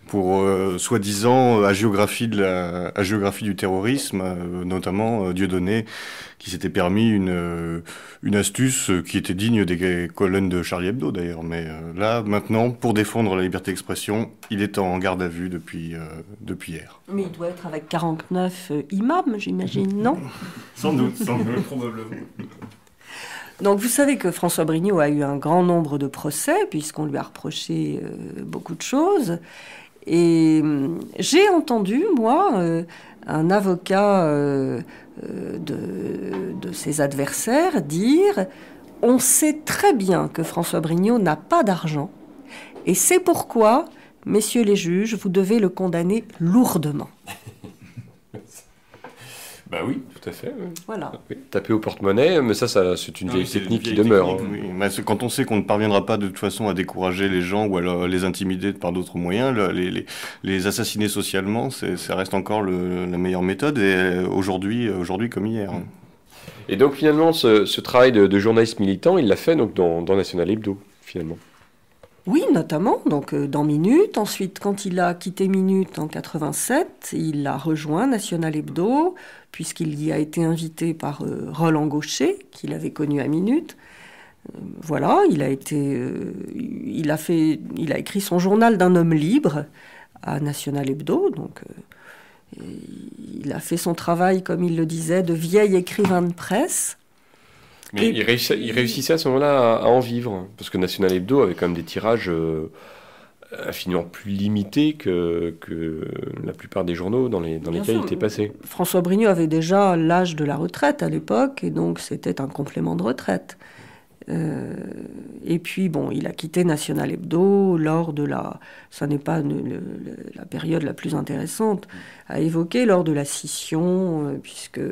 [SPEAKER 4] pour euh, soi-disant euh, géographie de la, du terrorisme, euh, notamment Dieudonné, qui s'était permis une, une astuce qui était digne des colonnes de Charlie Hebdo d'ailleurs. Mais là, maintenant, pour défendre la liberté d'expression, il est en garde à vue depuis, depuis hier.
[SPEAKER 2] Mais il doit être avec 49 imams, j'imagine, non
[SPEAKER 6] Sans doute, sans doute,
[SPEAKER 2] probablement. Donc vous savez que François Brignot a eu un grand nombre de procès, puisqu'on lui a reproché beaucoup de choses. Et hum, j'ai entendu, moi, euh, un avocat euh, euh, de, de, ses adversaires dire On sait très bien que François Brignot n'a pas d'argent, et c'est pourquoi, messieurs les juges, vous devez le condamner lourdement.
[SPEAKER 1] Bah oui, tout à fait. Voilà. taper au porte-monnaie, mais ça, c'est une, vieille technique qui demeure. Hein.
[SPEAKER 4] quand on sait qu'on ne parviendra pas de toute façon à décourager les gens ou à les intimider par d'autres moyens, les, assassiner socialement, ça reste encore la meilleure méthode, et euh, aujourd'hui
[SPEAKER 1] euh, aujourd'hui comme hier. Hein. Et donc finalement, ce, travail de, journaliste militant, il l'a fait donc dans National Hebdo, finalement.
[SPEAKER 2] Oui, notamment, donc euh, dans Minute. Ensuite, quand il a quitté Minute en 87, il a rejoint National Hebdo, puisqu'il y a été invité par euh, Roland Gaucher, qu'il avait connu à Minute. Euh, voilà, il a été, il a fait, il a écrit son journal d'un homme libre à National Hebdo, donc il a fait son travail, comme il le disait, de vieil écrivain de presse.
[SPEAKER 1] Mais il, réussissait à ce moment-là à, en vivre, hein, parce que National Hebdo avait quand même des tirages euh, infiniment plus limités que, que, la plupart des journaux dans, dans lesquels il était passé.
[SPEAKER 2] François Brignot avait déjà l'âge de la retraite à l'époque, et donc c'était un complément de retraite. Euh, et puis, bon, il a quitté National Hebdo lors de la. Ça n'est pas la période la plus intéressante à évoquer, lors de la scission, puisqu'il euh,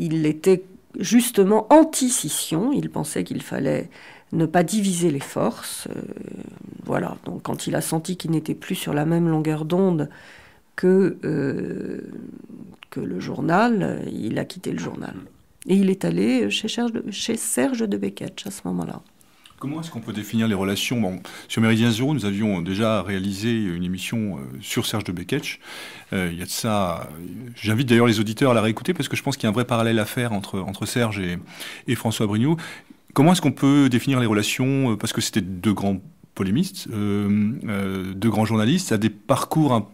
[SPEAKER 2] puisque était justement anti-scission. Il pensait qu'il fallait ne pas diviser les forces. Euh, voilà, donc quand il a senti qu'il n'était plus sur la même longueur d'onde que, euh, que le journal, il a quitté le journal. Et il est allé chez Serge de, chez à ce moment-là.
[SPEAKER 3] Comment est-ce qu'on peut définir les relations bon, Sur Méridien Zéro, nous avions déjà réalisé une émission euh, sur Serge de Beketch. Euh, il y a de ça. Euh, j'invite d'ailleurs les auditeurs à la réécouter parce que je pense qu'il y a un vrai parallèle à faire entre, entre Serge et, François Brignot. Comment est-ce qu'on peut définir les relations Parce que c'était deux grands polémistes, euh, deux grands journalistes, à des parcours un peu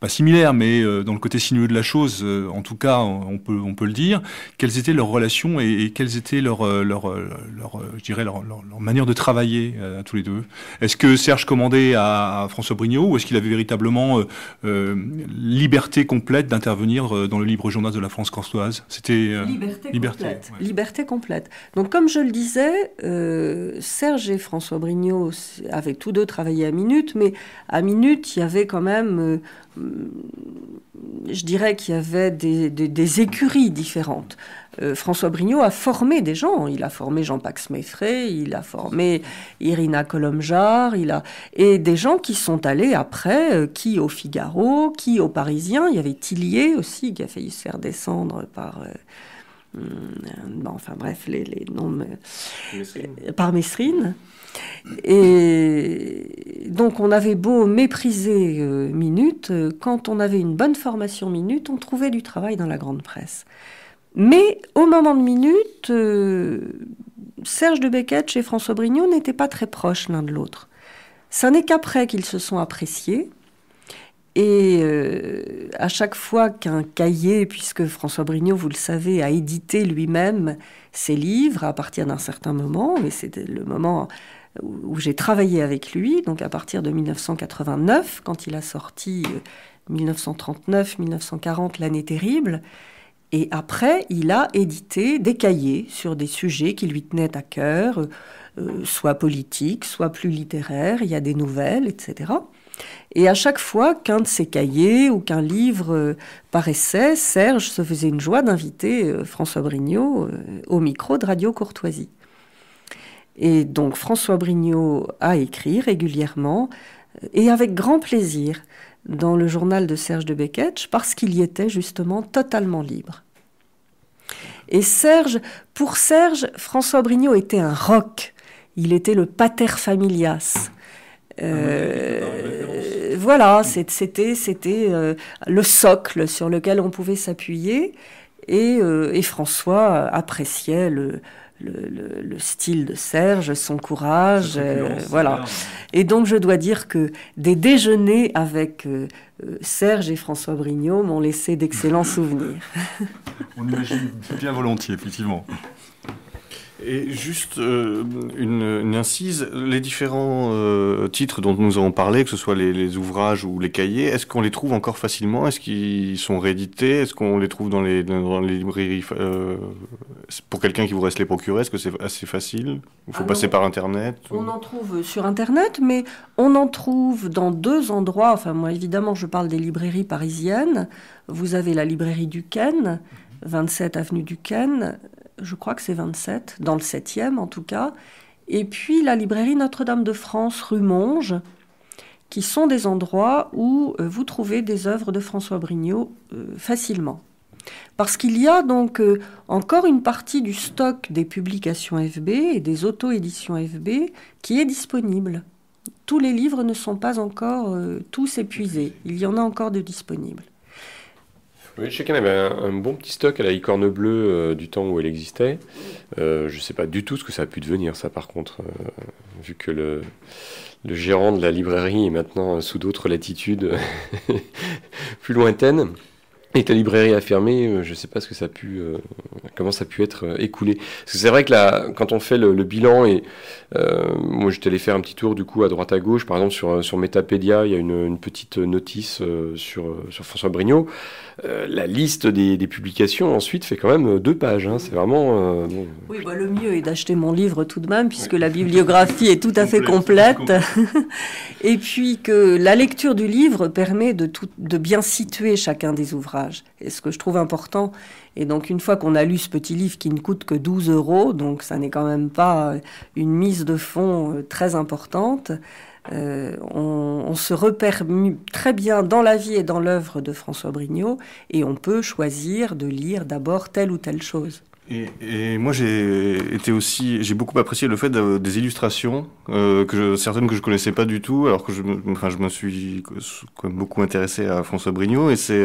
[SPEAKER 3] pas similaire, mais euh, dans le côté sinueux de la chose, euh, en tout cas, on peut, on peut le dire, quelles étaient leurs relations et, quelles étaient leurs, leur, leur, euh, je dirais leur, manière de travailler à tous les deux. Est-ce que Serge commandait à, François Brignot ou est-ce qu'il avait véritablement liberté complète d'intervenir dans le libre journal de la France corsoise C'était liberté,
[SPEAKER 2] complète. Donc, comme je le disais, Serge et François Brignot avaient tous deux travaillé à Minute, mais à Minute, il y avait quand même même, euh, je dirais qu'il y avait des, écuries différentes. Euh, François Brignot a formé des gens. Il a formé Jean-Pax Meffray, il a formé Irina Colomjar, il a et des gens qui sont allés après, euh, qui au Figaro, qui au Parisien. Il y avait Tillier aussi qui a failli se faire descendre par. Hmm, enfin bref, les, noms. Mesrine. Par Messrine. Et donc on avait beau mépriser euh, Minute, euh, quand on avait une bonne formation Minute, on trouvait du travail dans la grande presse. Mais au moment de Minute, euh, Serge de Beckett et François Brignon n'étaient pas très proches l'un de l'autre. Ce n'est qu'après qu'ils se sont appréciés. Et à chaque fois qu'un cahier, puisque François Brignot, vous le savez, a édité lui-même ses livres à partir d'un certain moment, mais c'était le moment où, j'ai travaillé avec lui, donc à partir de 1989, quand il a sorti 1939-1940, euh, l'année terrible. Et après, il a édité des cahiers sur des sujets qui lui tenaient à cœur, euh, soit politiques, soit plus littéraires, il y a des nouvelles, etc. Et à chaque fois qu'un de ces cahiers ou qu'un livre euh, paraissait, Serge se faisait une joie d'inviter François Brignot au micro de Radio Courtoisie. Et donc François Brignot a écrit régulièrement euh, et avec grand plaisir dans le journal de Serge de Beketch parce qu'il y était justement totalement libre. Et Serge, pour Serge, François Brignot était un roc. Il était le pater familias. Ah euh, voilà, c'était c'était euh, le socle sur lequel on pouvait s'appuyer et, François appréciait le, le, style de Serge, son courage, euh, voilà. Et donc je dois dire que des déjeuners avec euh, euh, Serge et François Brignot m'ont laissé d'excellents souvenirs.
[SPEAKER 3] On imagine bien volontiers, effectivement.
[SPEAKER 4] Et juste euh, une, incise, les différents euh, titres dont nous avons parlé, que ce soit les, ouvrages ou les cahiers, est-ce qu'on les trouve encore facilement Est-ce qu'ils sont réédités Est-ce qu'on les trouve dans les, librairies euh, Pour quelqu'un qui voudrait se les procurer, est-ce que c'est assez facile Il faut ah passer par Internet
[SPEAKER 2] On en trouve sur Internet, mais on en trouve dans deux endroits. Enfin, moi, évidemment, je parle des librairies parisiennes. Vous avez la librairie du Ken. 27 avenue du Ken, je crois que c'est 27, dans le 7e en tout cas, et puis la librairie Notre-Dame de France, rue Monge, qui sont des endroits où euh, vous trouvez des œuvres de François Brignot euh, facilement. Parce qu'il y a donc euh, encore une partie du stock des publications FB et des auto-éditions FB qui est disponible. Tous les livres ne sont pas encore tous épuisés, il y en a encore de disponibles.
[SPEAKER 1] Oui, chacun avait un, bon petit stock à la licorne bleue euh, du temps où elle existait. Euh, je ne sais pas du tout ce que ça a pu devenir, ça, par contre, euh, vu que le, gérant de la librairie est maintenant sous d'autres latitudes plus lointaines. Et ta la librairie a fermé, je ne sais pas ce que ça a pu, comment ça a pu être écoulé. Parce que c'est vrai que quand on fait le, bilan et moi j'étais allé faire un petit tour du coup à droite à gauche, par exemple sur sur il y a une, petite notice sur sur François Brignot. Euh, la liste des, publications ensuite fait quand même euh, deux pages. Hein. C'est vraiment. Euh,
[SPEAKER 2] oui, bah, le mieux est d'acheter mon livre tout de même, puisque la bibliographie est tout à fait complète. Et puis que la lecture du livre permet de, bien situer chacun des ouvrages. Et ce que je trouve important. Et donc, une fois qu'on a lu ce petit livre qui ne coûte que 12 euros, donc ça n'est quand même pas une mise de fonds très importante. Euh, on, on, se repère très bien dans la vie et dans l'œuvre de François Brignot et on peut choisir de lire d'abord telle ou telle chose.
[SPEAKER 4] Et, moi, j'ai été aussi, j'ai beaucoup apprécié le fait des illustrations, euh, que je, certaines que je connaissais pas du tout, alors que je, enfin, je me suis quand même beaucoup intéressé à François Brignot, et c'est,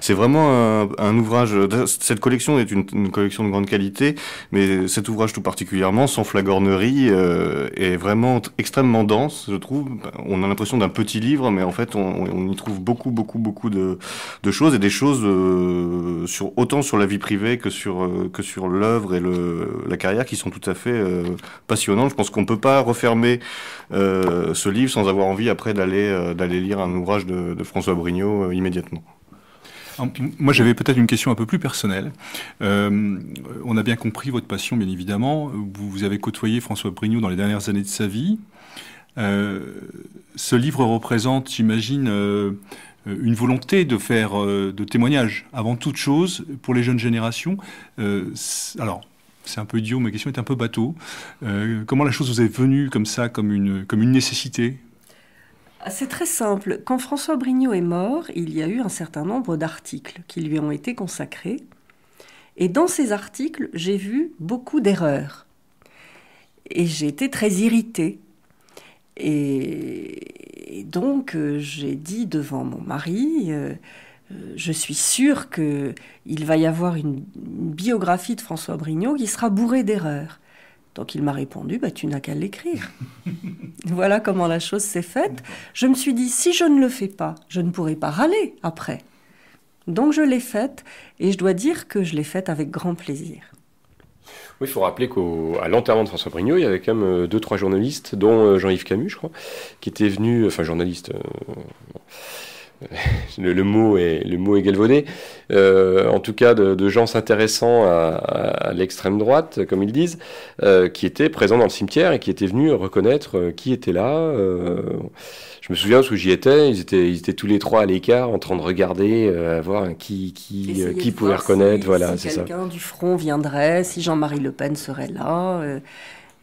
[SPEAKER 4] c'est vraiment un, un, ouvrage. Cette collection est une, collection de grande qualité, mais cet ouvrage tout particulièrement, sans flagornerie, euh, est vraiment extrêmement dense, je trouve. On a l'impression d'un petit livre, mais en fait, on, on, y trouve beaucoup, beaucoup, beaucoup de, de choses et des choses euh, sur autant sur la vie privée que sur que sur l'œuvre et le, la carrière qui sont tout à fait euh, passionnantes. Je pense qu'on ne peut pas refermer euh, ce livre sans avoir envie après d'aller euh, d'aller lire un
[SPEAKER 3] ouvrage de, François Brignot immédiatement. Moi, j'avais peut-être une question un peu plus personnelle. on a bien compris votre passion, bien évidemment. Vous, avez côtoyé François Brignot dans les dernières années de sa vie. ce livre représente, j'imagine, euh, une volonté de faire euh, de témoignages avant toute chose pour les jeunes générations. Euh, alors, c'est un peu idiot, ma question est un peu bateau. comment la chose vous est venue comme ça, comme une, comme une nécessité
[SPEAKER 2] ah, c'est très simple. Quand François Brignot est mort, il y a eu un certain nombre d'articles qui lui ont été consacrés. Et dans ces articles, j'ai vu beaucoup d'erreurs. Et j'ai été très irritée. Et, et donc, euh, j'ai dit devant mon mari, euh, euh, je suis sûre qu'il va y avoir une, biographie de François Brignot qui sera bourrée d'erreurs. Donc il m'a répondu, bah, tu n'as qu'à l'écrire. voilà comment la chose s'est faite. Je me suis dit, si je ne le fais pas, je ne pourrai pas râler après. Donc je l'ai faite et je dois dire que je l'ai faite avec grand plaisir.
[SPEAKER 1] Oui, il faut rappeler qu'à l'enterrement de François Brignot, il y avait quand même euh, deux, trois journalistes, dont euh, Jean-Yves Camus, je crois, qui étaient venus... Euh, enfin journalistes... le, mot est, le mot est galvaudé, en tout cas de, gens s'intéressant à, l'extrême droite, comme ils disent, qui étaient présents dans le cimetière et qui étaient venus reconnaître qui était là. Je me souviens où j'y étais, ils étaient, tous les trois à l'écart en train de regarder, euh, voir qui, qui, euh, pouvait reconnaître. voilà, quelqu'un
[SPEAKER 2] du front viendrait, si Jean-Marie Le Pen serait là. Euh,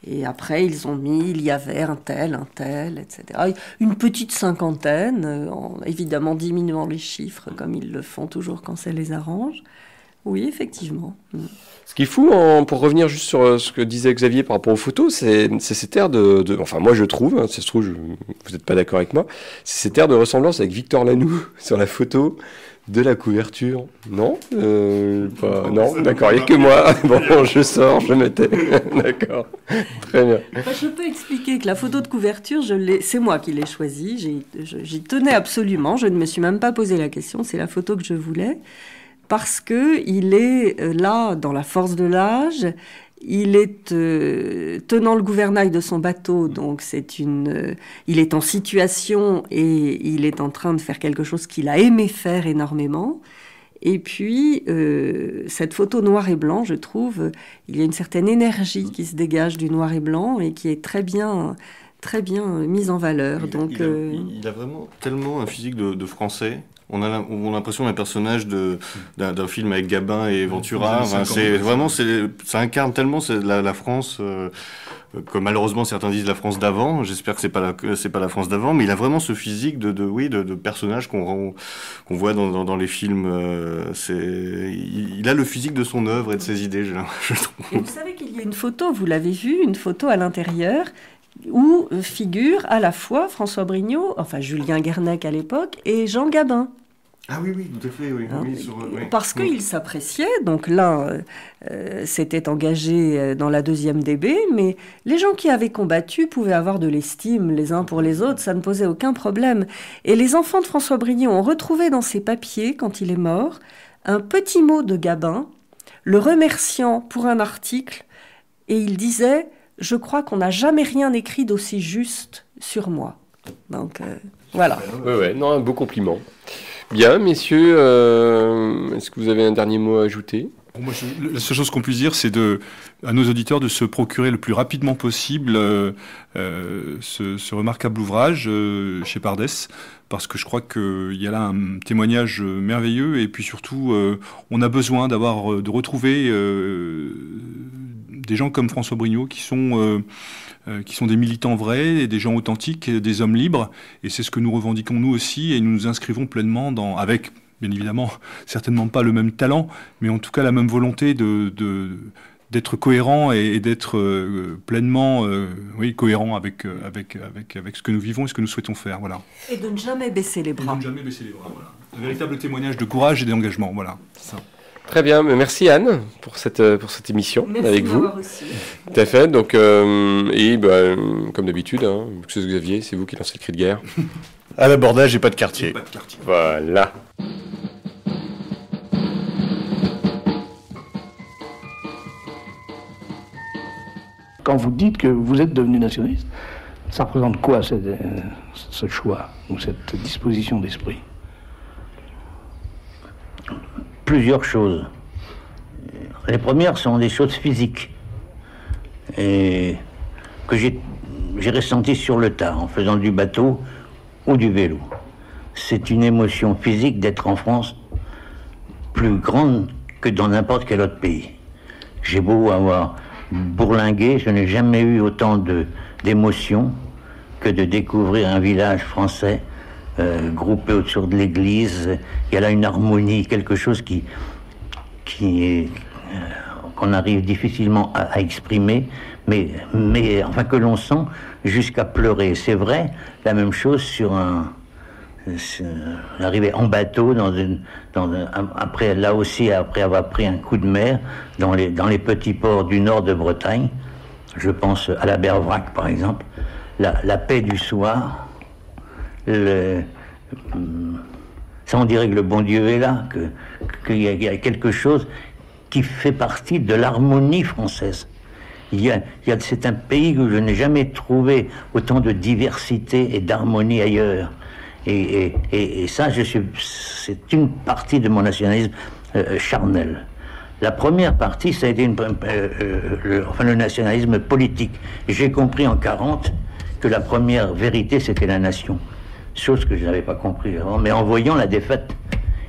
[SPEAKER 2] et après, ils ont mis, il y avait un tel, un tel, etc. Une petite cinquantaine, évidemment diminuant les chiffres comme ils le font toujours quand ça les arrange. Oui, effectivement. Mm.
[SPEAKER 1] Ce qu'il faut, hein, pour revenir juste sur euh, ce que disait Xavier par rapport aux photos, c'est cette air de, Enfin, moi je trouve, hein, ça se trouve, vous n'êtes pas d'accord avec moi, c'est cette air de ressemblance avec Victor Lanoux sur la photo de la couverture. Non euh, Non, d'accord, il n'y a que moi. Bon, je sors, je m'étais d'accord, très bien.
[SPEAKER 2] je peux expliquer que la photo de couverture, c'est moi qui l'ai choisie. J'y tenais absolument, je ne me suis même pas posé la question, c'est la photo que je voulais parce que il est euh, là dans la force de l'âge. Il est euh, tenant le gouvernail de son bateau, mm. donc c'est une. Euh, il est en situation et il est en train de faire quelque chose qu'il a aimé faire énormément. Et puis, cette photo noir et blanc, je trouve, il y a une certaine énergie qui se dégage du noir et blanc et qui est très bien, très bien mise en valeur. Il, donc, il a, vraiment tellement
[SPEAKER 4] un physique de français on a l'impression d'un personnage d'un film avec Gabin et Ventura. c'est vraiment, ça incarne tellement la, France. que euh, comme malheureusement certains disent la France d'avant, j'espère que c'est pas pas la France d'avant, mais il a vraiment ce physique de, de oui de, personnage qu'on voit dans, les films. Euh, il, a le physique de son œuvre et de ses idées, je,
[SPEAKER 2] vous savez qu'il y a une photo, vous l'avez vue, une photo à l'intérieur où figurent à la fois François Brignot, enfin Julien Guernec à l'époque, et Jean Gabin. Ah oui, oui, tout à fait, oui. Hein euh, Parce qu'ils s'appréciaient, donc l'un euh, euh, s'était engagé dans la deuxième DB, mais les gens qui avaient combattu pouvaient avoir de l'estime les uns pour les autres, ça ne posait aucun problème. Et les enfants de François Brignon ont retrouvé dans ses papiers, quand il est mort, un petit mot de Gabin, le remerciant pour un article, et il disait Je crois qu'on n'a jamais rien écrit d'aussi juste sur moi. Donc
[SPEAKER 1] voilà. Oui, oui, non, un beau compliment. Bien, messieurs, euh, est-ce que vous avez un dernier mot à ajouter
[SPEAKER 3] la seule chose qu'on puisse dire, c'est à nos auditeurs de se procurer le plus rapidement possible euh, euh, ce, remarquable ouvrage chez Pardès, parce que je crois qu'il y a là un témoignage merveilleux, et puis surtout, on a besoin d'avoir, de retrouver des gens comme François Brignot qui sont euh, qui sont des militants vrais, des gens authentiques, des hommes libres. Et c'est ce que nous revendiquons nous aussi, et nous nous inscrivons pleinement dans, avec, bien évidemment, certainement pas le même talent, mais en tout cas la même volonté de, d'être cohérent et, d'être euh, pleinement euh, oui, cohérent avec, avec, avec, avec ce que nous vivons et ce que nous souhaitons faire. Voilà.
[SPEAKER 2] Et de ne jamais baisser les bras. de ne jamais baisser les bras, voilà.
[SPEAKER 3] Un véritable témoignage de courage et d'engagement, voilà. Ça. Très bien,
[SPEAKER 1] merci Anne pour cette, euh, pour cette émission merci avec vous. Aussi. Tout à fait. Donc, euh, et ben comme d'habitude, hein, Xavier, c'est vous qui lancez le cri de guerre. à l'abordage et pas de quartier. pas de quartier. Voilà.
[SPEAKER 7] Quand vous dites que vous êtes devenu nationaliste, ça représente quoi euh, ce choix ou cette disposition d'esprit plusieurs choses. Les premières sont des choses physiques et que j'ai ressenties sur le tas en faisant du bateau ou du vélo. C'est une émotion physique d'être en France plus grande que dans n'importe quel autre pays. J'ai beau avoir bourlingué, je n'ai jamais eu autant d'émotions que de découvrir un village français euh, groupés autour de l'église. Il y a là une harmonie, quelque chose qui, qui euh, qu'on arrive difficilement à, exprimer, mais, mais enfin que l'on sent jusqu'à pleurer. C'est vrai, la même chose sur un, l'arrivée en bateau dans une, après là aussi après avoir pris un coup de mer dans les, dans les petits ports du nord de Bretagne je pense à la Bervrac par exemple la paix du soir ça on dirait que le bon Dieu est là, qu'il y, a quelque chose qui fait partie de l'harmonie française. Il y a, c'est un pays où je n'ai jamais trouvé autant de diversité et d'harmonie ailleurs. Et, ça, c'est une partie de mon nationalisme euh, euh, charnel. La première partie, ça a été euh, le, le nationalisme politique. J'ai compris en 40 que la première vérité, c'était la nation chose que je n'avais pas compris avant, mais en voyant la défaite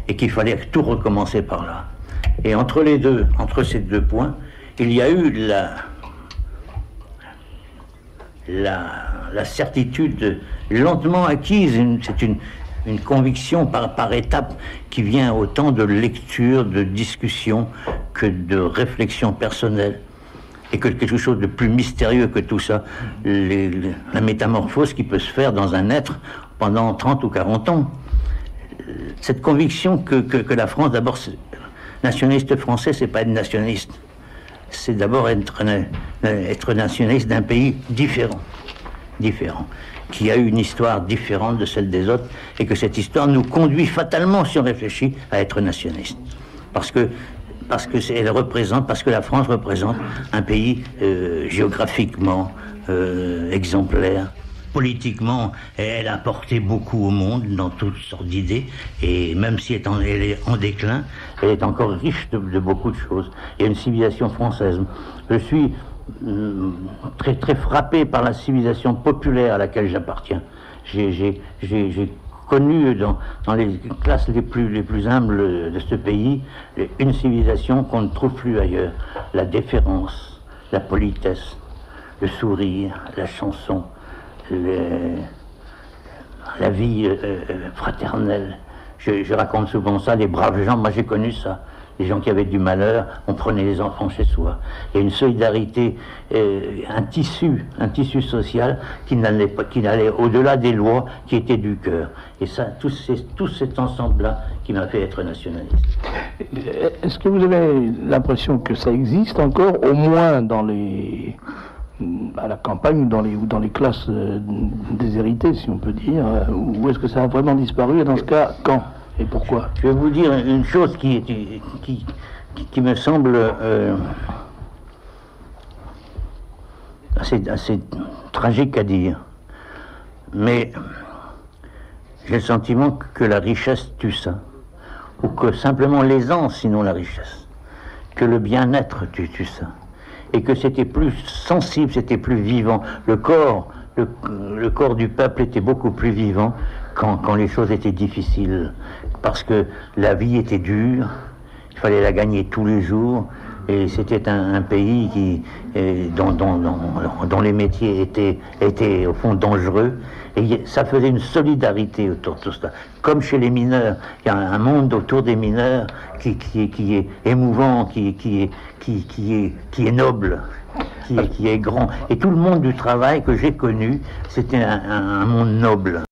[SPEAKER 7] et qu'il fallait tout recommencer par là. Et entre les deux, entre ces deux points, il y a eu la, la, certitude lentement acquise, c'est une, conviction par, par étape qui vient autant de lecture, de discussion que de réflexion personnelle. Et que quelque chose de plus mystérieux que tout ça, la métamorphose qui peut se faire dans un être pendant 30 ou 40 ans, cette conviction que, que, la France, d'abord, nationaliste français, c'est pas être nationaliste. C'est d'abord être, être nationaliste d'un pays différent. Différent. Qui a eu une histoire différente de celle des autres et que cette histoire nous conduit fatalement, si on réfléchit, à être nationaliste. Parce que parce que elle représente, parce que la France représente un pays euh, géographiquement euh, exemplaire, Politiquement, elle a apporté beaucoup au monde dans toutes sortes d'idées, et même si elle est, en, déclin, elle est encore riche de, beaucoup de choses. Il y a une civilisation française. Je suis hum, très très frappé par la civilisation populaire à laquelle j'appartiens. J'ai connu dans, les classes les plus, les plus humbles de ce pays une civilisation qu'on ne trouve plus ailleurs. La déférence, la politesse, le sourire, la chanson, la vie euh, euh, fraternelle. Je, raconte souvent ça, les braves gens, moi j'ai connu ça. Les gens qui avaient du malheur, on prenait les enfants chez soi. Il y a une solidarité, euh, un tissu, un tissu social qui n'allait, pas, qui allait au-delà des lois, qui était du cœur. Et ça, tout cet ensemble-là qui m'a fait être nationaliste. Est-ce que vous avez l'impression que ça existe encore, au moins dans les à la campagne dans les, ou dans les classes euh, déshéritées, si on peut dire euh, Ou est-ce que ça a vraiment disparu Et dans ce cas, quand et pourquoi Je vais vous dire une chose qui, qui, qui me semble euh, assez, assez tragique à dire. Mais j'ai le sentiment que la richesse tue ça. Ou que simplement l'aisance, sinon la richesse. Que le bien-être tue, tue ça et que c'était plus sensible, c'était plus vivant. Le corps, le, corps du peuple était beaucoup plus vivant quand, les choses étaient difficiles, parce que la vie était dure, il fallait la gagner tous les jours, et c'était un, pays dont, les métiers étaient au fond dangereux. Et ça faisait une solidarité autour de tout ça. Comme chez les mineurs, il y a un monde autour des mineurs qui, est, émouvant, qui, est, qui, est, qui est noble. Qui est, grand. Et tout le monde du travail que j'ai connu, c'était un monde noble.